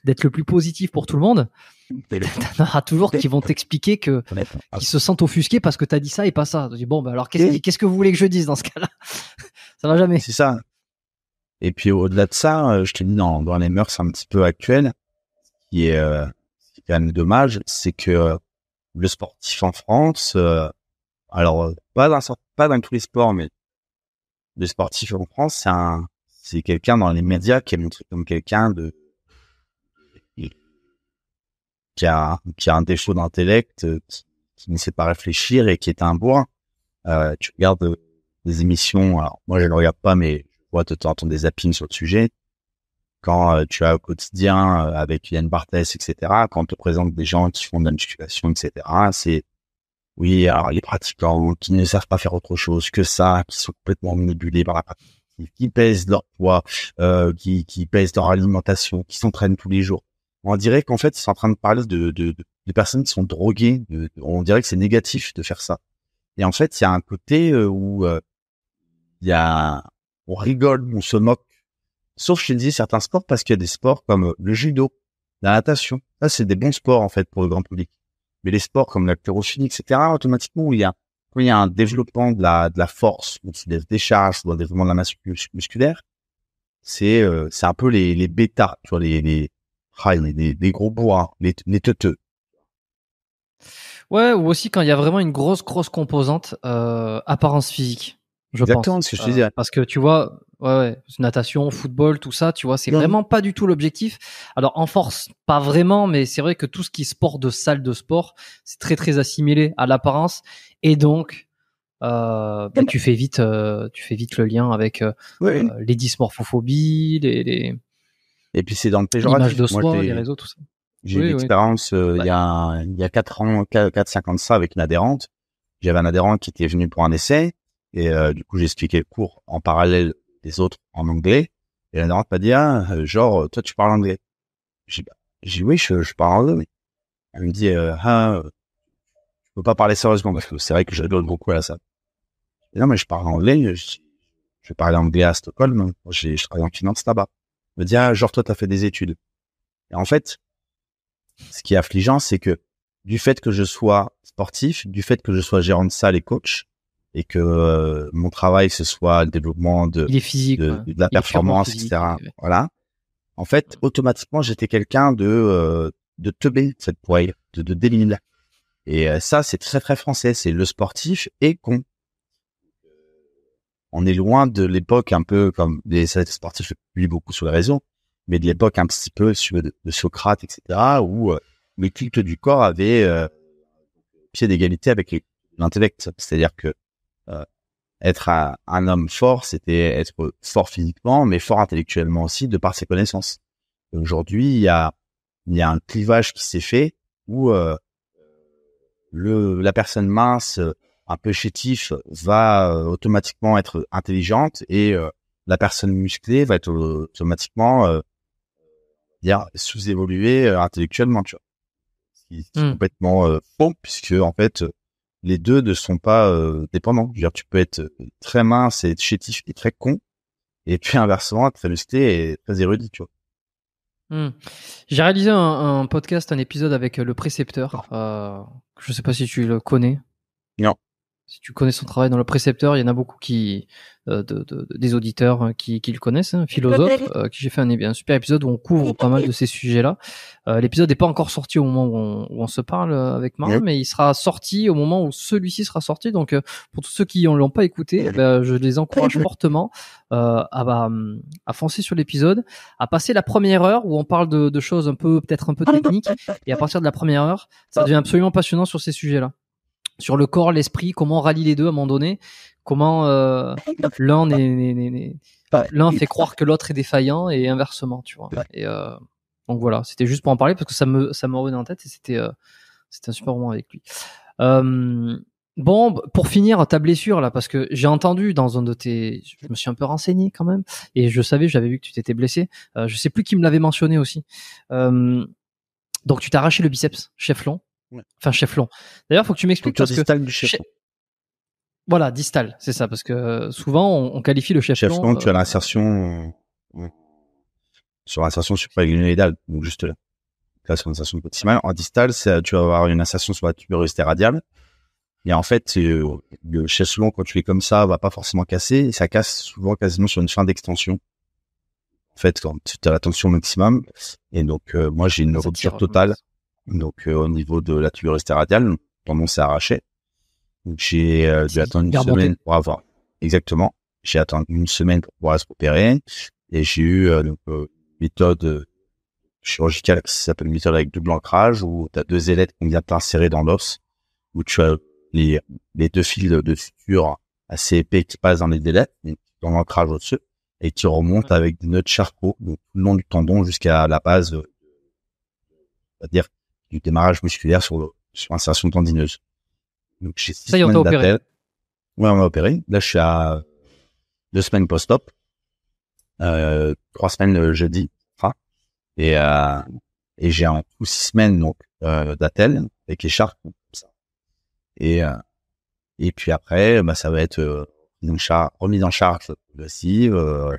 S1: d'être le plus positif pour tout le monde, *laughs* t'en auras toujours qui vont t'expliquer que qu'ils ah se sentent offusqués parce que t'as dit ça et pas ça. bon, ben alors qu'est-ce, qu'est-ce que vous voulez que je dise dans ce cas-là *laughs*
S2: Ça va jamais. C'est ça. Et puis au-delà de ça, euh, je t'ai dis dans, les mœurs un petit peu actuelles, ce qui est, euh, quand même dommage, c'est que euh, le sportif en France, alors pas dans pas dans tous les sports, mais le sportif en France, c'est un c'est quelqu'un dans les médias qui est montré comme quelqu'un de qui a, qui a un défaut d'intellect, euh, qui, ne sait pas réfléchir et qui est un bourrin. Euh, tu regardes des euh, émissions, alors moi je ne regarde pas, mais je vois de temps en temps des zappings sur le sujet. Quand euh, tu as au quotidien avec Yann Barthès, etc., quand on te présente des gens qui font de la musculation, etc., c'est oui, alors les pratiquants qui ne savent pas faire autre chose que ça, qui sont complètement manipulés par la pratique, qui pèsent leur poids, qui, qui pèsent leur alimentation, qui s'entraînent tous les jours on dirait qu'en fait, ils sont en train de parler de, personnes qui sont droguées. on dirait que c'est négatif de faire ça. Et en fait, il y a un côté euh, où euh, il y a, on rigole, on se moque. Sauf, je certains sports, parce qu'il y a des sports comme euh, le judo, la natation. Ça, c'est des bons sports, en fait, pour le grand public. Mais les sports comme la chlorophile, etc., automatiquement, où il y a, il y a un développement de la, de la force, où tu des charges, un développement de la masse musculaire, c'est, c'est un peu les, les bêtas, tu vois, les, ah, des, gros bois, les, les
S1: Ouais, ou aussi quand il y a vraiment une grosse, grosse composante euh, apparence physique. Je Exactement ce que je euh, disais. parce que tu vois, ouais, natation, mmh. football, tout ça, tu vois, c'est vraiment pas du tout l'objectif. Alors en force, pas vraiment, mais c'est vrai que tout ce qui est sport de salle de sport, c'est très très assimilé à l'apparence, et donc euh, bah, tu fais vite, tu fais vite le lien avec les dysmorphophobies, les
S2: et puis c'est dans le péjoratif. les réseaux,
S1: tout ça. J'ai eu une
S2: expérience euh, il y a il y a quatre ans, quatre cinq ça avec une adhérente. J'avais un adhérent qui était venu pour un essai et euh, du coup j'expliquais le cours en parallèle des autres en anglais. Et l'adhérente m'a dit ah, euh, genre toi tu parles anglais. J'ai dit oui je, parle anglais. Elle me dit euh, ah peux pas parler sérieusement parce que c'est vrai que j'adore beaucoup à ça. non mais je parle anglais. Je, je parle anglais à Stockholm. Hein. j'ai je travaille en finance là-bas me dire, ah, genre toi t'as fait des études. Et en fait, ce qui est affligeant, c'est que du fait que je sois sportif, du fait que je sois gérant de salle et coach, et que euh, mon travail ce soit le développement de, la performance, etc. Voilà. En fait, automatiquement, j'étais quelqu'un de euh, de teubé, cette poêle, de, de Et euh, ça, c'est très très français. C'est le sportif et con on est loin de l'époque un peu comme les sportifs lis beaucoup sur la raison, mais de l'époque un petit peu de, de Socrate, etc., où euh, le culte du corps avait euh, pied d'égalité avec l'intellect. C'est-à-dire que euh, être un, homme fort, c'était être fort physiquement, mais fort intellectuellement aussi, de par ses connaissances. Aujourd'hui, il y a, y a un clivage qui s'est fait où euh, le, la personne mince un peu chétif va euh, automatiquement être intelligente et euh, la personne musclée va être automatiquement dire euh, sous-évoluée intellectuellement, tu vois. Hmm. complètement faux puisque en fait les deux ne sont pas dépendants. dire, tu peux être très mince et chétif et très con, et puis *laughs* inversement, très musclé et très érudit, tu vois.
S1: Hmm. J'ai réalisé un, podcast, un épisode avec le précepteur. Ah. Euh, je sais pas si tu le connais. Non si tu connais son travail dans le précepteur, il y en a beaucoup qui, euh, des auditeurs hein, qui, le connaissent, hein, philosophe, euh, qui j'ai fait un, super épisode où on couvre pas mal de ces sujets-là. Euh, l'épisode n'est pas encore sorti au moment où on, se parle avec Marc, mais il sera sorti au moment où celui-ci sera sorti. Donc, pour tous ceux qui ne l'ont pas écouté, bah, je les encourage fortement bah, à, foncer sur l'épisode, à passer la première heure où on parle de, de choses un peu, peut-être un peu techniques, et à partir de la première heure, ça devient absolument passionnant sur ces sujets-là sur le corps, l'esprit, comment on rallie les deux à un moment donné, comment euh, l'un bah, l'un fait croire que l'autre est défaillant et inversement, tu vois. Et euh, donc voilà, c'était juste pour en parler parce que ça me ça me revenait en tête et c'était euh, c'était un super moment avec lui. Bon, pour finir, ta blessure là, parce que j'ai entendu dans un de tes, je me suis un peu renseigné quand même, et je savais, j'avais vu que tu t'étais blessé. Euh, je sais plus qui me l'avait mentionné aussi. donc tu t'as arraché le biceps, chef long. Enfin, chef-long. D'ailleurs, faut que tu m'expliques parce que du chef voilà, distal, c'est ça, parce que euh, souvent on, qualifie le chef Chef long, tu as euh,
S2: l'insertion euh, sur l'insertion supraglinoïdale, donc juste là. Là, c'est l'insertion En distal, tu vas avoir une insertion sur la tuberosité radiale. Et en fait, le chef long, quand tu es comme ça, va pas forcément casser. Et ça casse souvent quasiment sur une fin d'extension. En fait, quand tu as la tension maximum. Et donc, moi, j'ai une rupture totale donc euh, au niveau de la radiale, radiale tendon s'est arraché. J'ai euh, dû attendre une semaine pour avoir. Exactement. J'ai attendu une semaine pour pouvoir se opérer. Et j'ai eu euh, donc, euh, une méthode chirurgicale qui s'appelle une méthode avec double ancrage où tu as deux ailettes qu'on vient t'insérer dans l'os, où tu as les, les deux fils de suture assez épais qui passent dans les ailettes, dans l'ancrage au-dessus, et qui remontent avec des nœuds de charcot, donc tout le long du tendon jusqu'à la base, c'est-à-dire du démarrage musculaire sur, sur insertion tendineuse. Donc, j'ai six semaines d'attel. Ouais, on m'a opéré. Là, je suis à deux semaines post-op, euh, trois semaines le jeudi, ah. et, euh, et j'ai en tout six semaines donc euh, d'attel avec les comme Et euh, et puis après, bah ça va être euh, remise en charge progressive, euh,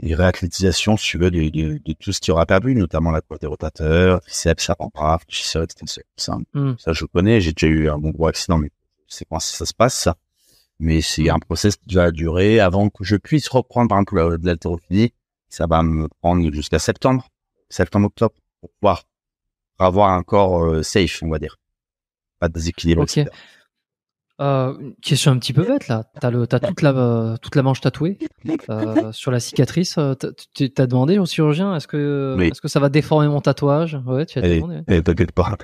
S2: et réathlétisation, si tu veux, de, de tout ce qui aura perdu, notamment la coiffe des rotateurs, triceps, avant-bras, triceps, ça. Mm. Ça, je connais, j'ai déjà eu un bon gros accident, mais je sais si ça se passe, Mais c'est mm. un process qui va durer avant que je puisse reprendre, par exemple, de l'haltérophilie. Ça va me prendre jusqu'à septembre, septembre, octobre, pour pouvoir avoir un corps euh, safe, on va dire. Pas de déséquilibre. Okay.
S1: Euh, question un petit peu bête là. T'as le, as toute la, euh, toute la manche tatouée euh, sur la cicatrice. Euh, t'as demandé au chirurgien est-ce que, est-ce que ça va déformer mon tatouage Ouais, tu as demandé.
S2: t'inquiète pas.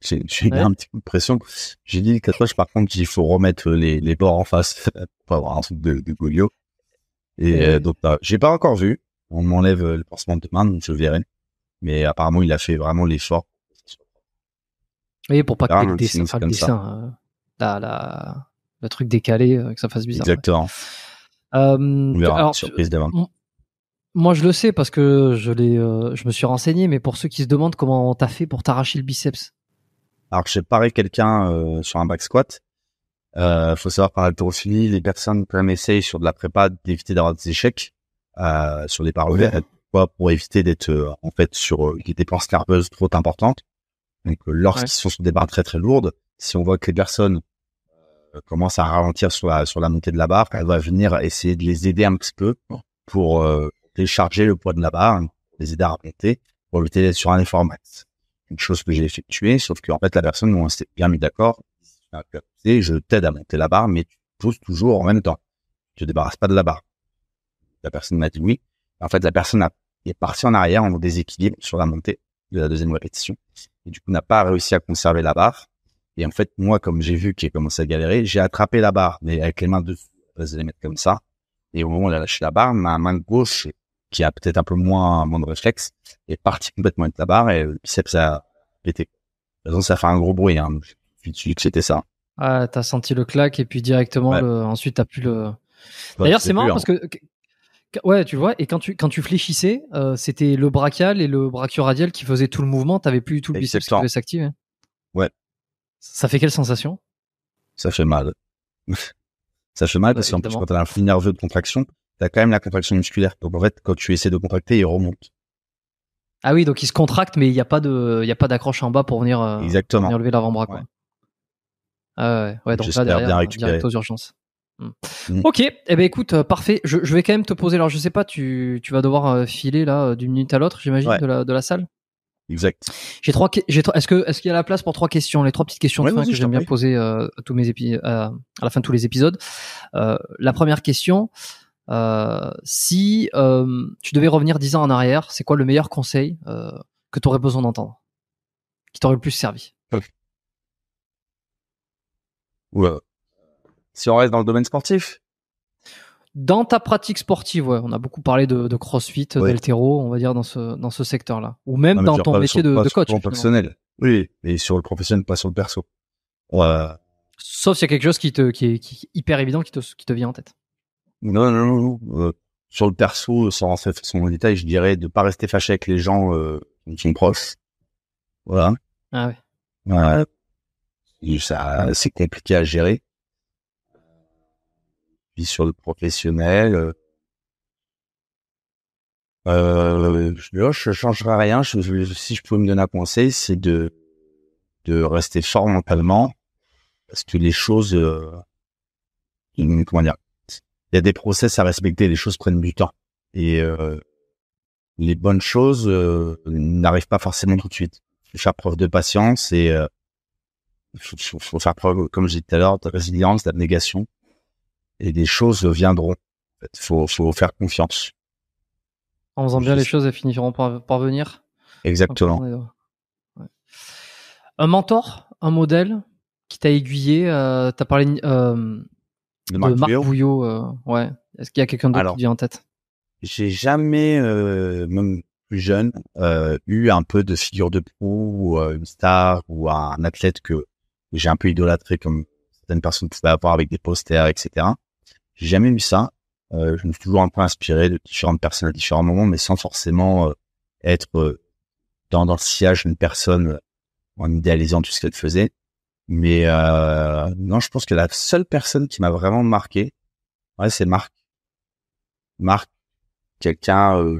S2: J'ai, eu un petit coup de pression. J'ai dit le tatouage, par contre, il faut remettre euh, les, les bords en face *laughs* pour avoir un truc de, de Golio. Et, donc, j'ai pas encore vu. On m'enlève le pansement de main, donc je verrai. Mais apparemment, il a fait vraiment l'effort.
S1: Oui, pour pas que ah, le dessin, le truc décalé, euh, que ça fasse bizarre. Exactement. Euh, alors, Moi, je le sais parce que je l'ai, euh, je me suis renseigné, mais pour ceux qui se demandent comment t'as fait pour t'arracher le biceps.
S2: Alors, j'ai paré quelqu'un sur un back squat. il faut savoir par l'haltérophilie, les personnes quand même essayent sur de la prépa d'éviter d'avoir des échecs sur des parallèles, quoi, pour éviter d'être en fait sur des dépenses nerveuses trop importantes. Donc, lorsqu'ils sont sur des barres très très lourdes, si on voit que les personnes euh, commence à ralentir sur la, sur la montée de la barre, elle va venir essayer de les aider un petit peu pour euh, décharger le poids de la barre, les aider à remonter, pour éviter sur un effort max. Une chose que j'ai effectuée, sauf en fait, la personne, on s'est bien mis d'accord, je t'aide à monter la barre, mais tu pousses toujours en même temps. Tu te débarrasses pas de la barre. La personne m'a dit oui. En fait, la personne est partie en arrière en déséquilibre sur la montée de la deuxième répétition. Et du coup, n'a pas réussi à conserver la barre et en fait, moi, comme j'ai vu qu'il commençait à galérer, j'ai attrapé la barre, mais avec les mains dessus, je les mettre comme ça. Et au moment où il a lâché la barre, ma main gauche, qui a peut-être un peu moins, de réflexe, est partie complètement de la barre et le biceps a pété. ça fait un gros bruit, hein. Je suis que c'était ça.
S1: Ah, t'as senti le claque et puis directement, ensuite, t'as pu le.
S2: D'ailleurs, c'est marrant hein. parce que
S1: Ouais, tu vois, et quand tu, quand tu fléchissais, euh, c'était le brachial et le brachioradial qui faisaient tout le mouvement, t'avais plus du tout le biceps qui devait s'activer. Ça fait quelle sensation
S2: Ça fait mal. *laughs* ça fait mal parce qu'en plus, quand tu as un flux nerveux de contraction, tu as quand même la contraction musculaire. Donc en fait, quand tu essaies de contracter, il remonte.
S1: Ah oui, donc il se contracte, mais il n'y a pas de, il a pas d'accroche en bas pour venir, euh, Exactement. l'avant-bras. Ouais. Ah ouais, donc là derrière, euh, direct aux urgences. Hmm. Mm. Ok, eh ben écoute, euh, parfait. Je, vais quand même te poser. Alors, je sais pas, tu, vas devoir filer là d'une minute à l'autre, j'imagine, de la salle. Exact. J'ai trois. J'ai Est-ce que est-ce qu'il y a la place pour trois questions Les trois petites questions de que j'aime bien poser à euh, tous mes euh, à la fin de tous les épisodes. Euh, la première question euh, si tu devais revenir dix ans en arrière, c'est quoi le meilleur conseil que tu aurais besoin d'entendre, qui t'aurait le plus servi Si on reste dans le domaine sportif. Dans ta pratique sportive, ouais, on a beaucoup parlé de, CrossFit, ouais. on va dire dans ce dans ce secteur-là, ou même dans ton métier de, coach. personnel,
S2: oui, mais sur le professionnel, pas sur le perso.
S1: Sauf s'il y a quelque chose qui te qui est, hyper évident, qui te qui te vient en tête.
S2: Non, non, non. Euh, sur le perso, sans rentrer son détail, je dirais de ne pas rester fâché avec les gens euh, qui sont proches. Voilà. Ah ouais. Ouais. c'est compliqué à gérer sur le professionnel. Euh. Euh, je ne oh, changerai rien. si je pouvais me donner un conseil, c'est de, de rester fort mentalement. Parce que les choses. Euh, hum, comment dire Il y a des process à respecter, les choses prennent du temps. Et les bonnes choses n'arrivent pas forcément tout de suite. Il faut faire preuve de patience et il faut, faire preuve, comme je disais tout à l'heure, de résilience, d'abnégation et des choses viendront. Il faut, faire confiance.
S1: En faisant bien les choses, elles finiront par, venir. Exactement. Un mentor, un modèle qui t'a aiguillé, Tu euh, t'as parlé de euh, Marc, Bouillot. Euh, ouais. Est-ce qu'il y a quelqu'un d'autre qui vient en tête J'ai jamais,
S2: même plus jeune, eu un peu de figure de proue, ou, une star ou un athlète que j'ai un peu idolâtré comme certaines personnes pouvaient avoir avec des posters, etc. J'ai jamais vu ça. Euh, je me suis toujours un peu inspiré de différentes personnes à différents moments, mais sans forcément euh, être euh, dans, le sillage d'une personne en idéalisant tout ce qu'elle faisait. Mais non, je pense que la seule personne qui m'a vraiment marqué, ouais, c'est Marc. Marc, quelqu'un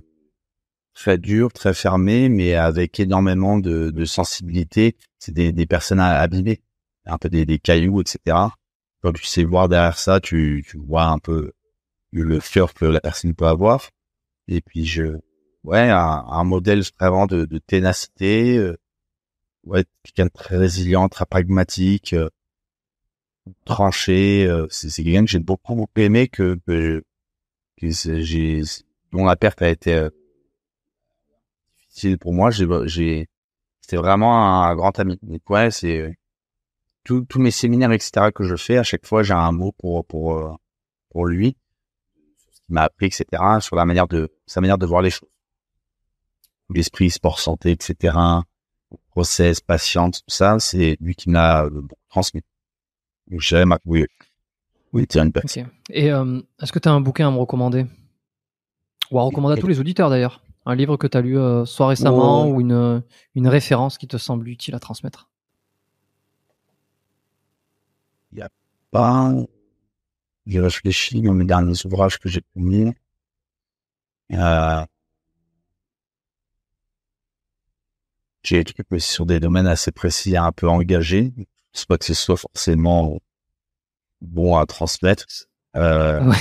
S2: très dur, très fermé, mais avec énormément de, sensibilité. C'est des, des personnes abîmer, un peu des, des cailloux, etc quand tu sais voir derrière ça, tu, tu vois un peu le fur que la personne peut avoir. Et puis je, ouais, un, un modèle vraiment de, de ténacité, euh, ouais, quelqu'un très résilient, très pragmatique, euh, tranché. Euh, c'est, quelqu'un que j'ai beaucoup, aimé, que, que, j'ai, dont la perte a été difficile pour moi. J'ai, j'ai, c'était vraiment un grand ami. Donc ouais, c'est tous mes séminaires, etc., que je fais, à chaque fois, j'ai un mot pour, pour, euh, pour lui, ce qu'il m'a appris, etc., sur la manière de, sa manière de voir les choses. L'esprit, sport, santé, etc., process, patiente, tout ça, c'est lui qui euh, m'a transmis. oui. Oui, une
S1: Et euh, est-ce que tu as un bouquin à me recommander Ou à recommander à tous les auditeurs d'ailleurs Un livre que tu as lu soit récemment ou une, une référence qui te semble utile à transmettre
S2: pas. J'y réfléchis dans mes derniers ouvrages que j'ai publiés. Euh, j'ai été sur des domaines assez précis, un peu engagés. C'est pas que ce soit forcément bon à transmettre. Euh,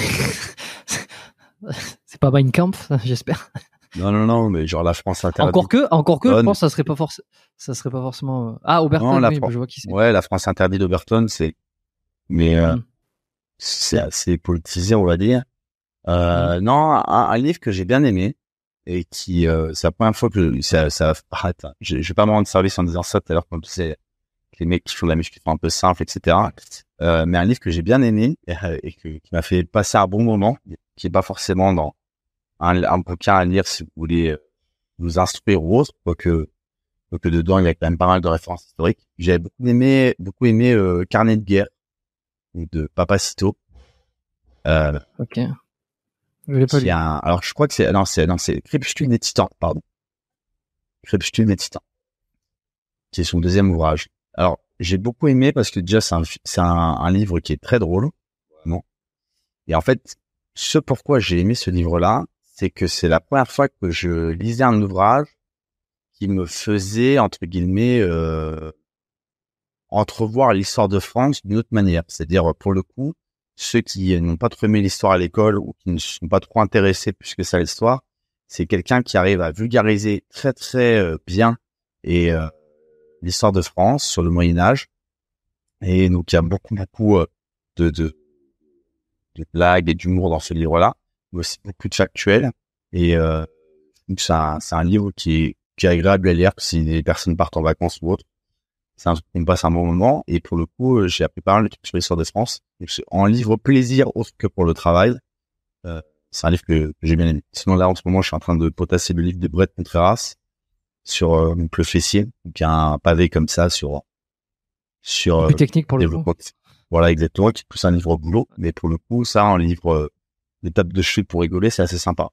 S1: c'est pas Mein Kampf, j'espère.
S2: Non, non, non, mais genre la France interdite. Encore que, encore que, je pense que
S1: ça serait pas ça serait pas forcément. Euh, ah, Oberton, bah, je vois qui
S2: c'est. Ouais, la France interdite d'Oberton, c'est mais euh, mmh. c'est assez politisé, on va dire. Euh, mmh. Non, un, livre que j'ai bien aimé et qui, euh, c'est la première fois que ça, ça hein. Je, vais pas me rendre service en disant ça tout à l'heure, comme c'est les mecs qui font la musique un peu simple, etc. Euh, mais un livre que j'ai bien aimé et, euh, qui m'a fait passer un bon moment, qui est pas forcément dans un, un bouquin à lire si vous voulez euh, vous instruire ou autre, quoique que dedans il y a quand même pas mal de références historiques. J'ai beaucoup aimé, beaucoup aimé Carnet de guerre ou de Papacito. Euh,
S1: ok. Je pas lu.
S2: Un, alors je crois que c'est non c'est non c'est Crépuscule et pardon. Crépuscule et C'est son deuxième ouvrage. Alors j'ai beaucoup aimé parce que déjà c'est un c'est un, un, livre qui est très drôle. Non. Et en fait ce pourquoi j'ai aimé ce livre là, c'est que c'est la première fois que je lisais un ouvrage qui me faisait entre guillemets euh, entrevoir l'histoire de France d'une autre manière. C'est-à-dire, euh, pour le coup, ceux qui euh, n'ont pas trop aimé l'histoire à l'école ou qui ne sont pas trop intéressés puisque c'est l'histoire, c'est quelqu'un qui arrive à vulgariser très très euh, bien et l'histoire de France sur le Moyen Âge. Et donc il y a beaucoup beaucoup de, de, de blagues et d'humour dans ce livre-là, mais aussi beaucoup de factuels Et donc c'est un, livre qui est, qui est agréable à lire si les personnes partent en vacances ou autre c'est un truc me passe un bon moment. Et pour le coup, euh, j'ai appris pas mal sur l'histoire de France. En livre plaisir autre que pour le travail, euh, c'est un livre que, j'ai bien aimé. Sinon, là, en ce moment, je suis en train de potasser le livre de Brett Contreras sur euh, donc, le fessier, donc a un pavé comme ça sur... sur plus euh, technique pour le coup. Voilà, exactement, qui est plus un livre boulot. Mais pour le coup, ça, en livre d'étape de chute pour rigoler, c'est assez sympa.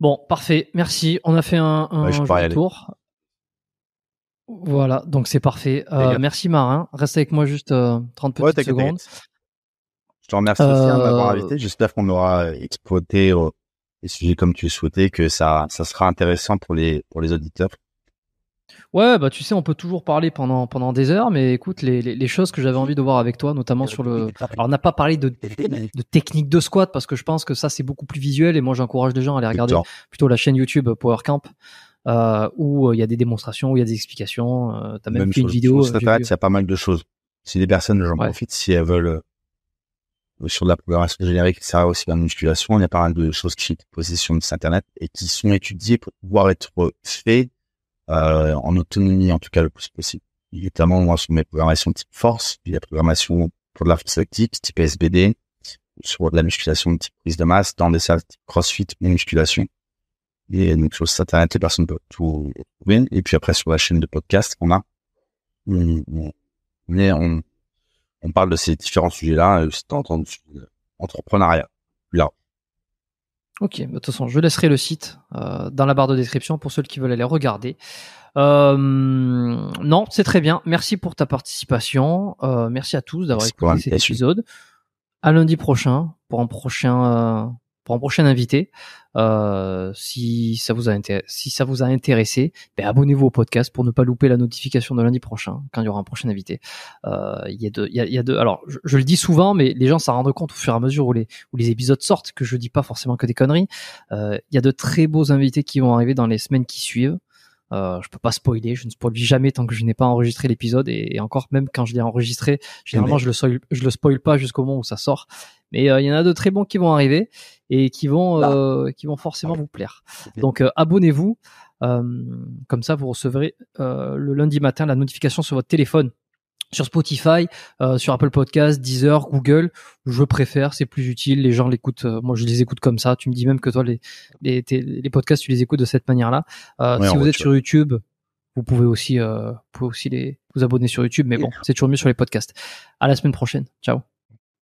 S1: Bon, parfait, merci. On a fait un, un tour. Voilà, donc c'est parfait. Euh, merci Marin. Reste avec moi juste 30 euh, petites secondes.
S2: Je te remercie aussi hein, d'avoir euh, invité. J'espère qu'on aura exploité les sujets comme tu souhaitais, que ça, ça sera intéressant pour les, pour les auditeurs.
S1: Ouais, bah tu sais, on peut toujours parler pendant, pendant des heures, mais écoute, les, choses que j'avais envie de voir avec toi, notamment sur le. *laughs* Alors, on n'a pas parlé de, de technique de squat parce que je pense que ça, c'est beaucoup plus visuel et moi, j'encourage les gens à aller regarder plutôt la chaîne YouTube Power Camp euh, où euh, il y a des démonstrations, où il y a des explications. Euh, T'as même, une vidéo. il
S2: y a pas mal de choses. Si des personnes, j'en profite, si elles veulent euh, sur de la programmation générique, ça va aussi la musculation, il y a pas mal de choses qui sont posées sur Internet et qui sont étudiées pour pouvoir être faites euh, en autonomie, en tout cas le plus possible. Notamment, moi, sur mes programmations type force, puis la programmation pour de la force type SBD, sur de la musculation type prise de masse, dans des salles type crossfit ou musculation. Et donc sur le site internet, les personnes peuvent tout trouver. Et puis après, sur la chaîne de podcast on a, on, on, parle de ces différents sujets-là, euh, c'est en entrepreneuriat. Là.
S1: Ok, bah, de toute façon, je laisserai le site euh, dans la barre de description pour ceux qui veulent aller regarder. Euh, non, c'est très bien. Merci pour ta participation. merci à tous d'avoir écouté cet épisode. À lundi prochain pour un prochain pour un prochain invité. Euh, si ça vous a intéressé, si ça vous a intéressé, abonnez-vous au podcast pour ne pas louper la notification de lundi prochain quand il y aura un prochain invité. Euh, il y a deux il y, a, deux. alors je, le dis souvent, mais les gens s'en rendent compte au fur et à mesure où les où les épisodes sortent que je dis pas forcément que des conneries. Euh, il y a de très beaux invités qui vont arriver dans les semaines qui suivent. Euh, je peux pas spoiler, je ne spoil jamais tant que je n'ai pas enregistré l'épisode et, encore même quand je l'ai enregistré, généralement je le je le spoil pas jusqu'au moment où ça sort. Mais il y en a de très bons qui vont arriver et qui vont, bah. euh, qui vont forcément vous plaire. Donc euh, abonnez-vous, euh, comme ça vous recevrez le lundi matin la notification sur votre téléphone sur Spotify, sur Apple Podcast, Deezer, Google. Je préfère, c'est plus utile. Les gens l'écoutent. moi, je les écoute comme ça. Tu me dis même que toi, les les, les podcasts, tu les écoutes de cette manière-là. si vous êtes sur YouTube, vous pouvez aussi, vous aussi les vous abonner sur YouTube. Mais bon, c'est toujours mieux sur les podcasts. À la semaine prochaine. Ciao.